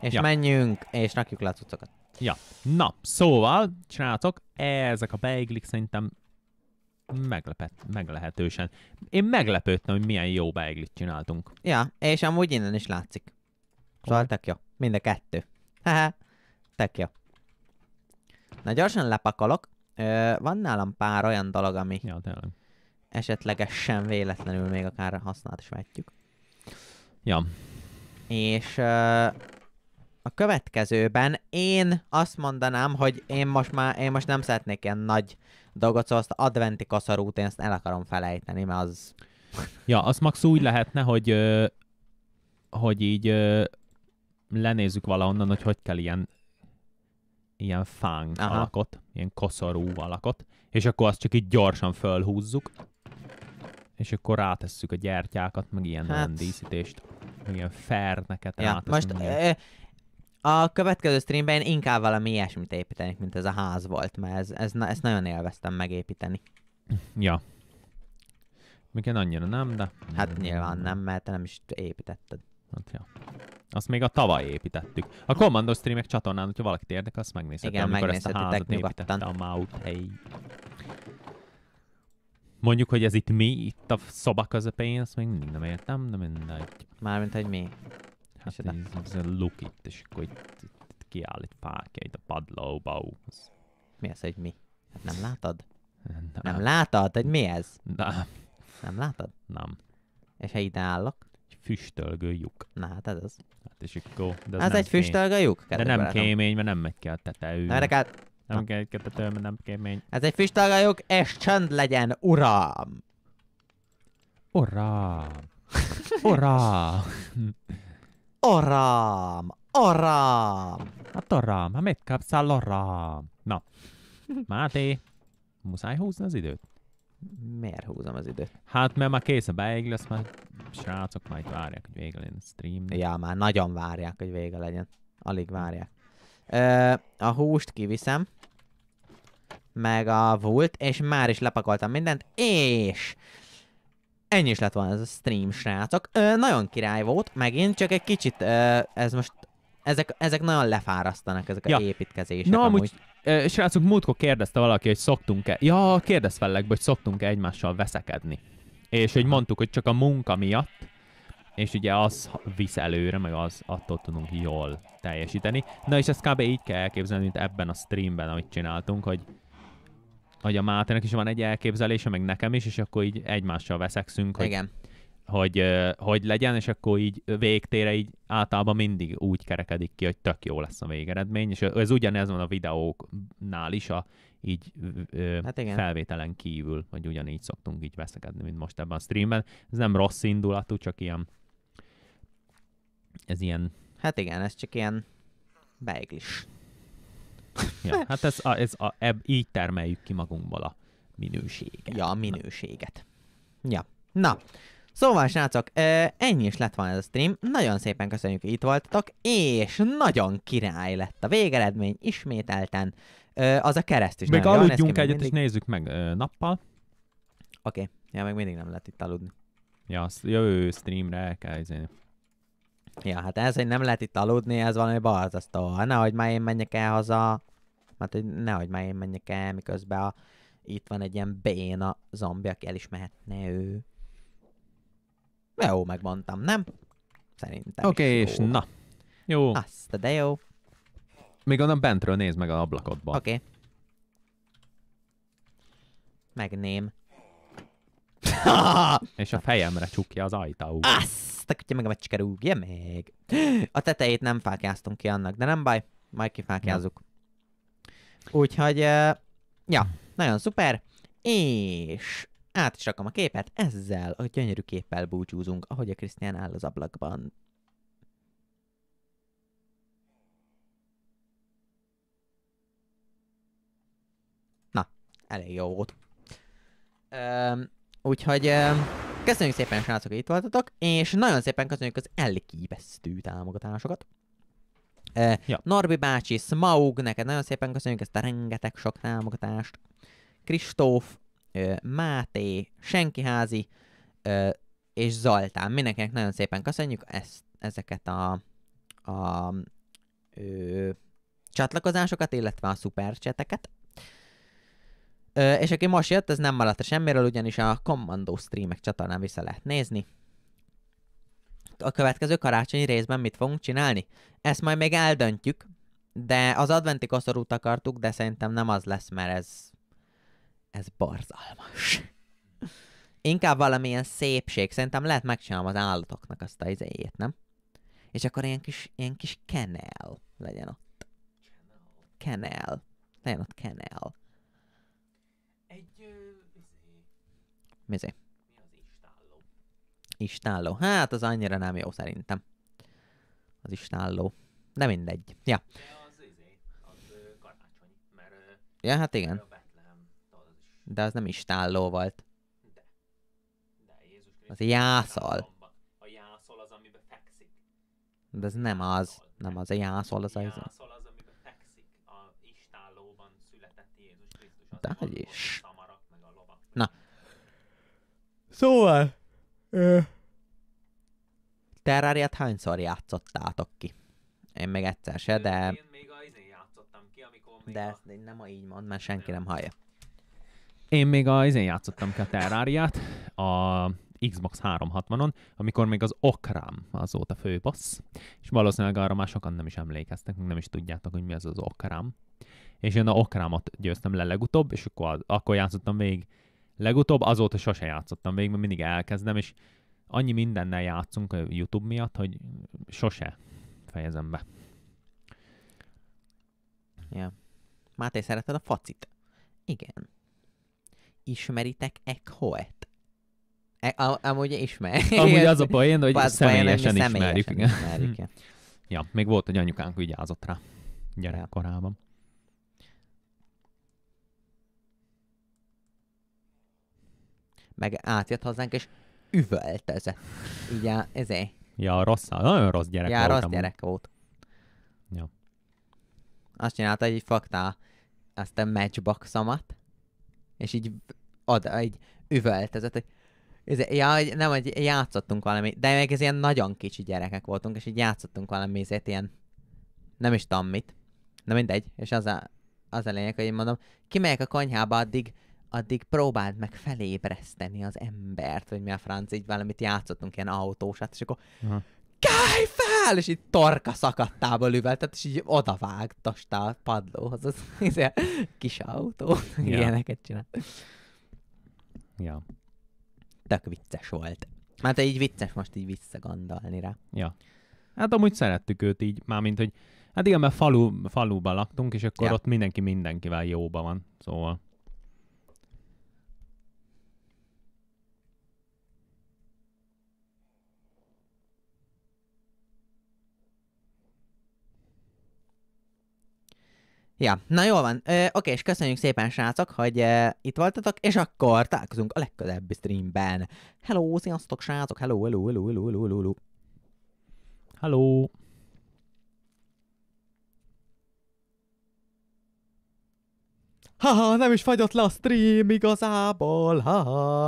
És ja. menjünk, és rakjuk le a cuccokat. Ja. Na, szóval, csináltok, ezek a beiglik szerintem meglepet, meglehetősen. Én meglepődtem, hogy milyen jó beiglit csináltunk. Ja, és amúgy innen is látszik. Szóval tök jó. Mind a kettő. Haha, tök jó. Na gyorsan lepakolok. Ö, van nálam pár olyan dolog, ami ja, tényleg. esetlegesen véletlenül még akár használt is vetjük. Ja. És uh, a következőben én azt mondanám, hogy én most már én most nem szeretnék ilyen nagy dolgot, szóval azt adventi kaszarút én ezt el akarom felejteni, mert az... Ja, az max úgy lehetne, hogy, hogy így lenézzük valahonnan, hogy hogy kell ilyen ilyen fánk Aha. alakot, ilyen koszorú alakot, és akkor azt csak így gyorsan fölhúzzuk, és akkor rátesszük a gyertyákat, meg ilyen hát, díszítést ilyen fair neked ja, Most a következő streamben én inkább valami ilyesmit építenék, mint ez a ház volt, mert ez, ez, ezt nagyon élveztem megépíteni. Ja. én annyira nem, de... Hát nyilván nem, mert te nem is építetted. Hát ja. Azt még a tavaly építettük. A Commando Streamek csatornán, hogyha valakit érdekel, azt megnézheti, amikor ezt a házat nyugodtan. a Mount Hey. Mondjuk, hogy ez itt mi, itt a szoba közepén, azt még mindig nem értem, de mindegy. Mármint, hogy mi? Hát ez, ez a look itt, és akkor itt, itt, itt kiáll egy fákja itt a padlóba. Az... Mi ez hogy mi? Hát nem látod? Nem. nem látod, hogy mi ez? Nem. Nem látod? Nem. És ha ide állok? Egy füstölgő lyuk. Na hát ez az. Hát és akkor... De ez, az egy füstölgő lyuk? De nem kémény, mert nem megy ki a tetejű. Na, de kell... Hát nem kell hát egy a tőlem, nem kemény. Ez egy füstalgajok, és csönd legyen, uram! Uram! Uram! Uram! Uram! Hát uram, ha hát mit a uram? Na, Máté, muszáj húzni az időt? Miért húzom az időt? Hát, mert már kész a beig lesz, már srácok majd várják, hogy vége legyen a stream. Ja, már nagyon várják, hogy vége legyen. Alig várják. Ö, a húst kiviszem. Meg a vult, és már is lepakoltam mindent, és... Ennyi is lett volna ez a stream, srácok. Ö, nagyon király volt, megint csak egy kicsit, ö, ez most... Ezek, ezek nagyon lefárasztanak, ezek ja. a építkezések Na, amúgy. amúgy. Ö, srácok, múltkor kérdezte valaki, hogy szoktunk-e... Ja, kérdezz fellekből, hogy szoktunk-e egymással veszekedni. És hogy mondtuk, hogy csak a munka miatt, és ugye az visz előre, meg az attól tudunk jól teljesíteni. Na és ezt kb. így kell elképzelni, mint ebben a streamben, amit csináltunk, hogy hogy a Mátének is van egy elképzelése, meg nekem is, és akkor így egymással veszekszünk, hogy, Igen. Hogy, hogy, hogy legyen, és akkor így végtére így általában mindig úgy kerekedik ki, hogy tök jó lesz a végeredmény, és ez ugyanez van a videóknál is, a, így ö, hát igen. felvételen kívül, hogy ugyanígy szoktunk így veszekedni, mint most ebben a streamben. Ez nem rossz indulatú, csak ilyen ez ilyen... Hát igen, ez csak ilyen beiglis. ja, hát ez, a, ez a, eb, így termeljük ki magunkból a minőséget. Ja, a minőséget. Ja. Na, Szóval, srácok, ennyi is lett van ez a stream. Nagyon szépen köszönjük, hogy itt voltatok, és nagyon király lett a végeredmény ismételten. Az a kereszt is. Még aludjunk egyet, mindig. és nézzük meg nappal. Oké, okay. ja, meg mindig nem lehet itt aludni. Ja, jövő streamre el kell izélni. Ja, hát ez, hogy nem lehet itt aludni, ez valami balzasztó. Nehogy már én menjek el haza. Mert hát, hogy nehogy már én menjek el, miközben a... itt van egy ilyen béna zombi, aki el is mehetne ő. Jó, megmondtam, nem? Szerintem Oké, okay, és na. Jó. Azt, de jó. Még onnan bentről nézd meg a ablakodba. Oké. Okay. Megném és a fejemre csukja az ajtó. Azt a kutya meg a mecske rúgja még. A tetejét nem fákjáztunk ki annak, de nem baj, majd kifákjázzuk. Úgyhogy, uh, ja, nagyon szuper. És át is rakom a képet, ezzel a gyönyörű képpel búcsúzunk, ahogy a Krisztián áll az ablakban. Na, elég jó volt. Um, Úgyhogy köszönjük szépen, srácok, hogy itt voltatok, és nagyon szépen köszönjük az elképesztő támogatásokat. Ja. Norbi bácsi, Smaug, neked nagyon szépen köszönjük ezt a rengeteg sok támogatást. Kristóf, Máté, Senkiházi és Zoltán Mindenkinek nagyon szépen köszönjük ezt, ezeket a, a ö, csatlakozásokat, illetve a szupercseteket. És aki most jött, ez nem maradt semmiről, ugyanis a Commando streamek csatornán vissza lehet nézni. A következő karácsonyi részben mit fogunk csinálni? Ezt majd még eldöntjük, de az adventi koszorút akartuk, de szerintem nem az lesz, mert ez... Ez barzalmas. Inkább valamilyen szépség. Szerintem lehet megcsinálom az állatoknak azt a izéjét, nem? És akkor ilyen kis, ilyen kis kenel legyen ott. Kenel. Legyen ott kenel. mizé. Mi az istálló? Istálló. Hát az annyira nem jó szerintem. Az istálló. De mindegy. Ja. Ja, hát igen. De az nem istálló volt. De. De Jézus Az jászol. A jászol az, amiben fekszik. De ez nem az. Nem az a jászol, az a... Jászol az, amiben fekszik. A istállóban született Jézus Krisztus. De hogy is. Szóval... Ö... Terrariát hányszor játszottátok ki? Én még egyszer se, de... Én még a izén játszottam ki, amikor még De a... ezt nem a így mond, mert senki nem hallja. Én még a izén játszottam ki a terrariát, a Xbox 360-on, amikor még az Okram az volt a főbossz, és valószínűleg arra már sokan nem is emlékeztek, nem is tudjátok, hogy mi az az Okram. És én a Okramot győztem le legutóbb, és akkor, akkor játszottam végig Legutóbb azóta sose játszottam végig, mert mindig elkezdem, és annyi mindennel játszunk a YouTube miatt, hogy sose fejezem be. Ja. Máté, szereted a facit? Igen. Ismeritek Ekhoet? E, amúgy ismer. Amúgy az a poén, hogy Paz személyesen, személyesen ismerjük. Igen. ismerjük. ja, még volt, hogy anyukánk vigyázott rá gyerekkorában. Ja. meg átjött hozzánk, és üvöltezett. Így a, ezé. Ja, rossz, nagyon rossz gyerek ja, volt. rossz amúgy. gyerek volt. Ja. Azt csinálta, hogy így fogta azt a matchboxomat, és így oda, így üvöltezett, hogy ez, ja, nem, hogy játszottunk valami, de még ez ilyen nagyon kicsi gyerekek voltunk, és így játszottunk valami ezért ilyen, nem is tudom mit. de mindegy, és az a, az a lényeg, hogy én mondom, kimegyek a konyhába addig, addig próbáld meg felébreszteni az embert, hogy mi a franc, így valamit játszottunk, ilyen autósát, és akkor Aha. fel! És így torka szakadtából üveltet, és így odavágtastál a padlóhoz az, az, izé, az kis autó. Ja. Ilyeneket csinál. Ja. Tök vicces volt. Hát így vicces most így visszagondolni rá. Ja. Hát amúgy szerettük őt így, mármint, hogy hát igen, mert falu, faluban laktunk, és akkor ja. ott mindenki mindenkivel jóban van, szóval. Ja, na jól van. Ö, oké, és köszönjük szépen, srácok, hogy ö, itt voltatok, és akkor találkozunk a legközelebbi streamben. Hello, sziasztok, srácok, hello, hello, hello, hello, hello, hello. Hello. Haha, nem is fagyott le a stream igazából, haha.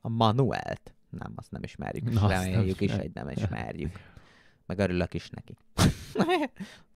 A Manuelt. Nem, azt nem ismerjük. Na, Reméljük is, hogy nem ismerjük. Meg örülök is neki.